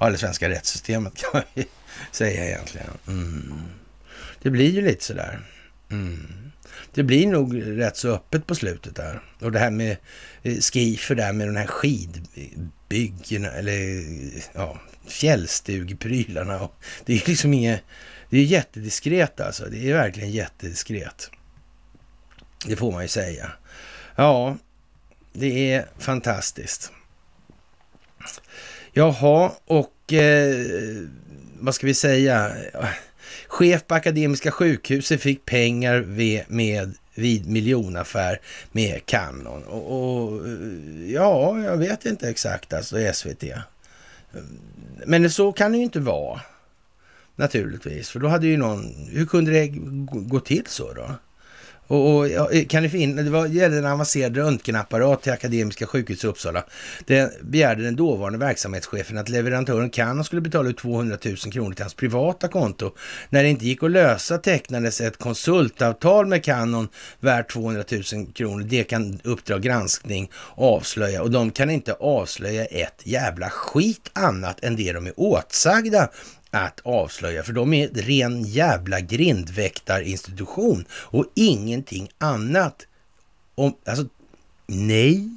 ja, det svenska rättssystemet kan man ju säga egentligen. Mm. Det blir ju lite sådär. Mm. Det blir nog rätt så öppet på slutet där. Och det här med eh, skifer där med de här skidbyggena eller ja, fjällstugprylarna. Det är liksom inget det är jättediskret alltså. Det är verkligen jättediskret. Det får man ju säga. Ja, det är fantastiskt. Jaha, och eh, vad ska vi säga? Chef på Akademiska sjukhuset fick pengar vid, med, vid miljonaffär med Camnon. Och, och, ja, jag vet inte exakt alltså SVT. Men så kan det ju inte vara. Naturligtvis, för då hade ju någon... Hur kunde det gå till så då? Och, och kan det finna... Det var, gällde en avancerad röntgenapparat till Akademiska sjukhuset i Uppsala. Det begärde den dåvarande verksamhetschefen att leverantören Canon skulle betala ut 200 000 kronor till hans privata konto. När det inte gick att lösa tecknades ett konsultavtal med Canon värt 200 000 kronor. Det kan Uppdrag granskning avslöja och de kan inte avslöja ett jävla skit annat än det de är åtsagda att avslöja, för de är en ren jävla grindväktarinstitution och ingenting annat. Om, alltså, nej,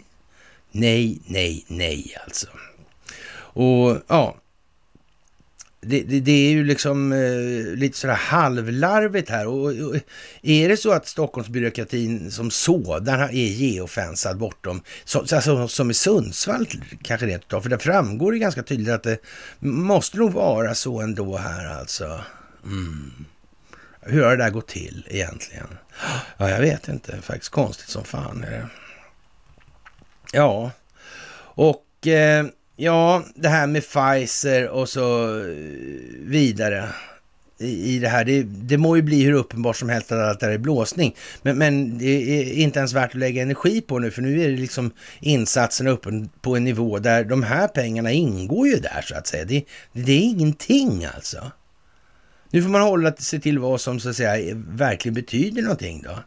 nej, nej, nej alltså. Och ja, det, det, det, är ju liksom eh, lite sådär halvlarvigt här. Och, och, är det så att Stockholmsbyråkratin som sådan är geofensad bortom, så, alltså, som i Sundsvall kanske rent utav, för där framgår det ganska tydligt att det måste nog vara så ändå här alltså. Mm. Hur har det där gått till egentligen? Ja, jag vet inte. Faktiskt konstigt som fan är det. Ja, och... Eh, ja, det här med Pfizer och så eh, vidare i, det här. Det, det må ju bli hur uppenbart som helst att allt det här är blåsning. Men, men det är inte ens värt att lägga energi på nu, för nu är det liksom insatserna uppe på en nivå där de här pengarna ingår ju där så att säga. Det, det är ingenting alltså. Nu får man hålla sig till vad som så att säga verkligen betyder någonting då.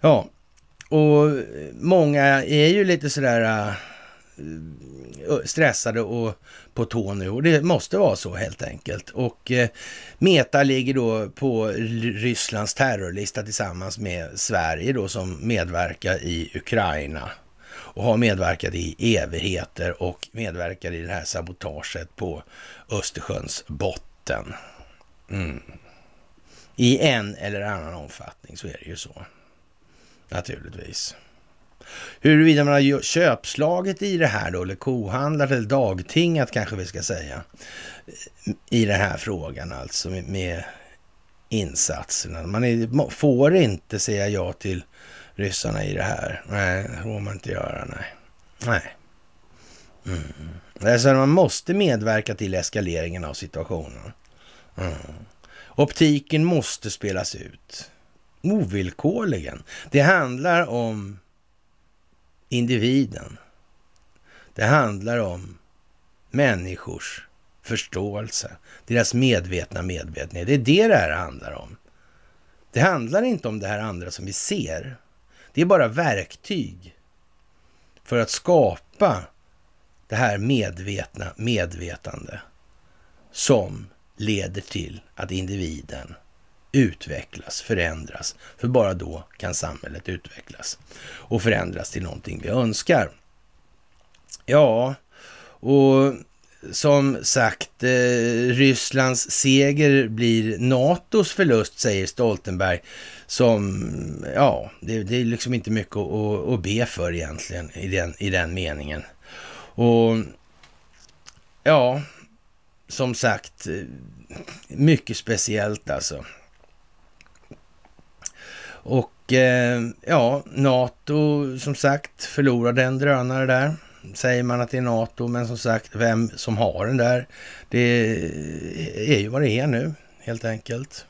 Ja, och många är ju lite sådär eh, Eh, stressade och på tå nu och det måste vara så helt enkelt. Och eh, Meta ligger då på Rysslands terrorlista tillsammans med Sverige då som medverkar i Ukraina och har medverkat i evigheter och medverkar i det här sabotaget på Östersjöns botten. Mm. I en eller annan omfattning så är det ju så. Naturligtvis. Huruvida man har köpslaget i det här då, eller kohandlat eller dagtingat kanske vi ska säga, i den här frågan alltså med insatserna. Man är, får inte säga ja till ryssarna i det här. Nej, det får man inte göra. Nej. nej. Mm. Alltså, man måste medverka till eskaleringen av situationen. Mm. Optiken måste spelas ut. Ovillkorligen. Det handlar om individen. Det handlar om människors förståelse, deras medvetna medvetenhet. Det är det det här handlar om. Det handlar inte om det här andra som vi ser. Det är bara verktyg för att skapa det här medvetna medvetande som leder till att individen utvecklas, förändras. För bara då kan samhället utvecklas och förändras till någonting vi önskar. Ja, och som sagt, eh, Rysslands seger blir NATOs förlust, säger Stoltenberg. Som, ja, det, det är liksom inte mycket att, att, att be för egentligen i den, i den meningen. Och ja, som sagt, eh, mycket speciellt alltså. Och eh, ja, NATO som sagt förlorade en drönare där. Säger man att det är NATO, men som sagt, vem som har den där, det är ju vad det är nu helt enkelt.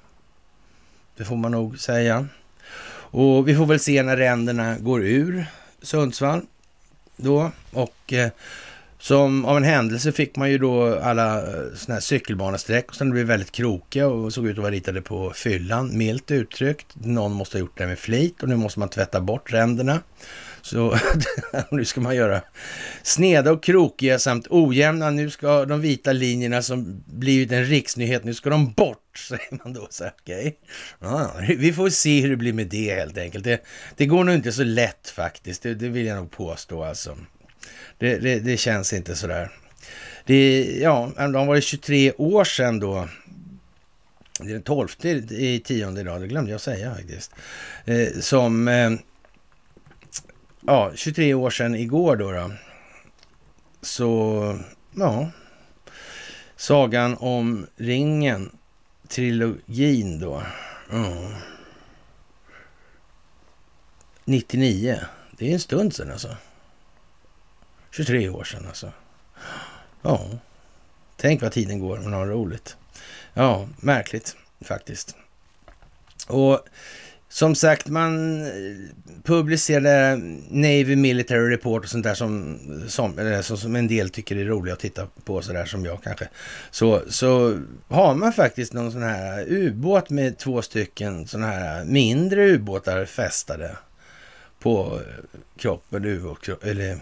Det får man nog säga. Och vi får väl se när ränderna går ur Sundsvall då. Och eh, som av en händelse fick man ju då alla eh, såna här cykelbanesträck som blev väldigt krokiga och såg ut att vara ritade på fyllan, milt uttryckt. Någon måste ha gjort det med flit och nu måste man tvätta bort ränderna. Så nu ska man göra sneda och krokiga samt ojämna. Nu ska de vita linjerna som blivit en riksnyhet, nu ska de bort, säger man då. Så, okay. ja, vi får se hur det blir med det helt enkelt. Det, det går nog inte så lätt faktiskt, det, det vill jag nog påstå alltså. Det, det, det känns inte sådär. Det, ja, de var det 23 år sedan då. Det är den 12 i tionde idag, det glömde jag säga faktiskt. Eh, som, eh, ja, 23 år sedan igår då. då. Så, ja. Sagan om ringen, trilogin då. Ja. 99, det är en stund sedan alltså. 23 år sedan alltså. Ja, tänk vad tiden går, man har roligt. Ja, märkligt faktiskt. Och som sagt, man eh, publicerade Navy Military Report och sånt där som, som, som en del tycker är roligt att titta på, sådär som jag kanske. Så, så har man faktiskt någon sån här ubåt med två stycken sådana här mindre ubåtar fästade på kroppen, ubåt, eller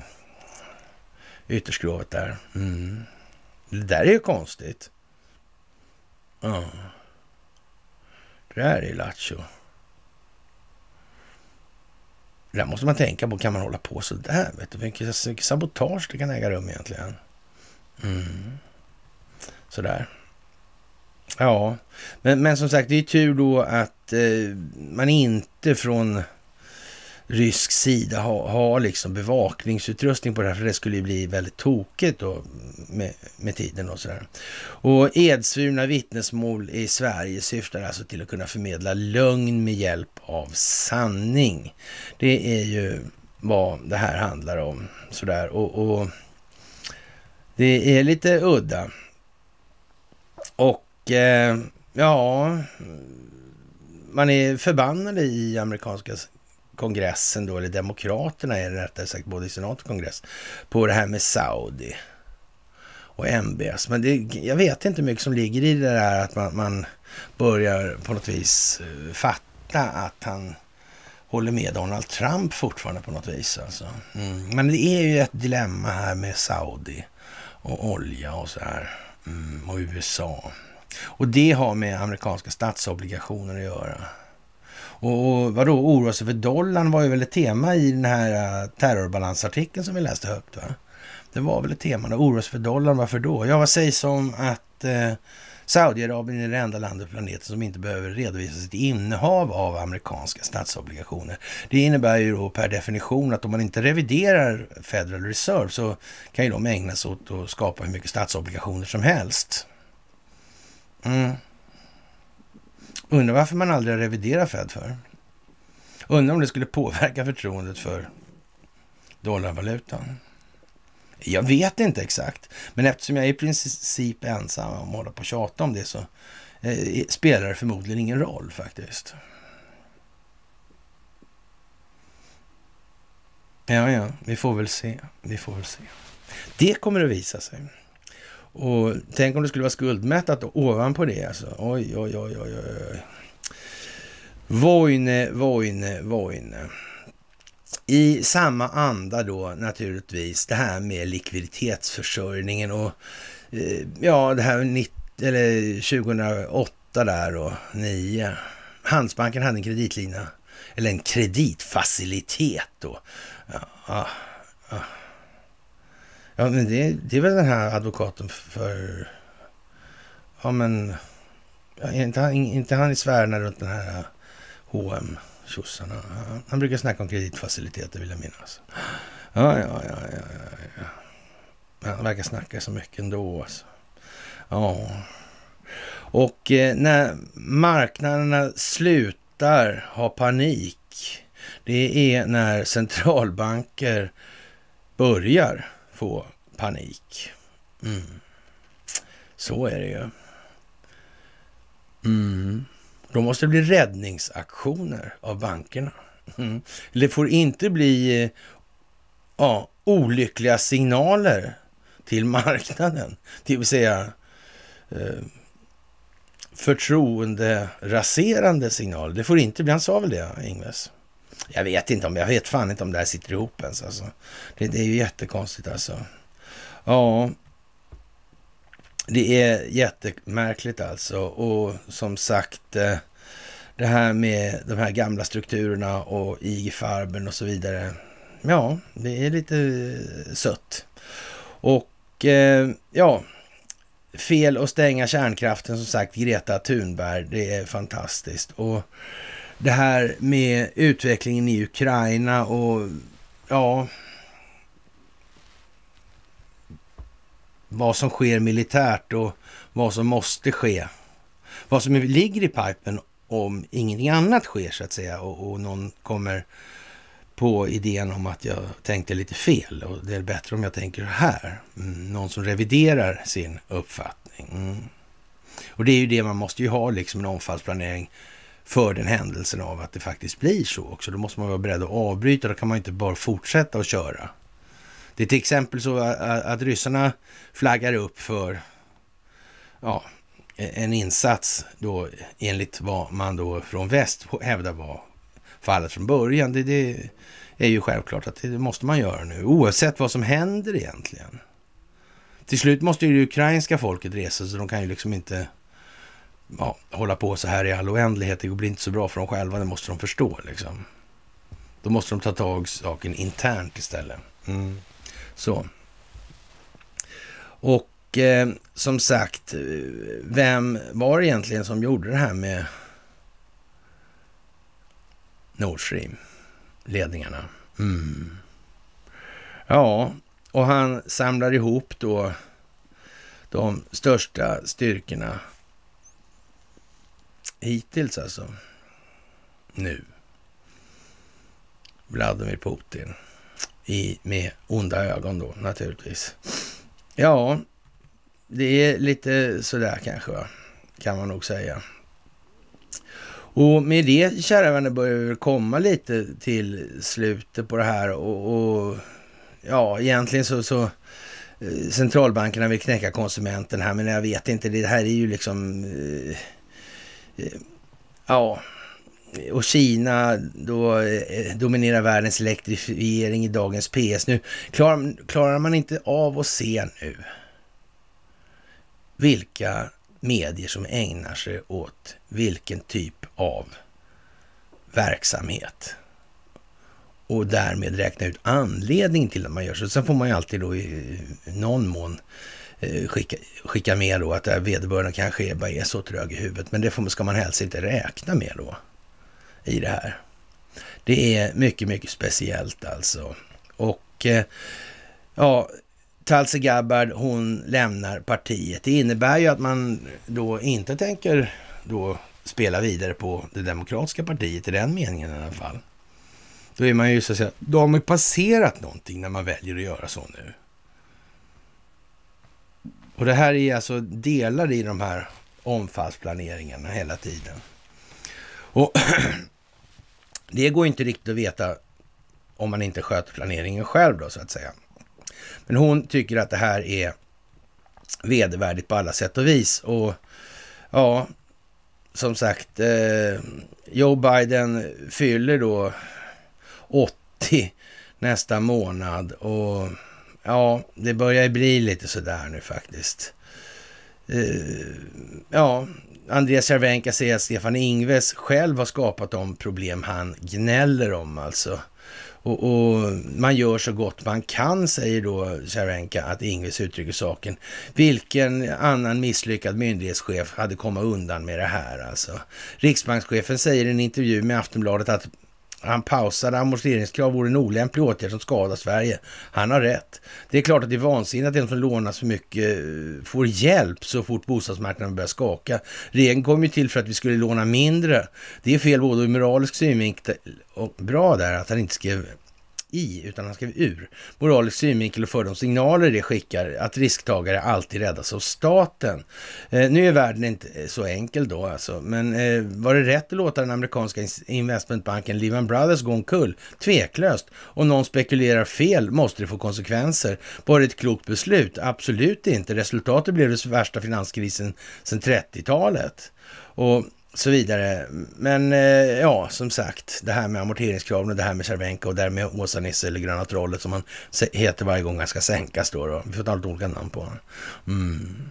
ytterskrovet där. Mm. Det där är ju konstigt. Ja. Det där är ju lattjo. Det där måste man tänka på. Kan man hålla på så där? Vilket, sabotage det kan äga rum egentligen. Mm. där. Ja, men, men som sagt, det är tur då att eh, man inte från rysk sida har ha liksom bevakningsutrustning på det här, för det skulle ju bli väldigt tokigt då med, med tiden och sådär. Och edsvurna vittnesmål i Sverige syftar alltså till att kunna förmedla lögn med hjälp av sanning. Det är ju vad det här handlar om sådär och, och det är lite udda. Och eh, ja, man är förbannad i amerikanska kongressen då, eller demokraterna är det rättare sagt, både i senat och kongress, på det här med Saudi och MBS. Men det, jag vet inte hur mycket som ligger i det där att man, man börjar på något vis eh, fatta att han håller med Donald Trump fortfarande på något vis. Alltså. Mm. Men det är ju ett dilemma här med Saudi och olja och så här. Mm. Och USA. Och det har med amerikanska statsobligationer att göra. Och, och vadå, oroa sig för dollarn var ju väl ett tema i den här eh, terrorbalansartikeln som vi läste högt va? Det var väl ett tema, oroa sig för dollarn, varför då? Ja, vad sägs om att eh, Saudiarabien är det enda landet på planeten som inte behöver redovisa sitt innehav av amerikanska statsobligationer. Det innebär ju då per definition att om man inte reviderar Federal Reserve så kan ju de ägna sig åt att skapa hur mycket statsobligationer som helst. Mm. Undrar varför man aldrig reviderar Fed för? Undrar om det skulle påverka förtroendet för dollarvalutan. Jag vet inte exakt, men eftersom jag är i princip ensam om att hålla på och tjata om det så eh, spelar det förmodligen ingen roll faktiskt. Ja, ja, vi får väl se. Vi får väl se. Det kommer att visa sig. Och tänk om det skulle vara skuldmättat ovanpå det alltså. Oj, oj, oj, oj, oj. Vojne, vojne, vojne. I samma anda då naturligtvis det här med likviditetsförsörjningen och eh, ja, det här 90, eller 2008 där och 9. Handelsbanken hade en kreditlina, eller en kreditfacilitet då. Ja, ja, ah, ja. Ah. Ja, men det, det är väl den här advokaten för... Ja, men... Ja, inte, han, inte han i svärna runt den här hm tjossarna han, han brukar snacka om kreditfaciliteter, vill jag minnas. Ja, ja, ja, ja, ja. Men han verkar snacka så mycket ändå. Alltså. Ja. Och eh, när marknaderna slutar ha panik, det är när centralbanker börjar få panik. Mm. Så är det ju. Mm. Då måste det bli räddningsaktioner av bankerna. Mm. Det får inte bli eh, ja, olyckliga signaler till marknaden, det vill säga eh, förtroenderaserande signaler. Det får inte bli, han sa väl det, Ingves? Jag vet inte om, jag vet fan inte om det här sitter ihop ens alltså. Det, det är ju jättekonstigt alltså. Ja, det är jättemärkligt alltså. Och som sagt, eh, det här med de här gamla strukturerna och IG Farben och så vidare. Ja, det är lite eh, sött. Och eh, ja, fel att stänga kärnkraften som sagt, Greta Thunberg, det är fantastiskt. Och det här med utvecklingen i Ukraina och ja, vad som sker militärt och vad som måste ske. Vad som ligger i pipen om ingenting annat sker så att säga och, och, någon kommer på idén om att jag tänkte lite fel och det är bättre om jag tänker så här. Mm, någon som reviderar sin uppfattning. Mm. Och det är ju det man måste ju ha liksom en omfallsplanering för den händelsen av att det faktiskt blir så också. Då måste man vara beredd att avbryta, då kan man inte bara fortsätta att köra. Det är till exempel så att, att ryssarna flaggar upp för ja, en insats då enligt vad man då från väst hävdar var fallet från början. Det, det är ju självklart att det måste man göra nu, oavsett vad som händer egentligen. Till slut måste ju det ukrainska folket resa, så de kan ju liksom inte ja, hålla på så här i all oändlighet. Det blir inte så bra för dem själva, det måste de förstå. Liksom. Då måste de ta tag i saken internt istället. Mm. Så. Och eh, som sagt, eh, vem var det egentligen som gjorde det här med Nord Stream? Ledningarna. Mm. Ja, och han samlar ihop då de största styrkorna hittills alltså. Nu. Vladimir Putin. I, med onda ögon då naturligtvis. Ja, det är lite sådär kanske va? kan man nog säga. Och med det, kära vänner, börjar vi komma lite till slutet på det här och, och ja, egentligen så, så eh, centralbankerna vill knäcka konsumenten här, men jag vet inte, det här är ju liksom eh, ja, och Kina då eh, dominerar världens elektrifiering i dagens PS. Nu klarar, klarar man inte av att se nu vilka medier som ägnar sig åt vilken typ av verksamhet och därmed räkna ut anledningen till att man gör så. Sen får man ju alltid då i någon mån Eh, skicka, skicka med då att eh, vederbörande kanske är, bara är så trög i huvudet. Men det får, ska man helst inte räkna med då i det här. Det är mycket, mycket speciellt alltså. Och eh, ja, Talse Gabbard, hon lämnar partiet. Det innebär ju att man då inte tänker då spela vidare på det demokratiska partiet i den meningen i alla fall. Då är man ju så att säga, då har man ju passerat någonting när man väljer att göra så nu. Och det här är alltså delar i de här omfallsplaneringarna hela tiden. Och det går inte riktigt att veta om man inte sköter planeringen själv då så att säga. Men hon tycker att det här är vedervärdigt på alla sätt och vis. Och ja, som sagt, eh, Joe Biden fyller då 80 nästa månad och ja, det börjar bli lite sådär nu faktiskt. Eh, ja, Andreas Cervenka säger att Stefan Ingves själv har skapat de problem han gnäller om alltså. Och, och, man gör så gott man kan, säger då Cervenka, att Ingves uttrycker saken. Vilken annan misslyckad myndighetschef hade kommit undan med det här alltså? Riksbankschefen säger i en intervju med Aftonbladet att han pausade amorteringskrav vore en olämplig åtgärd som skadar Sverige. Han har rätt. Det är klart att det är vansinnigt att den som lånas för mycket eh, får hjälp så fort bostadsmarknaden börjar skaka. Regeln kom ju till för att vi skulle låna mindre. Det är fel både ur moralisk synvinkel och bra där att han inte skrev i, utan han skrev ur. Moralisk synvinkel och för de signaler det skickar att risktagare alltid räddas av staten. Eh, nu är världen inte eh, så enkel då alltså, men eh, var det rätt att låta den amerikanska investmentbanken Lehman Brothers gå omkull? Tveklöst. Om någon spekulerar fel måste det få konsekvenser. Var det ett klokt beslut? Absolut inte. Resultatet blev den värsta finanskrisen sedan 30-talet. Och så vidare. Men eh, ja, som sagt, det här med amorteringskraven och det här med Cervenka och därmed Åsa-Nisse eller Gröna Trollet som han heter varje gång han ska sänkas då. då. Vi får ta lite olika namn på honom. Mm.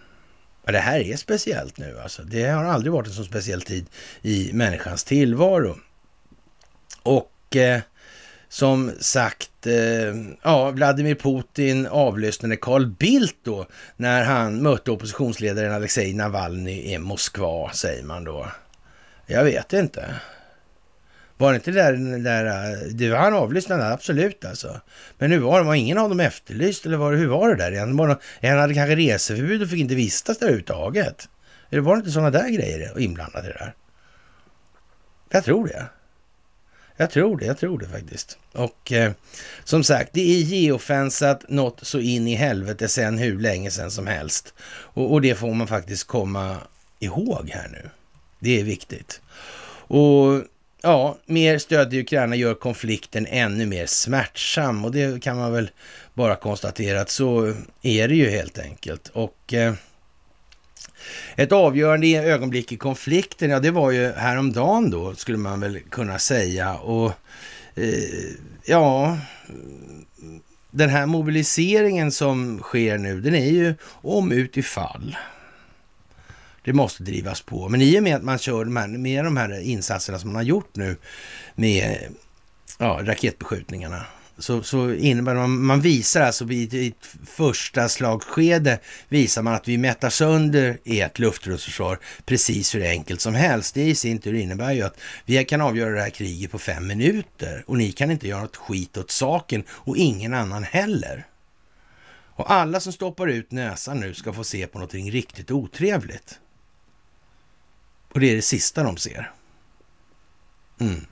Ja, det här är speciellt nu alltså. Det har aldrig varit en så speciell tid i människans tillvaro. Och eh, som sagt, eh, ja, Vladimir Putin avlyssnade Carl Bildt då när han mötte oppositionsledaren Alexej Navalny i Moskva, säger man då. Jag vet inte. Var det inte där, där det var han avlyssnade, absolut alltså. Men hur var det, var ingen av dem efterlyst eller var, hur var det där egentligen? en hade kanske reseförbud och fick inte vistas där överhuvudtaget. Eller var det inte sådana där grejer inblandade i det där? Jag tror det. Jag tror det, jag tror det faktiskt. Och eh, som sagt, det är geofensat något så in i helvete sen hur länge sen som helst. Och, och det får man faktiskt komma ihåg här nu. Det är viktigt. Och ja, mer stöd till Ukraina gör konflikten ännu mer smärtsam och det kan man väl bara konstatera att så är det ju helt enkelt. Och eh, ett avgörande ögonblick i konflikten, ja det var ju häromdagen då skulle man väl kunna säga. Och eh, ja, den här mobiliseringen som sker nu, den är ju om utifall. Det måste drivas på. Men i och med att man kör de här, med de här insatserna som man har gjort nu med ja, raketbeskjutningarna så, så innebär man, man visar alltså i, i första slagskede visar man att vi mättar sönder ert luftrumsförsvar precis hur enkelt som helst. Det i sin tur innebär ju att vi kan avgöra det här kriget på fem minuter och ni kan inte göra något skit åt saken och ingen annan heller. Och alla som stoppar ut näsan nu ska få se på någonting riktigt otrevligt. Och det är det sista de ser. Mm.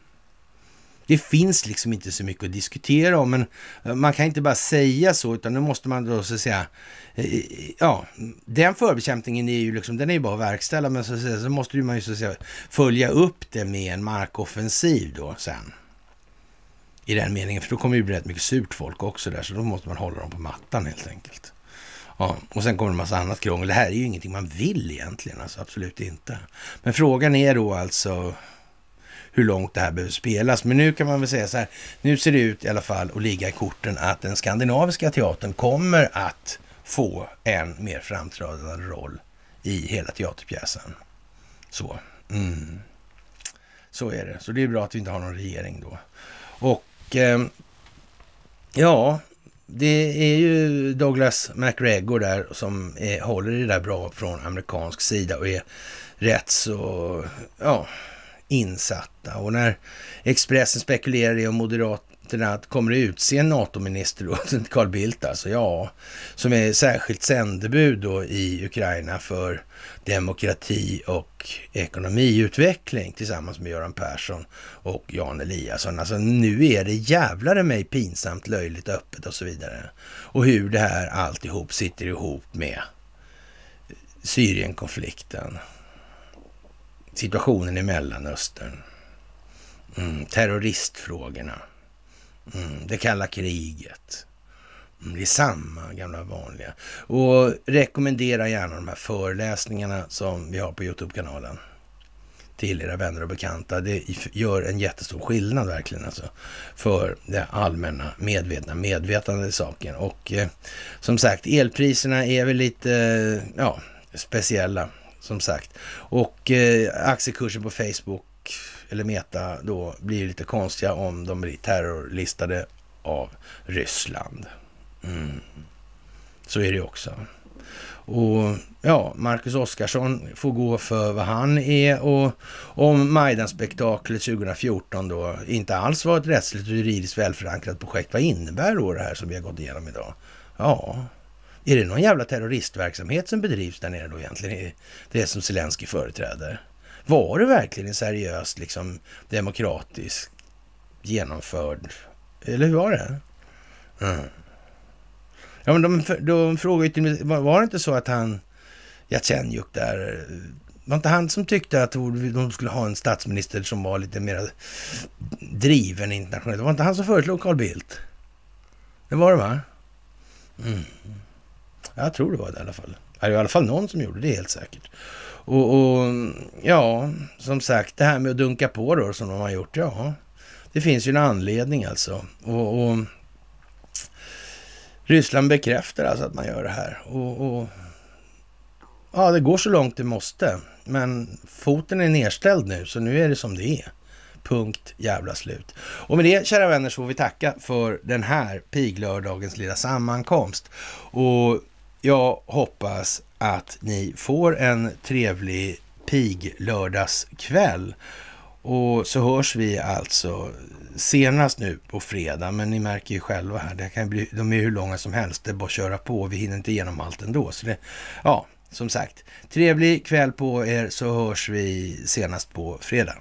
Det finns liksom inte så mycket att diskutera om, men eh, man kan inte bara säga så, utan nu måste man då så att säga, eh, eh, ja, den förbekämpningen är ju liksom, den är ju bara att verkställa, men så att säga, så måste man ju så att säga följa upp det med en markoffensiv då sen. I den meningen, för då kommer ju bli rätt mycket surt folk också där, så då måste man hålla dem på mattan helt enkelt. Ja, och sen kommer en massa annat krångel. Det här är ju ingenting man vill egentligen, alltså absolut inte. Men frågan är då alltså hur långt det här behöver spelas. Men nu kan man väl säga så här, nu ser det ut i alla fall att ligga i korten att den skandinaviska teatern kommer att få en mer framträdande roll i hela teaterpjäsen. Så. Mm. Så är det. Så det är bra att vi inte har någon regering då. Och eh, ja, det är ju Douglas McGregor där som är, håller i det där bra från amerikansk sida och är rätt så ja, insatta. Och när Expressen spekulerar i om moderat Moderaterna kommer det utse en NATO-minister Carl Bildt alltså, ja, som är särskilt sändebud då i Ukraina för demokrati och ekonomiutveckling tillsammans med Göran Persson och Jan Eliasson. Alltså nu är det jävlar mig pinsamt, löjligt, öppet och så vidare. Och hur det här alltihop sitter ihop med Syrienkonflikten, situationen i Mellanöstern, mm, terroristfrågorna. Mm, det kalla kriget. Mm, det är samma gamla vanliga. Och rekommendera gärna de här föreläsningarna som vi har på Youtube-kanalen till era vänner och bekanta. Det gör en jättestor skillnad verkligen alltså för det allmänna medvetna medvetandet i saken. Och eh, som sagt, elpriserna är väl lite eh, ja, speciella som sagt. Och eh, aktiekursen på Facebook eller Meta då blir lite konstiga om de blir terrorlistade av Ryssland. Mm. Så är det också. Och ja, Marcus Oskarsson får gå för vad han är och om Majdan-spektaklet 2014 då inte alls var ett rättsligt och juridiskt välförankrat projekt, vad innebär då det här som vi har gått igenom idag? Ja, är det någon jävla terroristverksamhet som bedrivs där nere då egentligen? Det som Zelensky företräder? Var det verkligen en seriöst liksom, demokratiskt genomförd? Eller hur var det? Mm. Ja, men de, de frågade ju till mig, var det inte så att han, Jatsenjuk där, var inte han som tyckte att de skulle ha en statsminister som var lite mer driven internationellt? Var inte han som föreslog Carl Bildt? Det var det va? Mm. Jag tror det var det i alla fall. Det är i alla fall någon som gjorde det helt säkert. Och, och, ja, som sagt, det här med att dunka på då som de har gjort. Ja, det finns ju en anledning alltså. Och, och Ryssland bekräftar alltså att man gör det här. Och, ja, det går så långt det måste. Men foten är nedställd nu, så nu är det som det är. Punkt jävla slut. Och med det, kära vänner, så får vi tacka för den här piglördagens lilla sammankomst. Och jag hoppas att ni får en trevlig piglördagskväll. Och så hörs vi alltså senast nu på fredag. Men ni märker ju själva här, det kan bli, de är hur långa som helst. Det är bara att köra på, vi hinner inte igenom allt ändå. Så det, ja, som sagt, trevlig kväll på er så hörs vi senast på fredag.